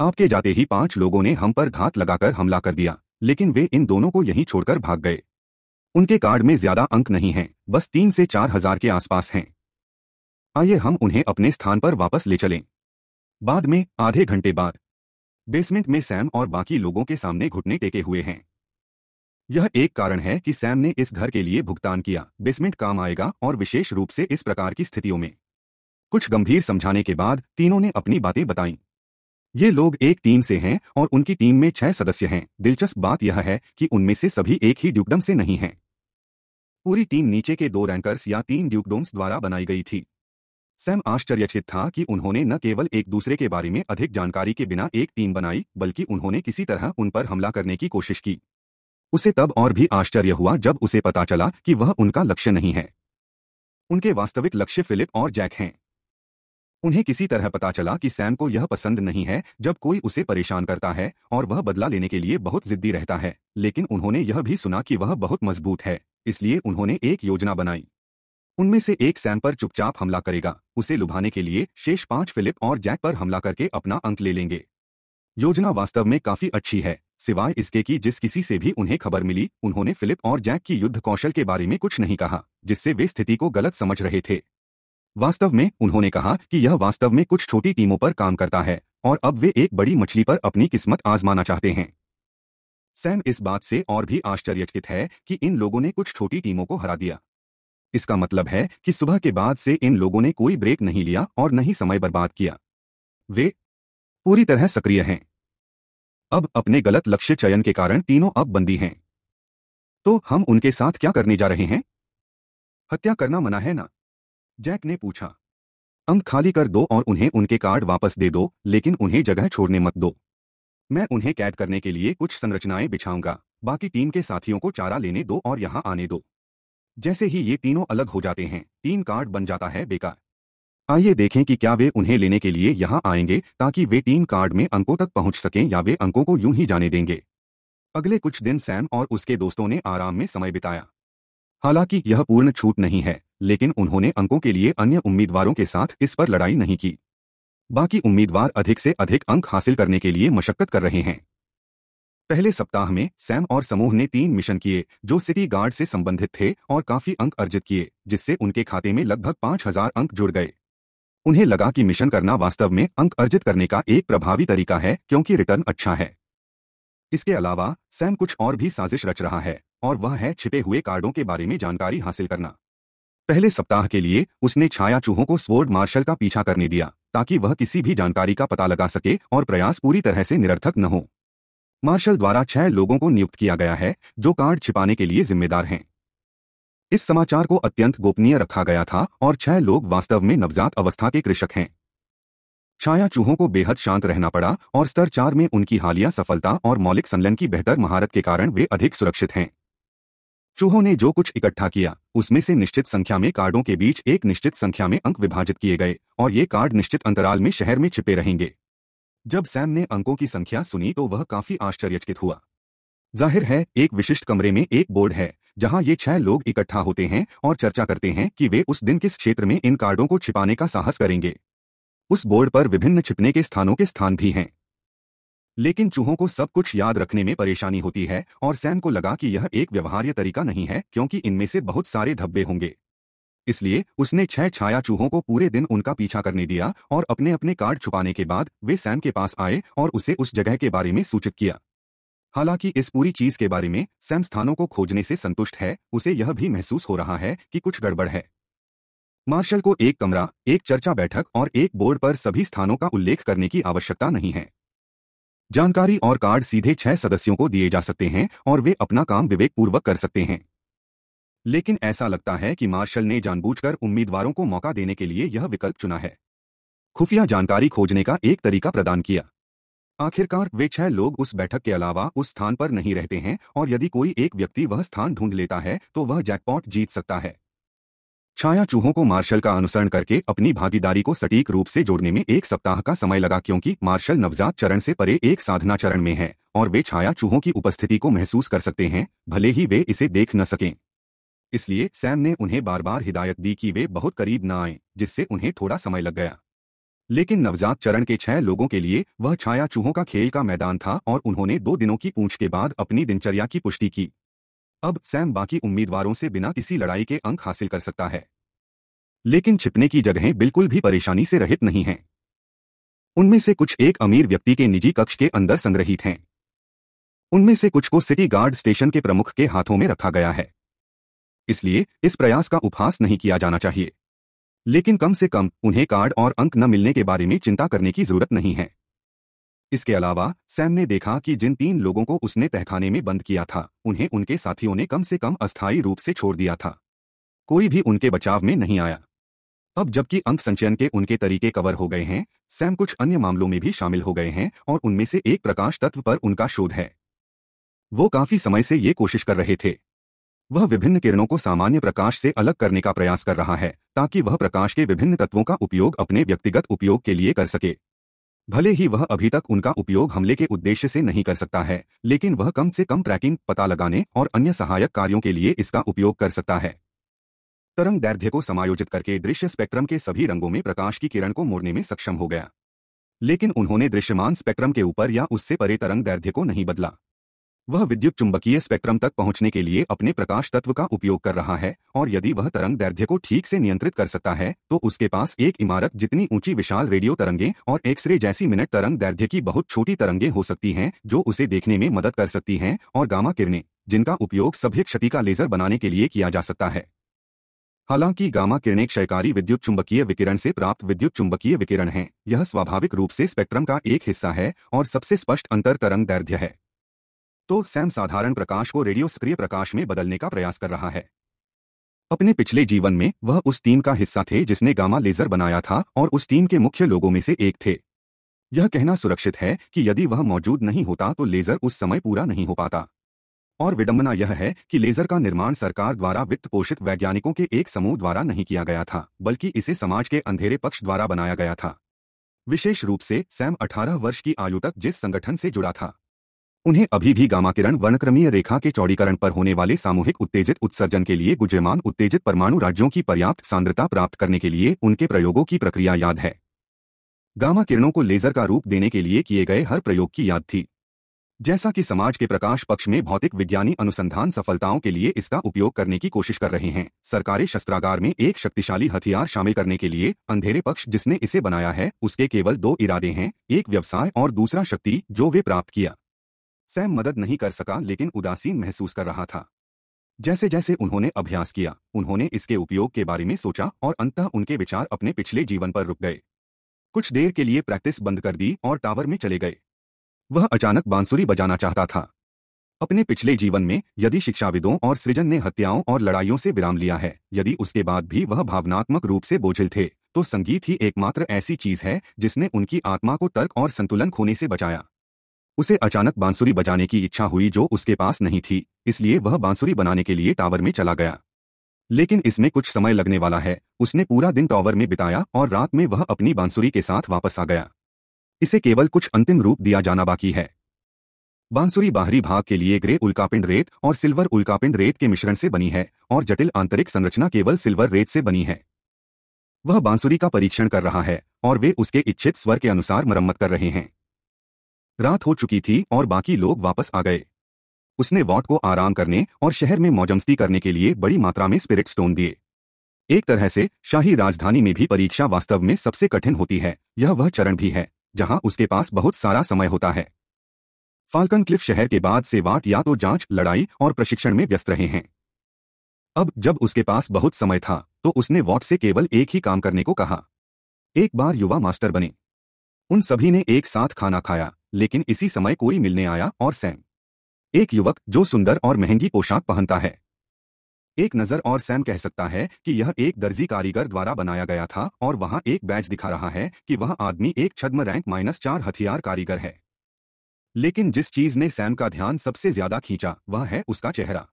आपके जाते ही पांच लोगों ने हम पर घात लगाकर हमला कर दिया लेकिन वे इन दोनों को यहीं छोड़कर भाग गए उनके कार्ड में ज्यादा अंक नहीं हैं, बस तीन से चार हजार के आसपास हैं आइए हम उन्हें अपने स्थान पर वापस ले चलें बाद में आधे घंटे बाद बेसमेंट में सैम और बाकी लोगों के सामने घुटने टेके हुए हैं यह एक कारण है कि सैम ने इस घर के लिए भुगतान किया बेसमेंट काम आएगा और विशेष रूप से इस प्रकार की स्थितियों में कुछ गंभीर समझाने के बाद तीनों ने अपनी बातें बताईं ये लोग एक टीम से हैं और उनकी टीम में छह सदस्य हैं दिलचस्प बात यह है कि उनमें से सभी एक ही ड्यूकडम से नहीं हैं पूरी टीम नीचे के दो रैंकर्स या तीन ड्यूकडोम्स द्वारा बनाई गई थी सैम आश्चर्यचित था कि उन्होंने न केवल एक दूसरे के बारे में अधिक जानकारी के बिना एक टीम बनाई बल्कि उन्होंने किसी तरह उन पर हमला करने की कोशिश की उसे तब और भी आश्चर्य हुआ जब उसे पता चला कि वह उनका लक्ष्य नहीं है उनके वास्तविक लक्ष्य फिलिप और जैक हैं उन्हें किसी तरह पता चला कि सैम को यह पसंद नहीं है जब कोई उसे परेशान करता है और वह बदला लेने के लिए बहुत जिद्दी रहता है लेकिन उन्होंने यह भी सुना कि वह बहुत मजबूत है इसलिए उन्होंने एक योजना बनाई उनमें से एक सैम पर चुपचाप हमला करेगा उसे लुभाने के लिए शेष पांच फिलिप और जैक पर हमला करके अपना अंक ले लेंगे योजना वास्तव में काफी अच्छी है सिवाय इसके कि जिस किसी से भी उन्हें खबर मिली उन्होंने फिलिप और जैक की युद्ध कौशल के बारे में कुछ नहीं कहा जिससे वे स्थिति को गलत समझ रहे थे वास्तव में उन्होंने कहा कि यह वास्तव में कुछ छोटी टीमों पर काम करता है और अब वे एक बड़ी मछली पर अपनी किस्मत आजमाना चाहते हैं सैम इस बात से और भी आश्चर्यचकित है कि इन लोगों ने कुछ छोटी टीमों को हरा दिया इसका मतलब है कि सुबह के बाद से इन लोगों ने कोई ब्रेक नहीं लिया और न ही समय बर्बाद किया वे पूरी तरह सक्रिय हैं अब अपने गलत लक्ष्य चयन के कारण तीनों अब बंदी हैं तो हम उनके साथ क्या करने जा रहे हैं हत्या करना मना है ना जैक ने पूछा अंक खाली कर दो और उन्हें उनके कार्ड वापस दे दो लेकिन उन्हें जगह छोड़ने मत दो मैं उन्हें कैद करने के लिए कुछ संरचनाएं बिछाऊंगा बाकी टीम के साथियों को चारा लेने दो और यहां आने दो जैसे ही ये तीनों अलग हो जाते हैं तीन कार्ड बन जाता है बेकार आइए देखें कि क्या वे उन्हें लेने के लिए यहां आएंगे ताकि वे टीम कार्ड में अंकों तक पहुंच सकें या वे अंकों को यूं ही जाने देंगे अगले कुछ दिन सैम और उसके दोस्तों ने आराम में समय बिताया हालांकि यह पूर्ण छूट नहीं है लेकिन उन्होंने अंकों के लिए अन्य उम्मीदवारों के साथ इस पर लड़ाई नहीं की बाकी उम्मीदवार अधिक से अधिक अंक हासिल करने के लिए मशक्कत कर रहे हैं पहले सप्ताह में सैम और समूह ने तीन मिशन किए जो सिटी गार्ड से संबंधित थे और काफी अंक अर्जित किए जिससे उनके खाते में लगभग पांच हजार अंक जुड़ गए उन्हें लगा कि मिशन करना वास्तव में अंक अर्जित करने का एक प्रभावी तरीका है क्योंकि रिटर्न अच्छा है इसके अलावा सैम कुछ और भी साजिश रच रहा है और वह है छिपे हुए कार्डों के बारे में जानकारी हासिल करना पहले सप्ताह के लिए उसने छाया चूहों को स्वोर्ड मार्शल का पीछा करने दिया ताकि वह किसी भी जानकारी का पता लगा सके और प्रयास पूरी तरह से निरर्थक न हो मार्शल द्वारा छह लोगों को नियुक्त किया गया है जो कार्ड छिपाने के लिए जिम्मेदार हैं इस समाचार को अत्यंत गोपनीय रखा गया था और छह लोग वास्तव में नवजात अवस्था के कृषक हैं छाया चूहों को बेहद शांत रहना पड़ा और स्तर चार में उनकी हालिया सफलता और मौलिक संलन की बेहतर महारत के कारण वे अधिक सुरक्षित हैं चूहों ने जो कुछ इकट्ठा किया उसमें से निश्चित संख्या में कार्डों के बीच एक निश्चित संख्या में अंक विभाजित किए गए और ये कार्ड निश्चित अंतराल में शहर में छिपे रहेंगे जब सैम ने अंकों की संख्या सुनी तो वह काफी आश्चर्यचकित हुआ जाहिर है एक विशिष्ट कमरे में एक बोर्ड है जहां ये छह लोग इकट्ठा होते हैं और चर्चा करते हैं कि वे उस दिन किस क्षेत्र में इन कार्डों को छिपाने का साहस करेंगे उस बोर्ड पर विभिन्न छिपने के स्थानों के स्थान भी हैं लेकिन चूहों को सब कुछ याद रखने में परेशानी होती है और सैम को लगा कि यह एक व्यवहार्य तरीका नहीं है क्योंकि इनमें से बहुत सारे धब्बे होंगे इसलिए उसने छह छाया चूहों को पूरे दिन उनका पीछा करने दिया और अपने अपने कार्ड छुपाने के बाद वे सैम के पास आए और उसे उस जगह के बारे में सूचित किया हालांकि इस पूरी चीज के बारे में संस्थानों को खोजने से संतुष्ट है उसे यह भी महसूस हो रहा है कि कुछ गड़बड़ है मार्शल को एक कमरा एक चर्चा बैठक और एक बोर्ड पर सभी स्थानों का उल्लेख करने की आवश्यकता नहीं है जानकारी और कार्ड सीधे छह सदस्यों को दिए जा सकते हैं और वे अपना काम विवेकपूर्वक कर सकते हैं लेकिन ऐसा लगता है कि मार्शल ने जानबूझकर उम्मीदवारों को मौका देने के लिए यह विकल्प चुना है खुफिया जानकारी खोजने का एक तरीका प्रदान किया आखिरकार वे छह लोग उस बैठक के अलावा उस स्थान पर नहीं रहते हैं और यदि कोई एक व्यक्ति वह स्थान ढूंढ लेता है तो वह जैकपॉट जीत सकता है छाया चूहों को मार्शल का अनुसरण करके अपनी भागीदारी को सटीक रूप से जोड़ने में एक सप्ताह का समय लगा क्योंकि मार्शल नवजात चरण से परे एक साधना चरण में है और वे छाया चूहों की उपस्थिति को महसूस कर सकते हैं भले ही वे इसे देख न सकें इसलिए सैम ने उन्हें बार बार हिदायत दी कि वे बहुत करीब न आएं जिससे उन्हें थोड़ा समय लग गया लेकिन नवजात चरण के छह लोगों के लिए वह छाया चूहों का खेल का मैदान था और उन्होंने दो दिनों की पूंछ के बाद अपनी दिनचर्या की पुष्टि की अब सैम बाकी उम्मीदवारों से बिना किसी लड़ाई के अंक हासिल कर सकता है लेकिन छिपने की जगहें बिल्कुल भी परेशानी से रहित नहीं हैं उनमें से कुछ एक अमीर व्यक्ति के निजी कक्ष के अंदर संग्रहित हैं उनमें से कुछ को सिटी गार्ड स्टेशन के प्रमुख के हाथों में रखा गया है इसलिए इस प्रयास का उपहास नहीं किया जाना चाहिए लेकिन कम से कम उन्हें कार्ड और अंक न मिलने के बारे में चिंता करने की जरूरत नहीं है इसके अलावा सैम ने देखा कि जिन तीन लोगों को उसने तहखाने में बंद किया था उन्हें उनके साथियों ने कम से कम अस्थायी रूप से छोड़ दिया था कोई भी उनके बचाव में नहीं आया अब जबकि अंक संचयन के उनके तरीके कवर हो गए हैं सैम कुछ अन्य मामलों में भी शामिल हो गए हैं और उनमें से एक प्रकाश तत्व पर उनका शोध है वो काफी समय से ये कोशिश कर रहे थे वह विभिन्न किरणों को सामान्य प्रकाश से अलग करने का प्रयास कर रहा है ताकि वह प्रकाश के विभिन्न तत्वों का उपयोग अपने व्यक्तिगत उपयोग के लिए कर सके भले ही वह अभी तक उनका उपयोग हमले के उद्देश्य से नहीं कर सकता है लेकिन वह कम से कम ट्रैकिंग पता लगाने और अन्य सहायक कार्यों के लिए इसका उपयोग कर सकता है तरंग दैर्घ्य को समायोजित करके दृश्य स्पेक्ट्रम के सभी रंगों में प्रकाश की किरण को मोड़ने में सक्षम हो गया लेकिन उन्होंने दृश्यमान स्पेक्ट्रम के ऊपर या उससे परे तरंग दैर्घ्य को नहीं बदला वह विद्युत चुंबकीय स्पेक्ट्रम तक पहुंचने के लिए अपने प्रकाश तत्व का उपयोग कर रहा है और यदि वह तरंग दैर्ध्य को ठीक से नियंत्रित कर सकता है तो उसके पास एक इमारत जितनी ऊंची विशाल रेडियो तरंगे और एक्सरे जैसी मिनट तरंग दैर्ध्य की बहुत छोटी तरंगे हो सकती है जो उसे देखने में मदद कर सकती है और गामा किरणें जिनका उपयोग सभ्य क्षति का लेजर बनाने के लिए किया जा सकता है हालांकि गामा किरणें क्षयकारी विद्युत चुंबकीय विकिरण से प्राप्त विद्युत चुंबकीय विकिरण हैं यह स्वाभाविक रूप से स्पेक्ट्रम का एक हिस्सा है और सबसे स्पष्ट अंतर तरंग दैर्ध्य है तो सैम साधारण प्रकाश को रेडियो सक्रिय प्रकाश में बदलने का प्रयास कर रहा है अपने पिछले जीवन में वह उस टीम का हिस्सा थे जिसने गामा लेजर बनाया था और उस टीम के मुख्य लोगों में से एक थे यह कहना सुरक्षित है कि यदि वह मौजूद नहीं होता तो लेजर उस समय पूरा नहीं हो पाता और विडंबना यह है कि लेजर का निर्माण सरकार द्वारा वित्त पोषित वैज्ञानिकों के एक समूह द्वारा नहीं किया गया था बल्कि इसे समाज के अंधेरे पक्ष द्वारा बनाया गया था विशेष रूप से सैम 18 वर्ष की आयु तक जिस संगठन से जुड़ा था उन्हें अभी भी गामा किरण वर्णक्रमीय रेखा के चौड़ीकरण पर होने वाले सामूहिक उत्तेजित उत्सर्जन के लिए गुजमान उत्तेजित परमाणु राज्यों की पर्याप्त सांद्रता प्राप्त करने के लिए उनके प्रयोगों की प्रक्रिया याद है गामा किरणों को लेजर का रूप देने के लिए किए गए हर प्रयोग की याद थी जैसा कि समाज के प्रकाश पक्ष में भौतिक विज्ञानी अनुसंधान सफलताओं के लिए इसका उपयोग करने की कोशिश कर रहे हैं सरकारी शस्त्रागार में एक शक्तिशाली हथियार शामिल करने के लिए अंधेरे पक्ष जिसने इसे बनाया है उसके केवल दो इरादे हैं एक व्यवसाय और दूसरा शक्ति जो वे प्राप्त किया सैम मदद नहीं कर सका लेकिन उदासीन महसूस कर रहा था जैसे जैसे उन्होंने अभ्यास किया उन्होंने इसके उपयोग के बारे में सोचा और अंततः उनके विचार अपने पिछले जीवन पर रुक गए कुछ देर के लिए प्रैक्टिस बंद कर दी और टावर में चले गए वह अचानक बांसुरी बजाना चाहता था अपने पिछले जीवन में यदि शिक्षाविदों और सृजन ने हत्याओं और लड़ाइयों से विराम लिया है यदि उसके बाद भी वह भावनात्मक रूप से बोझिल थे तो संगीत ही एकमात्र ऐसी चीज है जिसने उनकी आत्मा को तर्क और संतुलन खोने से बचाया उसे अचानक बांसुरी बजाने की इच्छा हुई जो उसके पास नहीं थी इसलिए वह बांसुरी बनाने के लिए टावर में चला गया लेकिन इसमें कुछ समय लगने वाला है उसने पूरा दिन टावर में बिताया और रात में वह अपनी बांसुरी के साथ वापस आ गया इसे केवल कुछ अंतिम रूप दिया जाना बाकी है बांसुरी बाहरी भाग के लिए ग्रे उल्कापिंड रेत और सिल्वर उल्कापिंड रेत के मिश्रण से बनी है और जटिल आंतरिक संरचना केवल सिल्वर रेत से बनी है वह बांसुरी का परीक्षण कर रहा है और वे उसके इच्छित स्वर के अनुसार मरम्मत कर रहे हैं रात हो चुकी थी और बाकी लोग वापस आ गए उसने वॉट को आराम करने और शहर में मौजमस्ती करने के लिए बड़ी मात्रा में स्पिरिट स्टोन दिए एक तरह से शाही राजधानी में भी परीक्षा वास्तव में सबसे कठिन होती है यह वह चरण भी है जहां उसके पास बहुत सारा समय होता है फाल्कन क्लिफ शहर के बाद से वाट या तो जांच लड़ाई और प्रशिक्षण में व्यस्त रहे हैं अब जब उसके पास बहुत समय था तो उसने वॉट से केवल एक ही काम करने को कहा एक बार युवा मास्टर बने उन सभी ने एक साथ खाना खाया लेकिन इसी समय कोई मिलने आया और सैम एक युवक जो सुंदर और महंगी पोशाक पहनता है एक नजर और सैम कह सकता है कि यह एक दर्जी कारीगर द्वारा बनाया गया था और वहां एक बैच दिखा रहा है कि वह आदमी एक छद्म रैंक माइनस चार हथियार कारीगर है लेकिन जिस चीज ने सैम का ध्यान सबसे ज्यादा खींचा वह है उसका चेहरा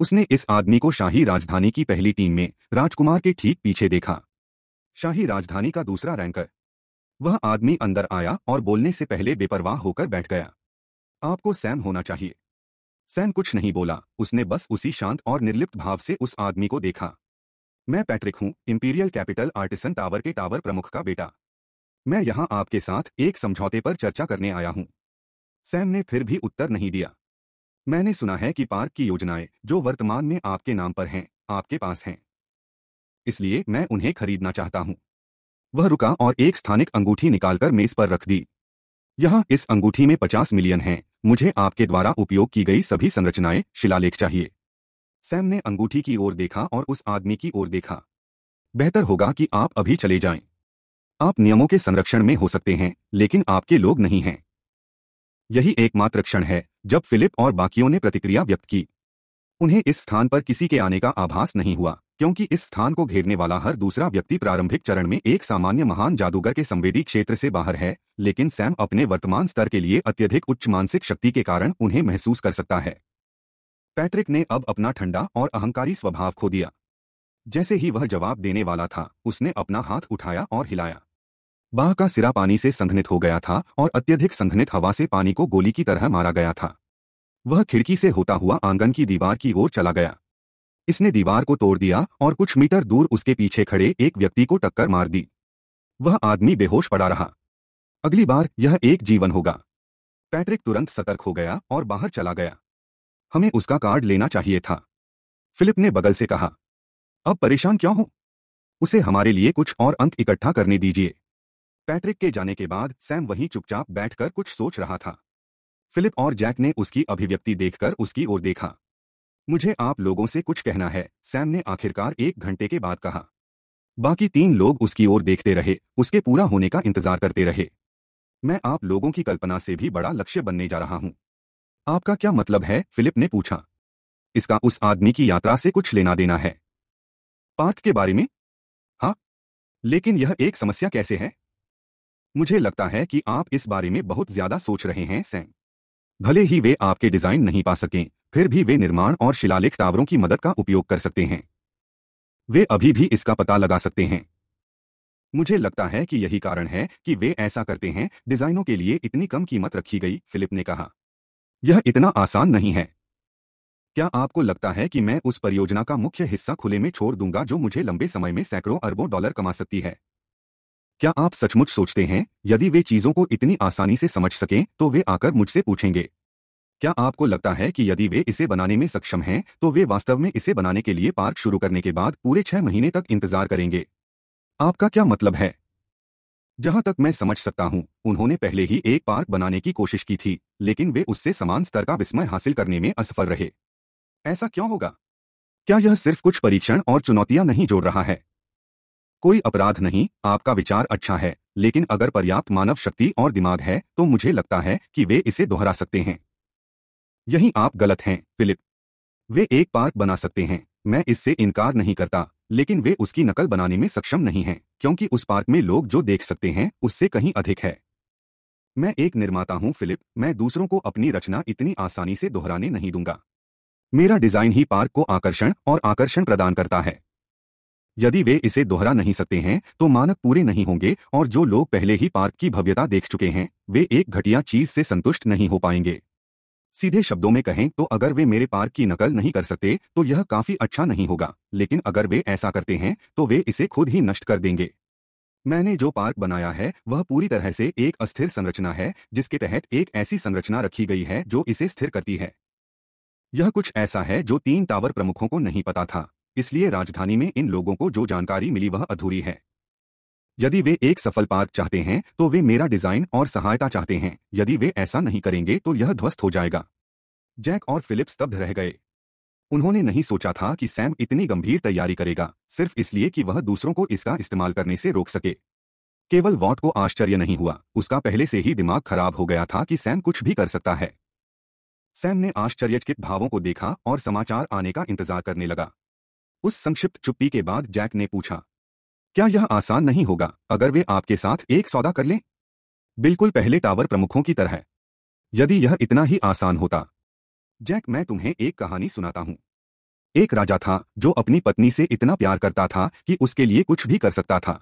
उसने इस आदमी को शाही राजधानी की पहली टीम में राजकुमार के ठीक पीछे देखा शाही राजधानी का दूसरा रैंकर वह आदमी अंदर आया और बोलने से पहले बेपरवाह होकर बैठ गया आपको सैम होना चाहिए सैम कुछ नहीं बोला उसने बस उसी शांत और निर्लिप्त भाव से उस आदमी को देखा मैं पैट्रिक हूं इंपीरियल कैपिटल आर्टिसन टावर के टावर प्रमुख का बेटा मैं यहां आपके साथ एक समझौते पर चर्चा करने आया हूं सैम ने फिर भी उत्तर नहीं दिया मैंने सुना है कि पार्क की योजनाएं जो वर्तमान में आपके नाम पर हैं आपके पास हैं इसलिए मैं उन्हें खरीदना चाहता हूं वह रुका और एक स्थानिक अंगूठी निकालकर मेज पर रख दी यहाँ इस अंगूठी में पचास मिलियन हैं मुझे आपके द्वारा उपयोग की गई सभी संरचनाएं शिलालेख चाहिए सैम ने अंगूठी की ओर देखा और उस आदमी की ओर देखा बेहतर होगा कि आप अभी चले जाएं। आप नियमों के संरक्षण में हो सकते हैं लेकिन आपके लोग नहीं हैं यही एकमात्र क्षण है जब फिलिप और बाकियों ने प्रतिक्रिया व्यक्त की उन्हें इस स्थान पर किसी के आने का आभास नहीं हुआ क्योंकि इस स्थान को घेरने वाला हर दूसरा व्यक्ति प्रारंभिक चरण में एक सामान्य महान जादूगर के संवेदी क्षेत्र से बाहर है लेकिन सैम अपने वर्तमान स्तर के लिए अत्यधिक उच्च मानसिक शक्ति के कारण उन्हें महसूस कर सकता है पैट्रिक ने अब अपना ठंडा और अहंकारी स्वभाव खो दिया जैसे ही वह जवाब देने वाला था उसने अपना हाथ उठाया और हिलाया बाह का सिरा पानी से संघनित हो गया था और अत्यधिक संघनित हवा से पानी को गोली की तरह मारा गया था वह खिड़की से होता हुआ आंगन की दीवार की ओर चला गया इसने दीवार को तोड़ दिया और कुछ मीटर दूर उसके पीछे खड़े एक व्यक्ति को टक्कर मार दी वह आदमी बेहोश पड़ा रहा अगली बार यह एक जीवन होगा पैट्रिक तुरंत सतर्क हो गया और बाहर चला गया हमें उसका कार्ड लेना चाहिए था फिलिप ने बगल से कहा अब परेशान क्यों हो उसे हमारे लिए कुछ और अंक इकट्ठा करने दीजिए पैट्रिक के जाने के बाद सैम वहीं चुपचाप बैठकर कुछ सोच रहा था फिलिप और जैक ने उसकी अभिव्यक्ति देखकर उसकी ओर देखा मुझे आप लोगों से कुछ कहना है सैम ने आखिरकार एक घंटे के बाद कहा बाकी तीन लोग उसकी ओर देखते रहे उसके पूरा होने का इंतजार करते रहे मैं आप लोगों की कल्पना से भी बड़ा लक्ष्य बनने जा रहा हूं आपका क्या मतलब है फिलिप ने पूछा इसका उस आदमी की यात्रा से कुछ लेना देना है पार्क के बारे में हाँ लेकिन यह एक समस्या कैसे है मुझे लगता है कि आप इस बारे में बहुत ज्यादा सोच रहे हैं सैम भले ही वे आपके डिजाइन नहीं पा सकें फिर भी वे निर्माण और शिलालेख टावरों की मदद का उपयोग कर सकते हैं वे अभी भी इसका पता लगा सकते हैं मुझे लगता है कि यही कारण है कि वे ऐसा करते हैं डिजाइनों के लिए इतनी कम कीमत रखी गई फिलिप ने कहा यह इतना आसान नहीं है क्या आपको लगता है कि मैं उस परियोजना का मुख्य हिस्सा खुले में छोड़ दूंगा जो मुझे लंबे समय में सैकड़ों अरबों डॉलर कमा सकती है क्या आप सचमुच सोचते हैं यदि वे चीजों को इतनी आसानी से समझ सकें तो वे आकर मुझसे पूछेंगे क्या आपको लगता है कि यदि वे इसे बनाने में सक्षम हैं तो वे वास्तव में इसे बनाने के लिए पार्क शुरू करने के बाद पूरे छह महीने तक इंतजार करेंगे आपका क्या मतलब है जहां तक मैं समझ सकता हूं उन्होंने पहले ही एक पार्क बनाने की कोशिश की थी लेकिन वे उससे समान स्तर का विस्मय हासिल करने में असफल रहे ऐसा क्यों होगा क्या यह सिर्फ कुछ परीक्षण और चुनौतियां नहीं जोड़ रहा है कोई अपराध नहीं आपका विचार अच्छा है लेकिन अगर पर्याप्त मानव शक्ति और दिमाग है तो मुझे लगता है कि वे इसे दोहरा सकते हैं यही आप गलत हैं फिलिप वे एक पार्क बना सकते हैं मैं इससे इनकार नहीं करता लेकिन वे उसकी नकल बनाने में सक्षम नहीं हैं क्योंकि उस पार्क में लोग जो देख सकते हैं उससे कहीं अधिक है मैं एक निर्माता हूं फिलिप मैं दूसरों को अपनी रचना इतनी आसानी से दोहराने नहीं दूंगा मेरा डिजाइन ही पार्क को आकर्षण और आकर्षण प्रदान करता है यदि वे इसे दोहरा नहीं सकते हैं तो मानक पूरे नहीं होंगे और जो लोग पहले ही पार्क की भव्यता देख चुके हैं वे एक घटिया चीज से संतुष्ट नहीं हो पाएंगे सीधे शब्दों में कहें तो अगर वे मेरे पार्क की नकल नहीं कर सकते तो यह काफी अच्छा नहीं होगा लेकिन अगर वे ऐसा करते हैं तो वे इसे खुद ही नष्ट कर देंगे मैंने जो पार्क बनाया है वह पूरी तरह से एक अस्थिर संरचना है जिसके तहत एक ऐसी संरचना रखी गई है जो इसे स्थिर करती है यह कुछ ऐसा है जो तीन टावर प्रमुखों को नहीं पता था इसलिए राजधानी में इन लोगों को जो जानकारी मिली वह अधूरी है यदि वे एक सफल पार्क चाहते हैं तो वे मेरा डिजाइन और सहायता चाहते हैं यदि वे ऐसा नहीं करेंगे तो यह ध्वस्त हो जाएगा जैक और फिलिप स्तब्ध रह गए उन्होंने नहीं सोचा था कि सैम इतनी गंभीर तैयारी करेगा सिर्फ इसलिए कि वह दूसरों को इसका इस्तेमाल करने से रोक सके केवल वॉट को आश्चर्य नहीं हुआ उसका पहले से ही दिमाग खराब हो गया था कि सैम कुछ भी कर सकता है सैम ने आश्चर्यचकित भावों को देखा और समाचार आने का इंतजार करने लगा उस संक्षिप्त चुप्पी के बाद जैक ने पूछा क्या यह आसान नहीं होगा अगर वे आपके साथ एक सौदा कर लें बिल्कुल पहले टावर प्रमुखों की तरह यदि यह इतना ही आसान होता जैक मैं तुम्हें एक कहानी सुनाता हूं एक राजा था जो अपनी पत्नी से इतना प्यार करता था कि उसके लिए कुछ भी कर सकता था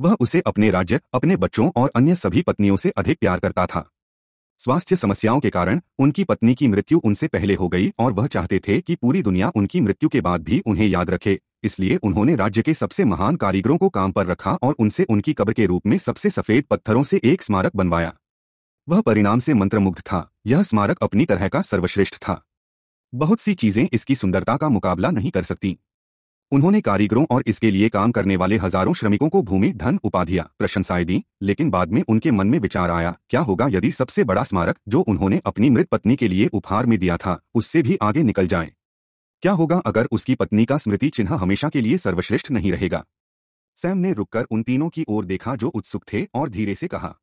वह उसे अपने राज्य अपने बच्चों और अन्य सभी पत्नियों से अधिक प्यार करता था स्वास्थ्य समस्याओं के कारण उनकी पत्नी की मृत्यु उनसे पहले हो गई और वह चाहते थे कि पूरी दुनिया उनकी मृत्यु के बाद भी उन्हें याद रखे इसलिए उन्होंने राज्य के सबसे महान कारीगरों को काम पर रखा और उनसे उनकी कब्र के रूप में सबसे सफेद पत्थरों से एक स्मारक बनवाया वह परिणाम से मंत्रमुग्ध था यह स्मारक अपनी तरह का सर्वश्रेष्ठ था बहुत सी चीजें इसकी सुंदरता का मुकाबला नहीं कर सकती उन्होंने कारीगरों और इसके लिए काम करने वाले हजारों श्रमिकों को भूमि धन उपाधियां प्रशंसाएं दी लेकिन बाद में उनके मन में विचार आया क्या होगा यदि सबसे बड़ा स्मारक जो उन्होंने अपनी मृत पत्नी के लिए उपहार में दिया था उससे भी आगे निकल जाए क्या होगा अगर उसकी पत्नी का स्मृति चिन्ह हमेशा के लिए सर्वश्रेष्ठ नहीं रहेगा सैम ने रुककर उन तीनों की ओर देखा जो उत्सुक थे और धीरे से कहा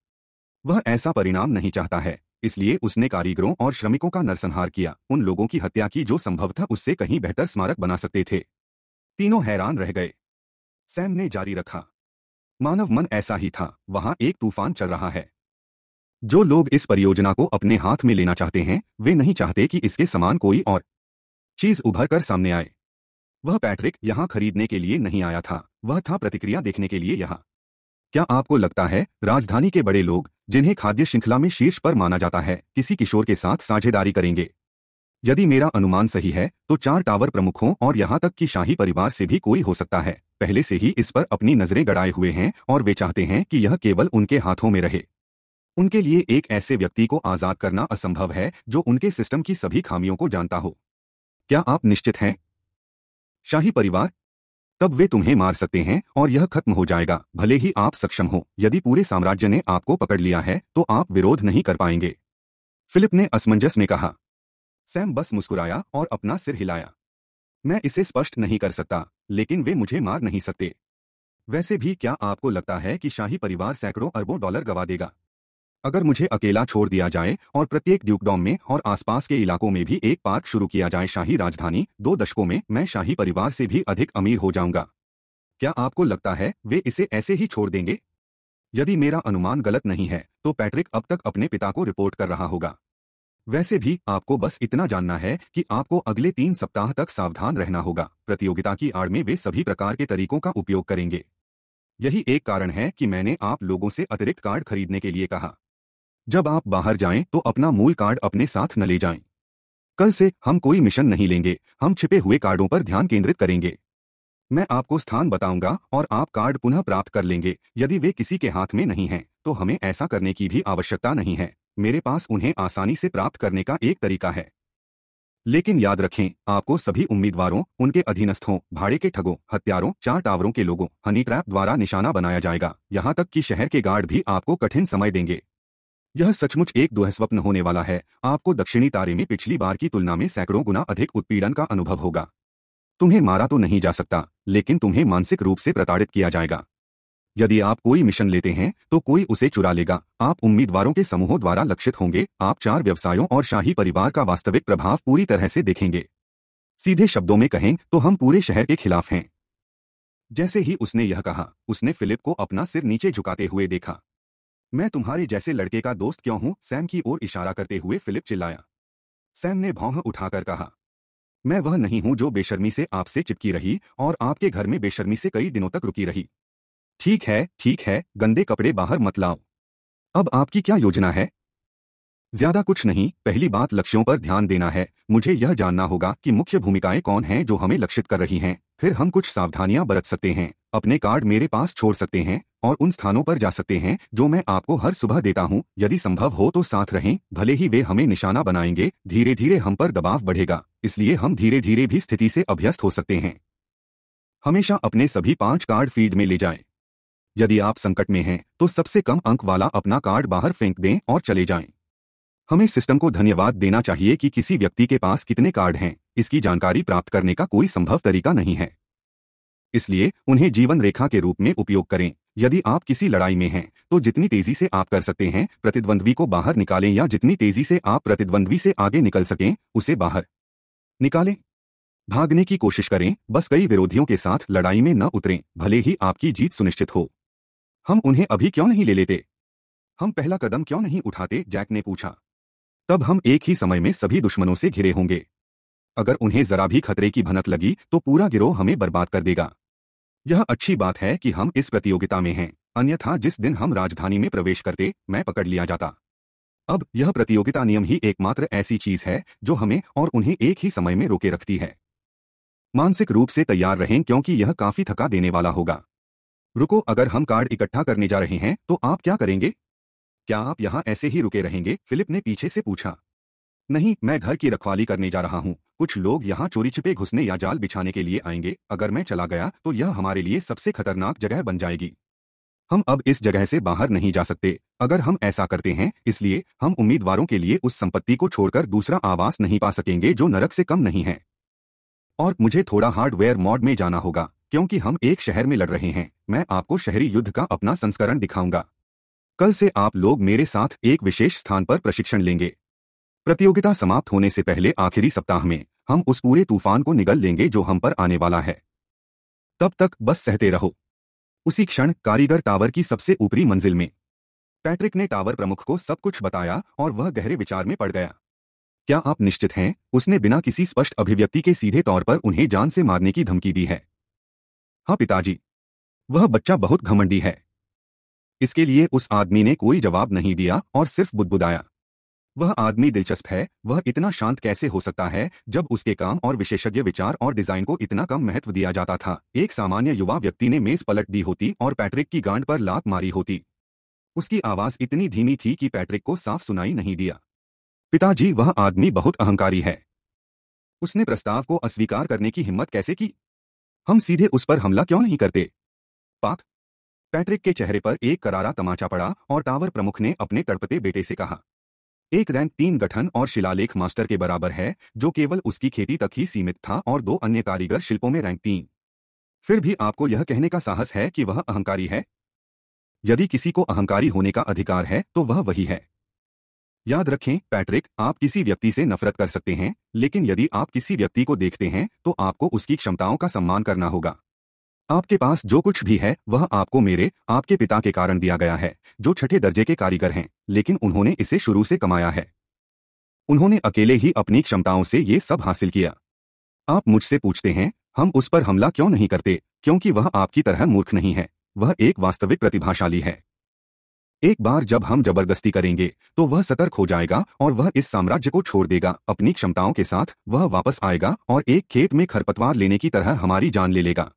वह ऐसा परिणाम नहीं चाहता है इसलिए उसने कारीगरों और श्रमिकों का नरसंहार किया उन लोगों की हत्या की जो संभवतः उससे कहीं बेहतर स्मारक बना सकते थे तीनों हैरान रह गए सैम ने जारी रखा मानव मन ऐसा ही था वहां एक तूफान चल रहा है जो लोग इस परियोजना को अपने हाथ में लेना चाहते हैं वे नहीं चाहते कि इसके समान कोई और चीज उभर कर सामने आए वह पैट्रिक यहां खरीदने के लिए नहीं आया था वह था प्रतिक्रिया देखने के लिए यहां क्या आपको लगता है राजधानी के बड़े लोग जिन्हें खाद्य श्रृंखला में शीर्ष पर माना जाता है किसी किशोर के साथ साझेदारी करेंगे यदि मेरा अनुमान सही है तो चार टावर प्रमुखों और यहाँ तक कि शाही परिवार से भी कोई हो सकता है पहले से ही इस पर अपनी नजरें गड़ाए हुए हैं और वे चाहते हैं कि यह केवल उनके हाथों में रहे उनके लिए एक ऐसे व्यक्ति को आज़ाद करना असंभव है जो उनके सिस्टम की सभी खामियों को जानता हो क्या आप निश्चित हैं शाही परिवार तब वे तुम्हें मार सकते हैं और यह खत्म हो जाएगा भले ही आप सक्षम हो यदि पूरे साम्राज्य ने आपको पकड़ लिया है तो आप विरोध नहीं कर पाएंगे फिलिप ने असमंजस में कहा सैम बस मुस्कुराया और अपना सिर हिलाया मैं इसे स्पष्ट नहीं कर सकता लेकिन वे मुझे मार नहीं सकते वैसे भी क्या आपको लगता है कि शाही परिवार सैकड़ों अरबों डॉलर गवा देगा अगर मुझे अकेला छोड़ दिया जाए और प्रत्येक ड्यूकडॉम में और आसपास के इलाकों में भी एक पार्क शुरू किया जाए शाही राजधानी दो दशकों में मैं शाही परिवार से भी अधिक अमीर हो जाऊंगा क्या आपको लगता है वे इसे ऐसे ही छोड़ देंगे यदि मेरा अनुमान गलत नहीं है तो पैट्रिक अब तक अपने पिता को रिपोर्ट कर रहा होगा वैसे भी आपको बस इतना जानना है कि आपको अगले तीन सप्ताह तक सावधान रहना होगा प्रतियोगिता की आड़ में वे सभी प्रकार के तरीकों का उपयोग करेंगे यही एक कारण है कि मैंने आप लोगों से अतिरिक्त कार्ड खरीदने के लिए कहा जब आप बाहर जाएं तो अपना मूल कार्ड अपने साथ न ले जाएं। कल से हम कोई मिशन नहीं लेंगे हम छिपे हुए कार्डों पर ध्यान केंद्रित करेंगे मैं आपको स्थान बताऊंगा और आप कार्ड पुनः प्राप्त कर लेंगे यदि वे किसी के हाथ में नहीं हैं तो हमें ऐसा करने की भी आवश्यकता नहीं है मेरे पास उन्हें आसानी से प्राप्त करने का एक तरीका है लेकिन याद रखें आपको सभी उम्मीदवारों उनके अधीनस्थों भाड़े के ठगों हत्यारों चार टावरों के लोगों हनी ट्रैप द्वारा निशाना बनाया जाएगा यहाँ तक कि शहर के गार्ड भी आपको कठिन समय देंगे यह सचमुच एक दुहस्वप्न होने वाला है आपको दक्षिणी तारे में पिछली बार की तुलना में सैकड़ों गुना अधिक उत्पीड़न का अनुभव होगा तुम्हें मारा तो नहीं जा सकता लेकिन तुम्हें मानसिक रूप से प्रताड़ित किया जाएगा यदि आप कोई मिशन लेते हैं तो कोई उसे चुरा लेगा आप उम्मीदवारों के समूहों द्वारा लक्षित होंगे आप चार व्यवसायों और शाही परिवार का वास्तविक प्रभाव पूरी तरह से देखेंगे सीधे शब्दों में कहें तो हम पूरे शहर के खिलाफ हैं जैसे ही उसने यह कहा उसने फिलिप को अपना सिर नीचे झुकाते हुए देखा मैं तुम्हारे जैसे लड़के का दोस्त क्यों हूं सैम की ओर इशारा करते हुए फिलिप चिल्लाया सैम ने भौह उठाकर कहा मैं वह नहीं हूं जो बेशर्मी से आपसे चिपकी रही और आपके घर में बेशर्मी से कई दिनों तक रुकी रही ठीक है ठीक है गंदे कपड़े बाहर मत लाओ अब आपकी क्या योजना है ज्यादा कुछ नहीं पहली बात लक्ष्यों पर ध्यान देना है मुझे यह जानना होगा कि मुख्य भूमिकाएं कौन हैं जो हमें लक्षित कर रही हैं फिर हम कुछ सावधानियां बरत सकते हैं अपने कार्ड मेरे पास छोड़ सकते हैं और उन स्थानों पर जा सकते हैं जो मैं आपको हर सुबह देता हूं यदि संभव हो तो साथ रहें भले ही वे हमें निशाना बनाएंगे धीरे धीरे हम पर दबाव बढ़ेगा इसलिए हम धीरे धीरे भी स्थिति से अभ्यस्त हो सकते हैं हमेशा अपने सभी पांच कार्ड फीड में ले जाएं यदि आप संकट में हैं तो सबसे कम अंक वाला अपना कार्ड बाहर फेंक दें और चले जाएं। हमें सिस्टम को धन्यवाद देना चाहिए कि किसी व्यक्ति के पास कितने कार्ड हैं इसकी जानकारी प्राप्त करने का कोई संभव तरीका नहीं है इसलिए उन्हें जीवन रेखा के रूप में उपयोग करें यदि आप किसी लड़ाई में हैं तो जितनी तेजी से आप कर सकते हैं प्रतिद्वंद्वी को बाहर निकालें या जितनी तेजी से आप प्रतिद्वंद्वी से आगे निकल सकें उसे बाहर निकालें भागने की कोशिश करें बस कई विरोधियों के साथ लड़ाई में न उतरें भले ही आपकी जीत सुनिश्चित हो हम उन्हें अभी क्यों नहीं ले लेते हम पहला कदम क्यों नहीं उठाते जैक ने पूछा तब हम एक ही समय में सभी दुश्मनों से घिरे होंगे अगर उन्हें जरा भी खतरे की भनक लगी तो पूरा गिरोह हमें बर्बाद कर देगा यह अच्छी बात है कि हम इस प्रतियोगिता में हैं अन्यथा जिस दिन हम राजधानी में प्रवेश करते मैं पकड़ लिया जाता अब यह प्रतियोगिता नियम ही एकमात्र ऐसी चीज है जो हमें और उन्हें एक ही समय में रोके रखती है मानसिक रूप से तैयार रहें क्योंकि यह काफी थका देने वाला होगा रुको अगर हम कार्ड इकट्ठा करने जा रहे हैं तो आप क्या करेंगे क्या आप यहाँ ऐसे ही रुके रहेंगे फिलिप ने पीछे से पूछा नहीं मैं घर की रखवाली करने जा रहा हूँ कुछ लोग यहाँ चोरी छिपे घुसने या जाल बिछाने के लिए आएंगे अगर मैं चला गया तो यह हमारे लिए सबसे खतरनाक जगह बन जाएगी हम अब इस जगह से बाहर नहीं जा सकते अगर हम ऐसा करते हैं इसलिए हम उम्मीदवारों के लिए उस संपत्ति को छोड़कर दूसरा आवास नहीं पा सकेंगे जो नरक से कम नहीं है और मुझे थोड़ा हार्डवेयर मॉड में जाना होगा क्योंकि हम एक शहर में लड़ रहे हैं मैं आपको शहरी युद्ध का अपना संस्करण दिखाऊंगा कल से आप लोग मेरे साथ एक विशेष स्थान पर प्रशिक्षण लेंगे प्रतियोगिता समाप्त होने से पहले आखिरी सप्ताह में हम उस पूरे तूफान को निगल लेंगे जो हम पर आने वाला है तब तक बस सहते रहो उसी क्षण कारीगर टावर की सबसे ऊपरी मंजिल में पैट्रिक ने टावर प्रमुख को सब कुछ बताया और वह गहरे विचार में पड़ गया क्या आप निश्चित हैं उसने बिना किसी स्पष्ट अभिव्यक्ति के सीधे तौर पर उन्हें जान से मारने की धमकी दी है हाँ पिताजी वह बच्चा बहुत घमंडी है इसके लिए उस आदमी ने कोई जवाब नहीं दिया और सिर्फ बुदबुदाया वह आदमी दिलचस्प है वह इतना शांत कैसे हो सकता है जब उसके काम और विशेषज्ञ विचार और डिजाइन को इतना कम महत्व दिया जाता था एक सामान्य युवा व्यक्ति ने मेज पलट दी होती और पैट्रिक की गांड पर लात मारी होती उसकी आवाज इतनी धीमी थी कि पैट्रिक को साफ सुनाई नहीं दिया पिताजी वह आदमी बहुत अहंकारी है उसने प्रस्ताव को अस्वीकार करने की हिम्मत कैसे की हम सीधे उस पर हमला क्यों नहीं करते पाक पैट्रिक के चेहरे पर एक करारा तमाचा पड़ा और टावर प्रमुख ने अपने तड़पते बेटे से कहा एक रैंक तीन गठन और शिलालेख मास्टर के बराबर है जो केवल उसकी खेती तक ही सीमित था और दो अन्य कारीगर शिल्पों में रैंक तीन फिर भी आपको यह कहने का साहस है कि वह अहंकारी है यदि किसी को अहंकारी होने का अधिकार है तो वह वही है याद रखें पैट्रिक आप किसी व्यक्ति से नफरत कर सकते हैं लेकिन यदि आप किसी व्यक्ति को देखते हैं तो आपको उसकी क्षमताओं का सम्मान करना होगा आपके पास जो कुछ भी है वह आपको मेरे आपके पिता के कारण दिया गया है जो छठे दर्जे के कारीगर हैं लेकिन उन्होंने इसे शुरू से कमाया है उन्होंने अकेले ही अपनी क्षमताओं से ये सब हासिल किया आप मुझसे पूछते हैं हम उस पर हमला क्यों नहीं करते क्योंकि वह आपकी तरह मूर्ख नहीं है वह एक वास्तविक प्रतिभाशाली है एक बार जब हम जबरदस्ती करेंगे तो वह सतर्क हो जाएगा और वह इस साम्राज्य को छोड़ देगा अपनी क्षमताओं के साथ वह वापस आएगा और एक खेत में खरपतवार लेने की तरह हमारी जान ले लेगा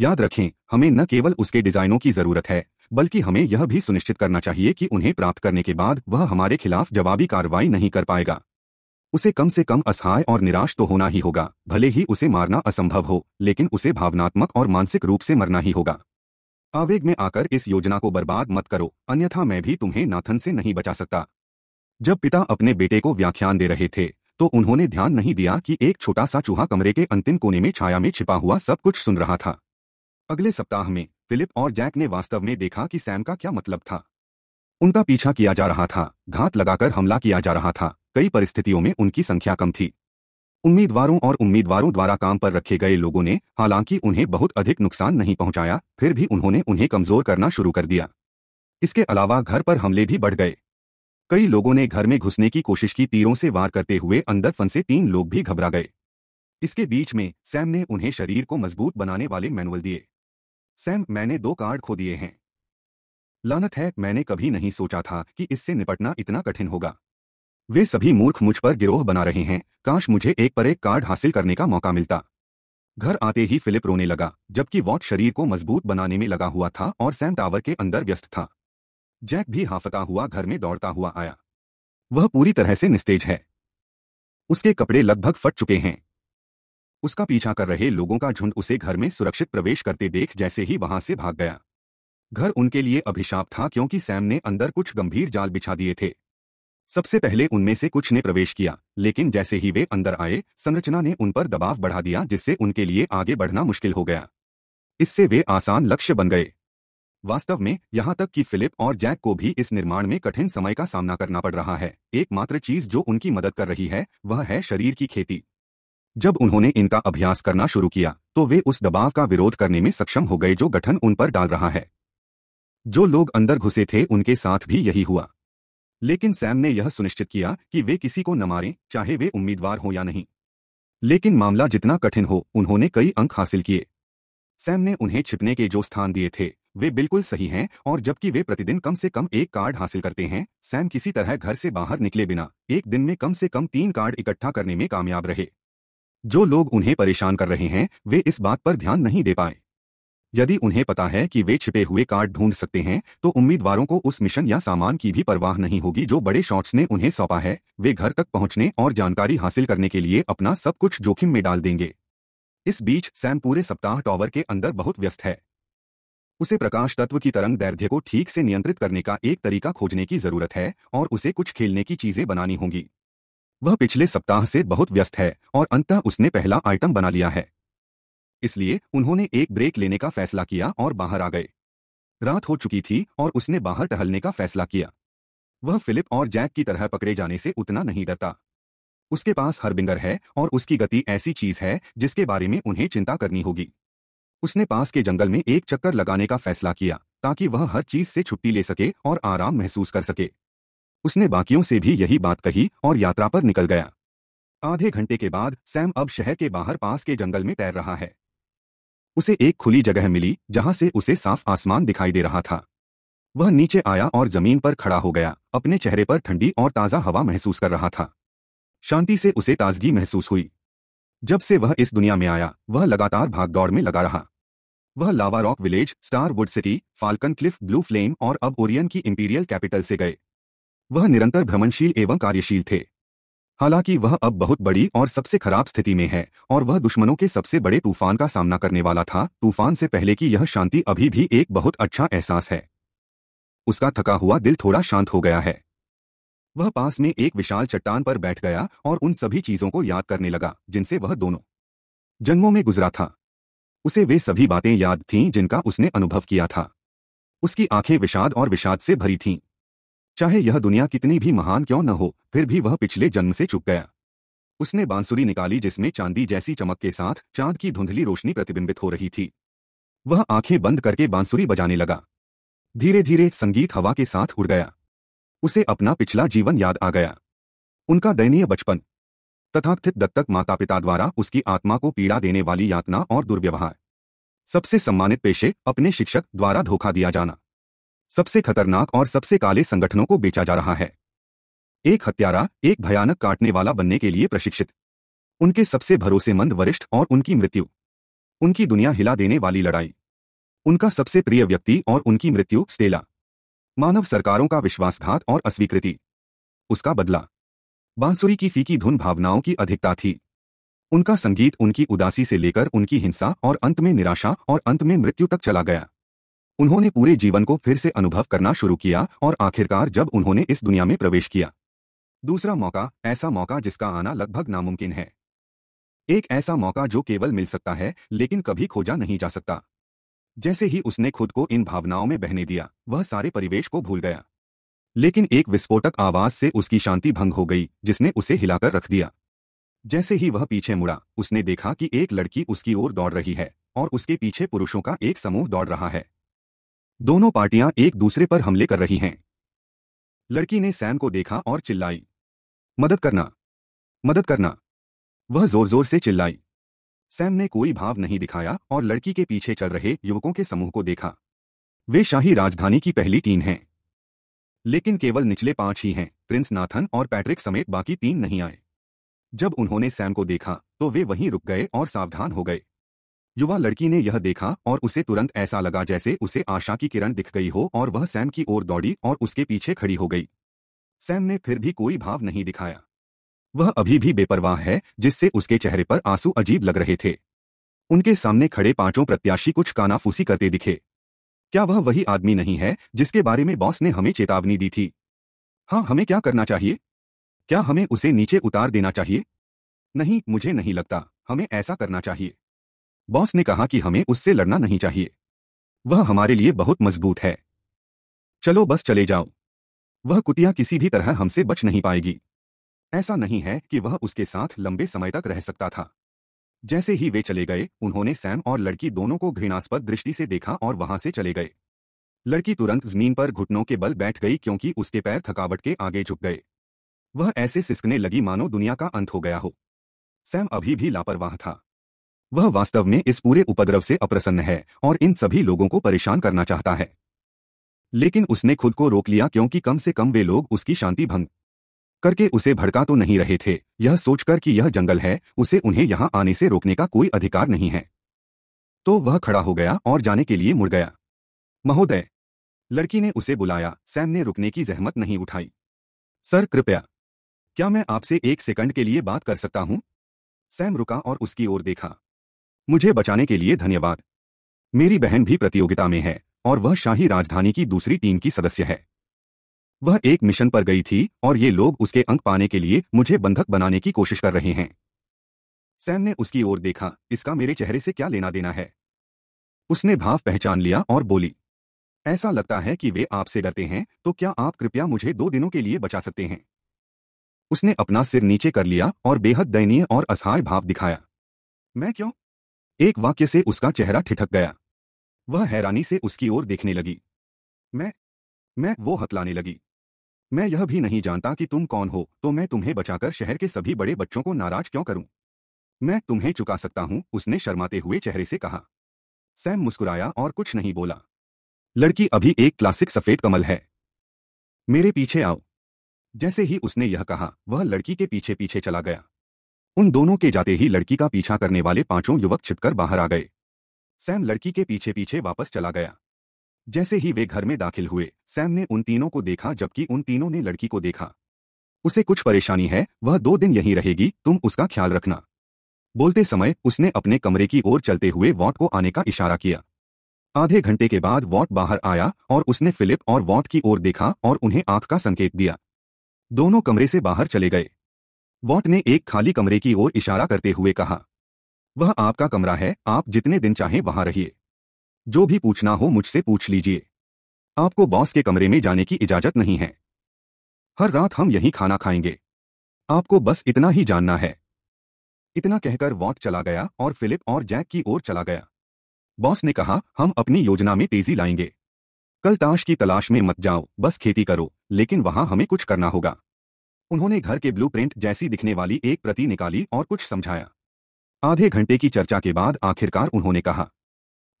याद रखें हमें न केवल उसके डिजाइनों की जरूरत है बल्कि हमें यह भी सुनिश्चित करना चाहिए कि उन्हें प्राप्त करने के बाद वह हमारे खिलाफ जवाबी कार्रवाई नहीं कर पाएगा उसे कम से कम असहाय और निराश तो होना ही होगा भले ही उसे मारना असंभव हो लेकिन उसे भावनात्मक और मानसिक रूप से मरना ही होगा आवेग में आकर इस योजना को बर्बाद मत करो अन्यथा मैं भी तुम्हें नाथन से नहीं बचा सकता जब पिता अपने बेटे को व्याख्यान दे रहे थे तो उन्होंने ध्यान नहीं दिया कि एक छोटा सा चूहा कमरे के अंतिम कोने में छाया में छिपा हुआ सब कुछ सुन रहा था अगले सप्ताह में फिलिप और जैक ने वास्तव में देखा कि सैम का क्या मतलब था उनका पीछा किया जा रहा था घात लगाकर हमला किया जा रहा था कई परिस्थितियों में उनकी संख्या कम थी उम्मीदवारों और उम्मीदवारों द्वारा काम पर रखे गए लोगों ने हालांकि उन्हें बहुत अधिक नुकसान नहीं पहुंचाया फिर भी उन्होंने उन्हें कमजोर करना शुरू कर दिया इसके अलावा घर पर हमले भी बढ़ गए कई लोगों ने घर में घुसने की कोशिश की तीरों से वार करते हुए अंदर फंसे तीन लोग भी घबरा गए इसके बीच में सैम ने उन्हें शरीर को मजबूत बनाने वाले मैनुअल दिए सैम मैंने दो कार्ड खो दिए हैं लानत है मैंने कभी नहीं सोचा था कि इससे निपटना इतना कठिन होगा वे सभी मूर्ख मुझ पर गिरोह बना रहे हैं काश मुझे एक पर एक कार्ड हासिल करने का मौका मिलता घर आते ही फिलिप रोने लगा जबकि वॉट शरीर को मजबूत बनाने में लगा हुआ था और सैम टावर के अंदर व्यस्त था जैक भी हाफता हुआ घर में दौड़ता हुआ आया वह पूरी तरह से निस्तेज है उसके कपड़े लगभग फट चुके हैं उसका पीछा कर रहे लोगों का झुंड उसे घर में सुरक्षित प्रवेश करते देख जैसे ही वहां से भाग गया घर उनके लिए अभिशाप था क्योंकि सैम ने अंदर कुछ गंभीर जाल बिछा दिए थे सबसे पहले उनमें से कुछ ने प्रवेश किया लेकिन जैसे ही वे अंदर आए संरचना ने उन पर दबाव बढ़ा दिया जिससे उनके लिए आगे बढ़ना मुश्किल हो गया इससे वे आसान लक्ष्य बन गए वास्तव में यहां तक कि फिलिप और जैक को भी इस निर्माण में कठिन समय का सामना करना पड़ रहा है एकमात्र चीज जो उनकी मदद कर रही है वह है शरीर की खेती जब उन्होंने इनका अभ्यास करना शुरू किया तो वे उस दबाव का विरोध करने में सक्षम हो गए जो गठन उन पर डाल रहा है जो लोग अंदर घुसे थे उनके साथ भी यही हुआ लेकिन सैम ने यह सुनिश्चित किया कि वे किसी को न मारें चाहे वे उम्मीदवार हों या नहीं लेकिन मामला जितना कठिन हो उन्होंने कई अंक हासिल किए सैम ने उन्हें छिपने के जो स्थान दिए थे वे बिल्कुल सही हैं और जबकि वे प्रतिदिन कम से कम एक कार्ड हासिल करते हैं सैम किसी तरह घर से बाहर निकले बिना एक दिन में कम से कम तीन कार्ड इकट्ठा करने में कामयाब रहे जो लोग उन्हें परेशान कर रहे हैं वे इस बात पर ध्यान नहीं दे पाए यदि उन्हें पता है कि वे छिपे हुए कार्ड ढूंढ सकते हैं तो उम्मीदवारों को उस मिशन या सामान की भी परवाह नहीं होगी जो बड़े शॉट्स ने उन्हें सौंपा है वे घर तक पहुंचने और जानकारी हासिल करने के लिए अपना सब कुछ जोखिम में डाल देंगे इस बीच सैम पूरे सप्ताह टॉवर के अंदर बहुत व्यस्त है उसे प्रकाश तत्व की तरंग दैर्घ्य को ठीक से नियंत्रित करने का एक तरीका खोजने की जरूरत है और उसे कुछ खेलने की चीजें बनानी होंगी वह पिछले सप्ताह से बहुत व्यस्त है और अंततः उसने पहला आइटम बना लिया है इसलिए उन्होंने एक ब्रेक लेने का फैसला किया और बाहर आ गए रात हो चुकी थी और उसने बाहर टहलने का फैसला किया वह फिलिप और जैक की तरह पकड़े जाने से उतना नहीं डरता उसके पास हरबिंदर है और उसकी गति ऐसी चीज है जिसके बारे में उन्हें चिंता करनी होगी उसने पास के जंगल में एक चक्कर लगाने का फैसला किया ताकि वह हर चीज से छुट्टी ले सके और आराम महसूस कर सके उसने बाकियों से भी यही बात कही और यात्रा पर निकल गया आधे घंटे के बाद सैम अब शहर के बाहर पास के जंगल में तैर रहा है उसे एक खुली जगह मिली जहां से उसे साफ आसमान दिखाई दे रहा था वह नीचे आया और जमीन पर खड़ा हो गया अपने चेहरे पर ठंडी और ताज़ा हवा महसूस कर रहा था शांति से उसे ताजगी महसूस हुई जब से वह इस दुनिया में आया वह लगातार भागदौड़ में लगा रहा वह lava rock village star wood city falcon cliff blue flame और अब ओरियन की इंपीरियल कैपिटल से गए वह निरंतर भ्रमणशील एवं कार्यशील थे हालांकि वह अब बहुत बड़ी और सबसे खराब स्थिति में है और वह दुश्मनों के सबसे बड़े तूफान का सामना करने वाला था तूफान से पहले की यह शांति अभी भी एक बहुत अच्छा एहसास है उसका थका हुआ दिल थोड़ा शांत हो गया है वह पास में एक विशाल चट्टान पर बैठ गया और उन सभी चीजों को याद करने लगा जिनसे वह दोनों जन्मों में गुजरा था उसे वे सभी बातें याद थीं जिनका उसने अनुभव किया था उसकी आंखें विषाद और विषाद से भरी थीं चाहे यह दुनिया कितनी भी महान क्यों न हो फिर भी वह पिछले जन्म से चुप गया उसने बांसुरी निकाली जिसमें चांदी जैसी चमक के साथ चांद की धुंधली रोशनी प्रतिबिंबित हो रही थी वह आंखें बंद करके बांसुरी बजाने लगा धीरे धीरे संगीत हवा के साथ उड़ गया उसे अपना पिछला जीवन याद आ गया उनका दयनीय बचपन तथाकथित दत्तक माता पिता द्वारा उसकी आत्मा को पीड़ा देने वाली यातना और दुर्व्यवहार सबसे सम्मानित पेशे अपने शिक्षक द्वारा धोखा दिया जाना सबसे खतरनाक और सबसे काले संगठनों को बेचा जा रहा है एक हत्यारा एक भयानक काटने वाला बनने के लिए प्रशिक्षित उनके सबसे भरोसेमंद वरिष्ठ और उनकी मृत्यु उनकी दुनिया हिला देने वाली लड़ाई उनका सबसे प्रिय व्यक्ति और उनकी मृत्यु स्टेला मानव सरकारों का विश्वासघात और अस्वीकृति उसका बदला बांसुरी की फीकी धुन भावनाओं की अधिकता थी उनका संगीत उनकी उदासी से लेकर उनकी हिंसा और अंत में निराशा और अंत में मृत्यु तक चला गया उन्होंने पूरे जीवन को फिर से अनुभव करना शुरू किया और आखिरकार जब उन्होंने इस दुनिया में प्रवेश किया दूसरा मौका ऐसा मौका जिसका आना लगभग नामुमकिन है एक ऐसा मौका जो केवल मिल सकता है लेकिन कभी खोजा नहीं जा सकता जैसे ही उसने खुद को इन भावनाओं में बहने दिया वह सारे परिवेश को भूल गया लेकिन एक विस्फोटक आवाज से उसकी शांति भंग हो गई जिसने उसे हिलाकर रख दिया जैसे ही वह पीछे मुड़ा उसने देखा कि एक लड़की उसकी ओर दौड़ रही है और उसके पीछे पुरुषों का एक समूह दौड़ रहा है दोनों पार्टियां एक दूसरे पर हमले कर रही हैं लड़की ने सैम को देखा और चिल्लाई मदद करना मदद करना वह जोर जोर से चिल्लाई सैम ने कोई भाव नहीं दिखाया और लड़की के पीछे चल रहे युवकों के समूह को देखा वे शाही राजधानी की पहली टीम हैं लेकिन केवल निचले पांच ही हैं प्रिंस नाथन और पैट्रिक समेत बाकी तीन नहीं आए जब उन्होंने सैम को देखा तो वे वहीं रुक गए और सावधान हो गए युवा लड़की ने यह देखा और उसे तुरंत ऐसा लगा जैसे उसे आशा की किरण दिख गई हो और वह सैम की ओर दौड़ी और उसके पीछे खड़ी हो गई सैम ने फिर भी कोई भाव नहीं दिखाया वह अभी भी बेपरवाह है जिससे उसके चेहरे पर आंसू अजीब लग रहे थे उनके सामने खड़े पांचों प्रत्याशी कुछ कानाफूसी करते दिखे क्या वह वही आदमी नहीं है जिसके बारे में बॉस ने हमें चेतावनी दी थी हाँ हमें क्या करना चाहिए क्या हमें उसे नीचे उतार देना चाहिए नहीं मुझे नहीं लगता हमें ऐसा करना चाहिए बॉस ने कहा कि हमें उससे लड़ना नहीं चाहिए वह हमारे लिए बहुत मजबूत है चलो बस चले जाओ वह कुतिया किसी भी तरह हमसे बच नहीं पाएगी ऐसा नहीं है कि वह उसके साथ लंबे समय तक रह सकता था जैसे ही वे चले गए उन्होंने सैम और लड़की दोनों को घृणास्पद दृष्टि से देखा और वहां से चले गए लड़की तुरंत जमीन पर घुटनों के बल बैठ गई क्योंकि उसके पैर थकावट के आगे झुक गए वह ऐसे सिसकने लगी मानो दुनिया का अंत हो गया हो सैम अभी भी लापरवाह था वह वास्तव में इस पूरे उपद्रव से अप्रसन्न है और इन सभी लोगों को परेशान करना चाहता है लेकिन उसने खुद को रोक लिया क्योंकि कम से कम वे लोग उसकी शांति भंग करके उसे भड़का तो नहीं रहे थे यह सोचकर कि यह जंगल है उसे उन्हें यहां आने से रोकने का कोई अधिकार नहीं है तो वह खड़ा हो गया और जाने के लिए मुड़ गया महोदय लड़की ने उसे बुलाया सैम ने रुकने की जहमत नहीं उठाई सर कृपया क्या मैं आपसे एक सेकंड के लिए बात कर सकता हूं सैम रुका और उसकी ओर देखा मुझे बचाने के लिए धन्यवाद मेरी बहन भी प्रतियोगिता में है और वह शाही राजधानी की दूसरी टीम की सदस्य है वह एक मिशन पर गई थी और ये लोग उसके अंक पाने के लिए मुझे बंधक बनाने की कोशिश कर रहे हैं सैम ने उसकी ओर देखा इसका मेरे चेहरे से क्या लेना देना है उसने भाव पहचान लिया और बोली ऐसा लगता है कि वे आपसे डरते हैं तो क्या आप कृपया मुझे दो दिनों के लिए बचा सकते हैं उसने अपना सिर नीचे कर लिया और बेहद दयनीय और असहाय भाव दिखाया मैं क्यों एक वाक्य से उसका चेहरा ठिठक गया वह हैरानी से उसकी ओर देखने लगी मैं मैं वो हतलाने लगी मैं यह भी नहीं जानता कि तुम कौन हो तो मैं तुम्हें बचाकर शहर के सभी बड़े बच्चों को नाराज क्यों करूं मैं तुम्हें चुका सकता हूं उसने शर्माते हुए चेहरे से कहा सैम मुस्कुराया और कुछ नहीं बोला लड़की अभी एक क्लासिक सफेद कमल है मेरे पीछे आओ जैसे ही उसने यह कहा वह लड़की के पीछे पीछे चला गया उन दोनों के जाते ही लड़की का पीछा करने वाले पांचों युवक छिपकर बाहर आ गए सैम लड़की के पीछे पीछे वापस चला गया जैसे ही वे घर में दाखिल हुए सैम ने उन तीनों को देखा जबकि उन तीनों ने लड़की को देखा उसे कुछ परेशानी है वह दो दिन यहीं रहेगी तुम उसका ख्याल रखना बोलते समय उसने अपने कमरे की ओर चलते हुए वॉट को आने का इशारा किया आधे घंटे के बाद वॉट बाहर आया और उसने फिलिप और वॉट की ओर देखा और उन्हें आंख का संकेत दिया दोनों कमरे से बाहर चले गए वॉट ने एक खाली कमरे की ओर इशारा करते हुए कहा वह आपका कमरा है आप जितने दिन चाहें वहां रहिए जो भी पूछना हो मुझसे पूछ लीजिए आपको बॉस के कमरे में जाने की इजाजत नहीं है हर रात हम यहीं खाना खाएंगे आपको बस इतना ही जानना है इतना कहकर वॉट चला गया और फिलिप और जैक की ओर चला गया बॉस ने कहा हम अपनी योजना में तेजी लाएंगे कल ताश की तलाश में मत जाओ बस खेती करो लेकिन वहां हमें कुछ करना होगा उन्होंने घर के ब्लूप्रिंट जैसी दिखने वाली एक प्रति निकाली और कुछ समझाया आधे घंटे की चर्चा के बाद आखिरकार उन्होंने कहा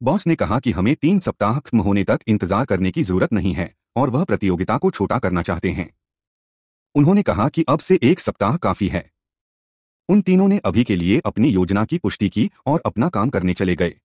बॉस ने कहा कि हमें तीन सप्ताह खत्म होने तक इंतजार करने की जरूरत नहीं है और वह प्रतियोगिता को छोटा करना चाहते हैं उन्होंने कहा कि अब से एक सप्ताह काफी है उन तीनों ने अभी के लिए अपनी योजना की पुष्टि की और अपना काम करने चले गए